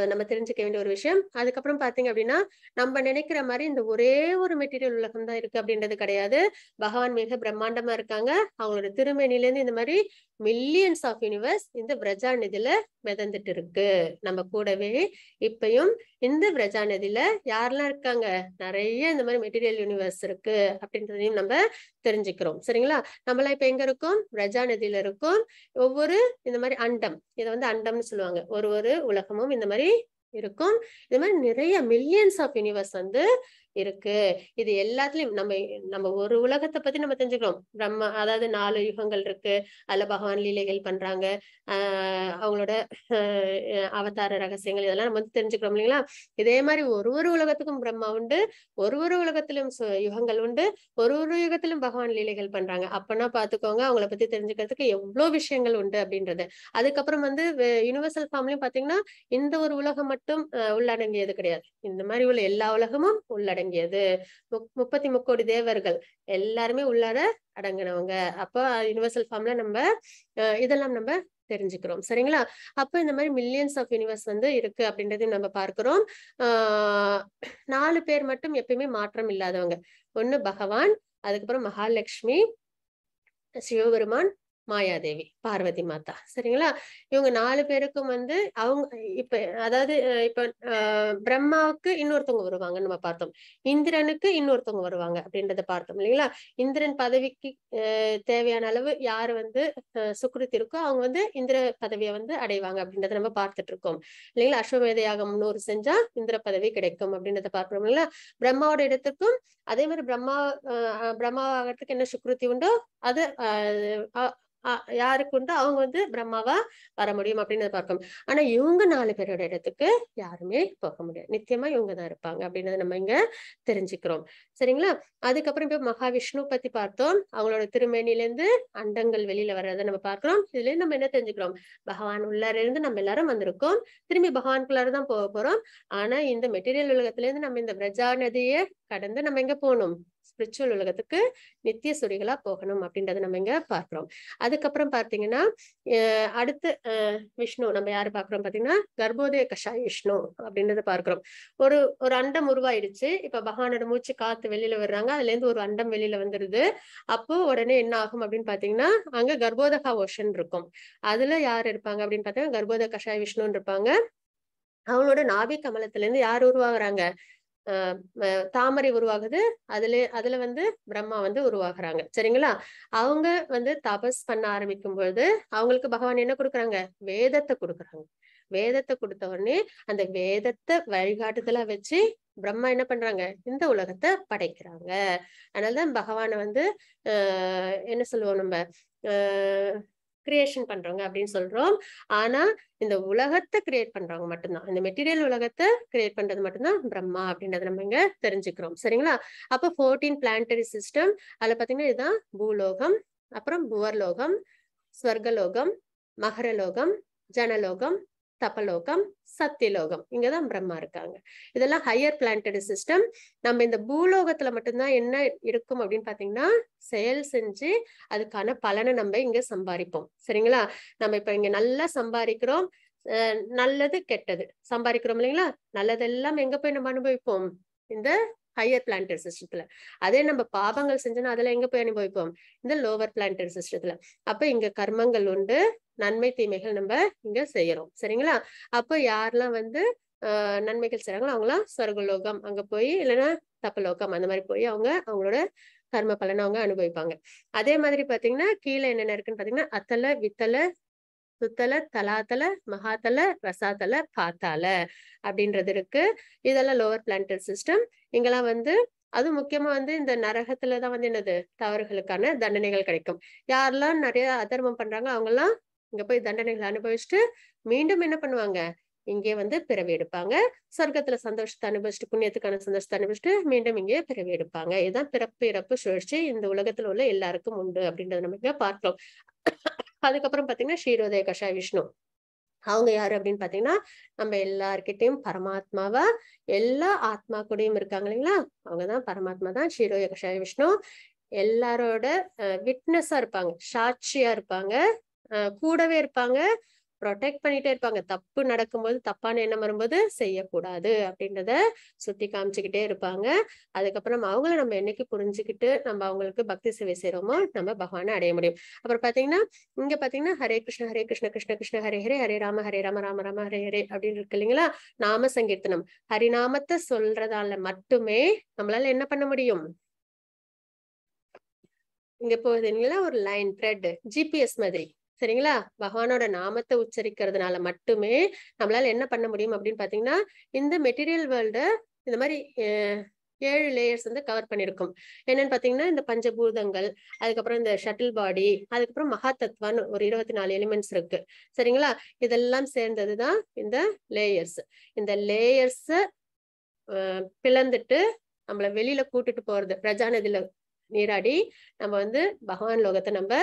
நம்ம தெரிஞ்சுக்க வேண்டிய ஒரு விஷயம் அதுக்கப்புறம் பாத்தீங்க அப்படின்னா நம்ம நினைக்கிற மாதிரி இந்த ஒரே ஒரு மெட்டீரியல் உலகம் தான் இருக்கு அப்படின்றது கிடையாது பகவான் மிக பிரம்மாண்டமா இருக்காங்க அவங்களோட திருமணிலேருந்து இருந்து இந்த மாதிரி மில்லியன்ஸ் ஆஃப் யூனிவர்ஸ் இந்த பிரஜா நிதியில மிதந்துட்டு இருக்கு நம்ம கூடவே இப்பயும் இந்த பிரஜா நிதியில யாரெல்லாம் இருக்காங்க நிறைய இந்த மாதிரி மெட்டீரியல் யூனிவர்ஸ் இருக்கு அப்படின்றதையும் நம்ம தெரிஞ்சுக்கிறோம் சரிங்களா நம்மளாம் இப்ப எங்க இருக்கோம் பிரஜா நதியில இருக்கும் ஒவ்வொரு இந்த மாதிரி அண்டம் இதை வந்து அண்டம்னு சொல்லுவாங்க ஒரு ஒரு உலகமும் இந்த மாதிரி இருக்கும் இது மாதிரி நிறைய மில்லியன்ஸ் ஆஃப் யூனிவர்ஸ் வந்து இருக்கு இது எல்லாத்துலயும் நம்ம நம்ம ஒரு உலகத்தை பத்தி நம்ம தெரிஞ்சுக்கிறோம் பிரம்ம அதாவது நாலு யுகங்கள் இருக்கு அதுல பகவான் லீலைகள் பண்றாங்க ஆஹ் அவங்களோட அவதார ரகசியங்கள் இதெல்லாம் நம்ம வந்து தெரிஞ்சுக்கிறோம் இல்லைங்களா இதே மாதிரி ஒரு ஒரு உலகத்துக்கும் பிரம்மா உண்டு ஒரு ஒரு உலகத்திலும் யுகங்கள் உண்டு ஒரு ஒரு யுகத்திலும் பகவான் லீலைகள் பண்றாங்க அப்பனா பாத்துக்கோங்க அவங்கள பத்தி தெரிஞ்சுக்கிறதுக்கு எவ்வளவு விஷயங்கள் உண்டு அப்படின்றது அதுக்கப்புறம் வந்து யூனிவர்சல் ஃபார்ம்லயும் பாத்தீங்கன்னா இந்த ஒரு உலகம் மட்டும் உள்ளடங்கியது கிடையாது இந்த மாதிரி உள்ள எல்லா உலகமும் உள்ளடங்கி அடங்கியது முப்பத்தி முக்கோடி தேவர்கள் எல்லாருமே உள்ளாட அடங்கினவங்க அப்போ யூனிவர்சல் ஃபார்ம்ல நம்ம இதெல்லாம் நம்ம தெரிஞ்சுக்கிறோம் சரிங்களா அப்போ இந்த மாதிரி மில்லியன்ஸ் ஆஃப் யூனிவர்ஸ் வந்து இருக்கு அப்படின்றதையும் நம்ம பார்க்கிறோம் நாலு பேர் மட்டும் எப்பயுமே மாற்றம் இல்லாதவங்க ஒன்னு பகவான் அதுக்கப்புறம் மகாலட்சுமி சிவபெருமான் மாயாதேவி பார்வதி மாதா சரிங்களா இவங்க நாலு பேருக்கும் வந்து அவங்க இப்ப அதாவது இப்ப பிரம்மாவுக்கு இன்னொருத்தவங்க வருவாங்க நம்ம பார்த்தோம் இந்திரனுக்கு இன்னொருத்தவங்க வருவாங்க அப்படின்றத பார்த்தோம் இல்லைங்களா இந்திரன் பதவிக்கு தேவையான அளவு யாரு வந்து சுக்ருத்தி இருக்கோ அவங்க வந்து இந்திர பதவியை வந்து அடைவாங்க அப்படின்றத நம்ம பார்த்துட்டு இருக்கோம் இல்லைங்களா அஸ்வமேத யாகம் நூறு செஞ்சா இந்திர பதவி கிடைக்கும் அப்படின்றத பார்க்கிறோம் இல்லைங்களா பிரம்மாவோட இடத்துக்கும் அதே மாதிரி பிரம்மா பிரம்மாவாகிறதுக்கு என்ன சுக்ருத்தி உண்டோ அது யாருக்கு உண்டு அவங்க வந்து பிரம்மாவா வர முடியும் அப்படின்னு பார்க்கணும் ஆனா இவங்க நாலு பேரோட இடத்துக்கு யாருமே போக முடியாது நித்தியமா இவங்க தான் இருப்பாங்க அப்படின்றத நம்ம இங்க தெரிஞ்சுக்கிறோம் சரிங்களா அதுக்கப்புறம் இப்ப மகாவிஷ்ணு பத்தி பார்த்தோம் அவங்களோட திருமேனில இருந்து அண்டங்கள் வெளியில வர்றதை நம்ம பார்க்கிறோம் இதுல நம்ம என்ன தெரிஞ்சுக்கிறோம் பகவான் உள்ளார இருந்து நம்ம எல்லாரும் வந்திருக்கோம் திரும்பி பகவானுக்குள்ளார தான் போக போறோம் ஆனா இந்த மெட்டீரியல் உலகத்துல இருந்து நம்ம இந்த பிரஜா நதியை கடந்து நம்ம எங்க போகணும் ஸ்பிரிச்சுவல் உலகத்துக்கு நித்திய சுடிகளா போகணும் அப்படின்றத நம்ம இங்க பார்க்கிறோம் அதுக்கப்புறம் பாத்தீங்கன்னா அடுத்து விஷ்ணு நம்ம யாரு பாக்குறோம் பாத்தீங்கன்னா கர்ப்போதய கஷாய விஷ்ணு அப்படின்றத பார்க்கிறோம் ஒரு ஒரு அண்டம் உருவாயிடுச்சு இப்ப பகவானோட மூச்சு காத்து வெளியில வர்றாங்க அதுல இருந்து ஒரு அண்டம் வெளியில வந்துருது அப்போ உடனே என்ன ஆகும் அப்படின்னு பாத்தீங்கன்னா அங்க கர்ப்போதகா ஓஷன் இருக்கும் அதுல யார் இருப்பாங்க அப்படின்னு பாத்தீங்கன்னா கர்ப்போத கஷாய விஷ்ணுன்னு இருப்பாங்க அவங்களோட நாபிக் கமலத்துல இருந்து யார் உருவாகுறாங்க தாமரை உருவாகுது அதுல அதுல வந்து பிரம்மா வந்து உருவாகுறாங்க சரிங்களா அவங்க வந்து தபஸ் பண்ண ஆரம்பிக்கும் பொழுது அவங்களுக்கு பகவான் என்ன கொடுக்குறாங்க வேதத்தை கொடுக்குறாங்க வேதத்தை கொடுத்த உடனே அந்த வேதத்தை வழிகாட்டுதலா வச்சு பிரம்மா என்ன பண்றாங்க இந்த உலகத்தை படைக்கிறாங்க அதனாலதான் பகவானை வந்து என்ன சொல்லுவோம் நம்ம கிரியேஷன் பண்றவங்க அப்படின்னு சொல்றோம் ஆனா இந்த உலகத்தை கிரியேட் பண்றவங்க மட்டும்தான் இந்த மெட்டீரியல் உலகத்தை கிரியேட் பண்றது மட்டும்தான் பிரம்மா அப்படின்றத நம்ம இங்க தெரிஞ்சுக்கிறோம் சரிங்களா அப்ப ஃபோர்டீன் பிளானட்டரி சிஸ்டம் அதுல பாத்தீங்கன்னா இதுதான் பூலோகம் அப்புறம் புவர்லோகம் ஸ்வர்கலோகம் மகரலோகம் ஜனலோகம் தபலோகம் சத்தியலோகம் இங்கதான் பிரம்மா இருக்காங்க இதெல்லாம் ஹையர் பிளான்டட் சிஸ்டம் நம்ம இந்த பூலோகத்துல மட்டும்தான் என்ன இருக்கும் அப்படின்னு பாத்தீங்கன்னா செயல் செஞ்சு அதுக்கான பலனை நம்ம இங்க சம்பாதிப்போம் சரிங்களா நம்ம இப்ப இங்க நல்லா சம்பாதிக்கிறோம் நல்லது கெட்டது சம்பாதிக்கிறோம் இல்லைங்களா நல்லதெல்லாம் எங்க போய் நம்ம அனுபவிப்போம் இந்த ஹையர் பிளான்டர் சிஸ்டத்துல அதே நம்ம பாவங்கள் செஞ்சோம்னா அதெல்லாம் எங்க போய் அனுபவிப்போம் இந்த லோவர் பிளான்டர் சிஸ்டத்துல அப்ப இங்க கர்மங்கள் உண்டு நன்மை தீமைகள் நம்ம இங்க செய்யறோம் சரிங்களா அப்ப யாரெல்லாம் வந்து நன்மைகள் செய்றாங்களோ அவங்களாம் சொர்க்கலோகம் அங்க போய் இல்லைன்னா தப்பலோகம் அந்த மாதிரி போய் அவங்க அவங்களோட கர்ம பலனை அவங்க அனுபவிப்பாங்க அதே மாதிரி பாத்தீங்கன்னா கீழே என்னென்ன இருக்குன்னு பாத்தீங்கன்னா அத்தலை வித்தலை சுத்தல தலாத்தல மகாத்தல ரசாத்தல பாத்தால அப்படின்றது இருக்கு இதெல்லாம் லோவர் பிளான்டல் சிஸ்டம் இங்கெல்லாம் வந்து அது முக்கியமா வந்து இந்த நரகத்துலதான் வந்து என்னது தவறுகளுக்கான தண்டனைகள் கிடைக்கும் யாரெல்லாம் நிறைய அதர்மம் பண்றாங்க அவங்க எல்லாம் இங்க போய் தண்டனைகளை அனுபவிச்சுட்டு மீண்டும் என்ன பண்ணுவாங்க இங்கே வந்து பிறவி எடுப்பாங்க சொர்க்கத்துல சந்தோஷத்தை அனுபவிச்சுட்டு புண்ணியத்துக்கான சந்தோஷத்தை அனுபவிச்சுட்டு மீண்டும் இங்கே பிறவி எடுப்பாங்க இதுதான் பிறப்பு இறப்பு சுழற்சி இந்த உலகத்துல உள்ள எல்லாருக்கும் உண்டு அப்படின்றத நம்ம பார்க்கலாம் அதுக்கப்புறம் பாத்தீங்கன்னா ஸ்ரீரோதய கஷாய விஷ்ணு அவங்க யாரு அப்படின்னு பாத்தீங்கன்னா நம்ம எல்லார்கிட்டயும் பரமாத்மாவா எல்லா ஆத்மா கூடயும் இருக்காங்க இல்லைங்களா அவங்கதான் பரமாத்மா தான் ஸ்ரீரோய கஷாய விஷ்ணு எல்லாரோட விட்னஸா இருப்பாங்க சாட்சியா இருப்பாங்க கூடவே இருப்பாங்க ப்ரொடெக்ட் பண்ணிட்டே இருப்பாங்க தப்பு நடக்கும்போது தப்பான எண்ணம் வரும்போது செய்யக்கூடாது அப்படின்றத சுத்தி காமிச்சுக்கிட்டே இருப்பாங்க அதுக்கப்புறம் அவங்கள நம்ம என்னைக்கு புரிஞ்சுக்கிட்டு நம்ம அவங்களுக்கு பக்தி சேவை செய்யறோமோ நம்ம பகவானை அடைய முடியும் அப்புறம் பாத்தீங்கன்னா இங்க பாத்தீங்கன்னா ஹரே கிருஷ்ண ஹரே கிருஷ்ண கிருஷ்ண கிருஷ்ண ஹரே ஹரே ஹரே ராம ஹரே ராம ராம ராம ஹரே ஹரே அப்படின்னு இருக்கு இல்லைங்களா நாம சங்கீர்த்தனம் ஹரிநாமத்தை சொல்றதால மட்டுமே நம்மளால என்ன பண்ண முடியும் இங்க போகுதுங்களா ஒரு லைன் த்ரெட் ஜிபிஎஸ் மாதிரி சரிங்களா பகவானோட நாமத்தை உச்சரிக்கிறதுனால மட்டுமே நம்மளால என்ன பண்ண முடியும் அப்படின்னு பாத்தீங்கன்னா இந்த மெட்டீரியல் வேர்ல்டு இந்த மாதிரி ஏழு லேயர்ஸ் வந்து கவர் பண்ணிருக்கும் என்னன்னு பாத்தீங்கன்னா இந்த பஞ்சபூதங்கள் அதுக்கப்புறம் இந்த ஷட்டில் பாடி அதுக்கப்புறம் மகா ஒரு இருபத்தி நாலு எலிமெண்ட்ஸ் இருக்கு சரிங்களா இதெல்லாம் சேர்ந்ததுதான் இந்த லேயர்ஸ் இந்த லேயர்ஸ் பிளந்துட்டு நம்மளை வெளியில கூட்டிட்டு போறது பிரஜாநதியில நீராடி நம்ம வந்து பகவான் லோகத்தை நம்ம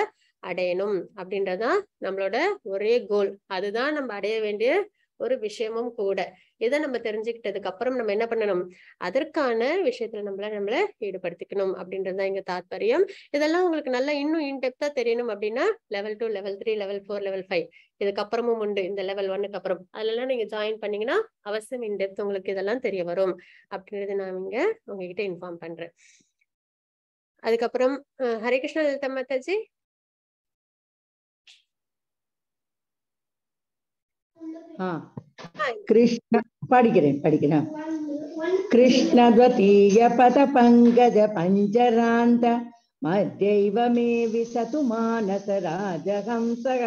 அடையணும் அப்படின்றதான் நம்மளோட ஒரே கோல் அதுதான் நம்ம அடைய வேண்டிய ஒரு விஷயமும் கூட இதை நம்ம தெரிஞ்சுக்கிட்டதுக்கு அப்புறம் நம்ம என்ன பண்ணணும் அதற்கான விஷயத்துல நம்மள நம்மள ஈடுபடுத்திக்கணும் அப்படின்றதுதான் இங்க தாத்பரியம் இதெல்லாம் உங்களுக்கு நல்லா இன்னும் இன்டெப்தா தெரியணும் அப்படின்னா level two level three level four level five இதுக்கப்புறமும் உண்டு இந்த லெவல் ஒன்னுக்கு அப்புறம் அதுலலாம் நீங்க ஜாயின் பண்ணீங்கன்னா அவசியம் இன்டெப்த் உங்களுக்கு இதெல்லாம் தெரிய வரும் அப்படின்றது நான் இங்க உங்ககிட்ட இன்ஃபார்ம் பண்றேன் அதுக்கப்புறம் ஹரே லலிதா மாதாஜி हाँ। हाँ। कृष्ण படிக்கிறேன் படிக்கிறேன் हाँ। कृष्णद्वतीय पद पंकज पंचरांत मे विसतु मानस राजहंसः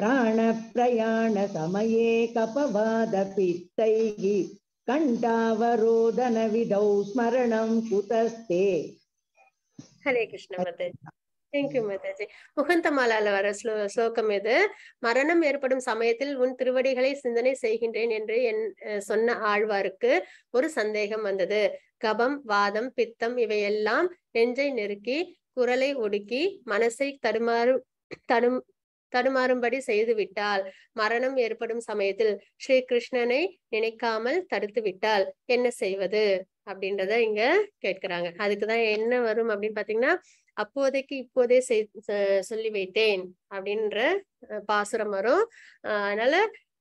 प्राणप्रयाणसमये कपवादपित्तैः कुतस्ते हरे कृष्ण தேங்க்யூ மாதாஜி முகந்தமாலால வர ஸ்லோ ஸ்லோகம் இது மரணம் ஏற்படும் சமயத்தில் உன் திருவடிகளை சிந்தனை செய்கின்றேன் என்று என் சொன்ன ஆழ்வாருக்கு ஒரு சந்தேகம் வந்தது கபம் வாதம் பித்தம் இவையெல்லாம் நெஞ்சை நெருக்கி குரலை ஒடுக்கி மனசை தடுமாறு தடு தடுமாறும்படி செய்து விட்டால் மரணம் ஏற்படும் சமயத்தில் ஸ்ரீ கிருஷ்ணனை நினைக்காமல் தடுத்து விட்டால் என்ன செய்வது அப்படின்றத இங்க கேட்கிறாங்க அதுக்குதான் என்ன வரும் அப்படின்னு பாத்தீங்கன்னா அப்போதைக்கு இப்போதே சொல்லி வைத்தேன் அப்படின்ற பாசுரம் வரும் அதனால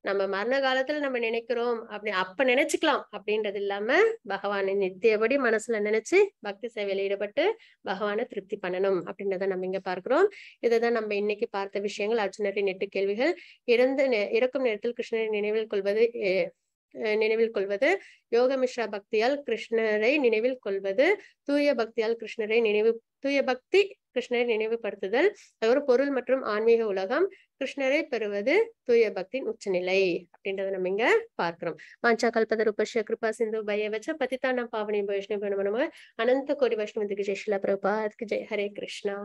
நம்ம மரண காலத்துல நம்ம நினைக்கிறோம் அப்படி அப்ப நினைச்சுக்கலாம் அப்படின்றது இல்லாம பகவானை நித்தியபடி மனசுல நினைச்சு பக்தி சேவையில் ஈடுபட்டு பகவானை திருப்தி பண்ணணும் அப்படின்றத நம்ம இங்க பார்க்கிறோம் இதுதான் நம்ம இன்னைக்கு பார்த்த விஷயங்கள் அர்ஜுனரின் எட்டு கேள்விகள் இறந்து இறக்கும் நேரத்தில் கிருஷ்ணரை நினைவில் கொள்வது நினைவில் கொள்வது யோகமிஸ்ரா பக்தியால் கிருஷ்ணரை நினைவில் கொள்வது தூய பக்தியால் கிருஷ்ணரை நினைவு தூய பக்தி கிருஷ்ணரை நினைவுபடுத்துதல் அதுக்கப்புறம் பொருள் மற்றும் ஆன்மீக உலகம் கிருஷ்ணரை பெறுவது தூய பக்தியின் உச்சநிலை அப்படின்றத நம்ம இங்க பார்க்கிறோம் மாஞ்சா கல்பத ரூபஸ்ய கிருபா சிந்து பய வச்ச பதித்தான பாவனி வைஷ்ணவ அனந்த கோடி வைஷ்ணவத்துக்கு ஜெய் ஷிலா ஜெய் ஹரே கிருஷ்ணா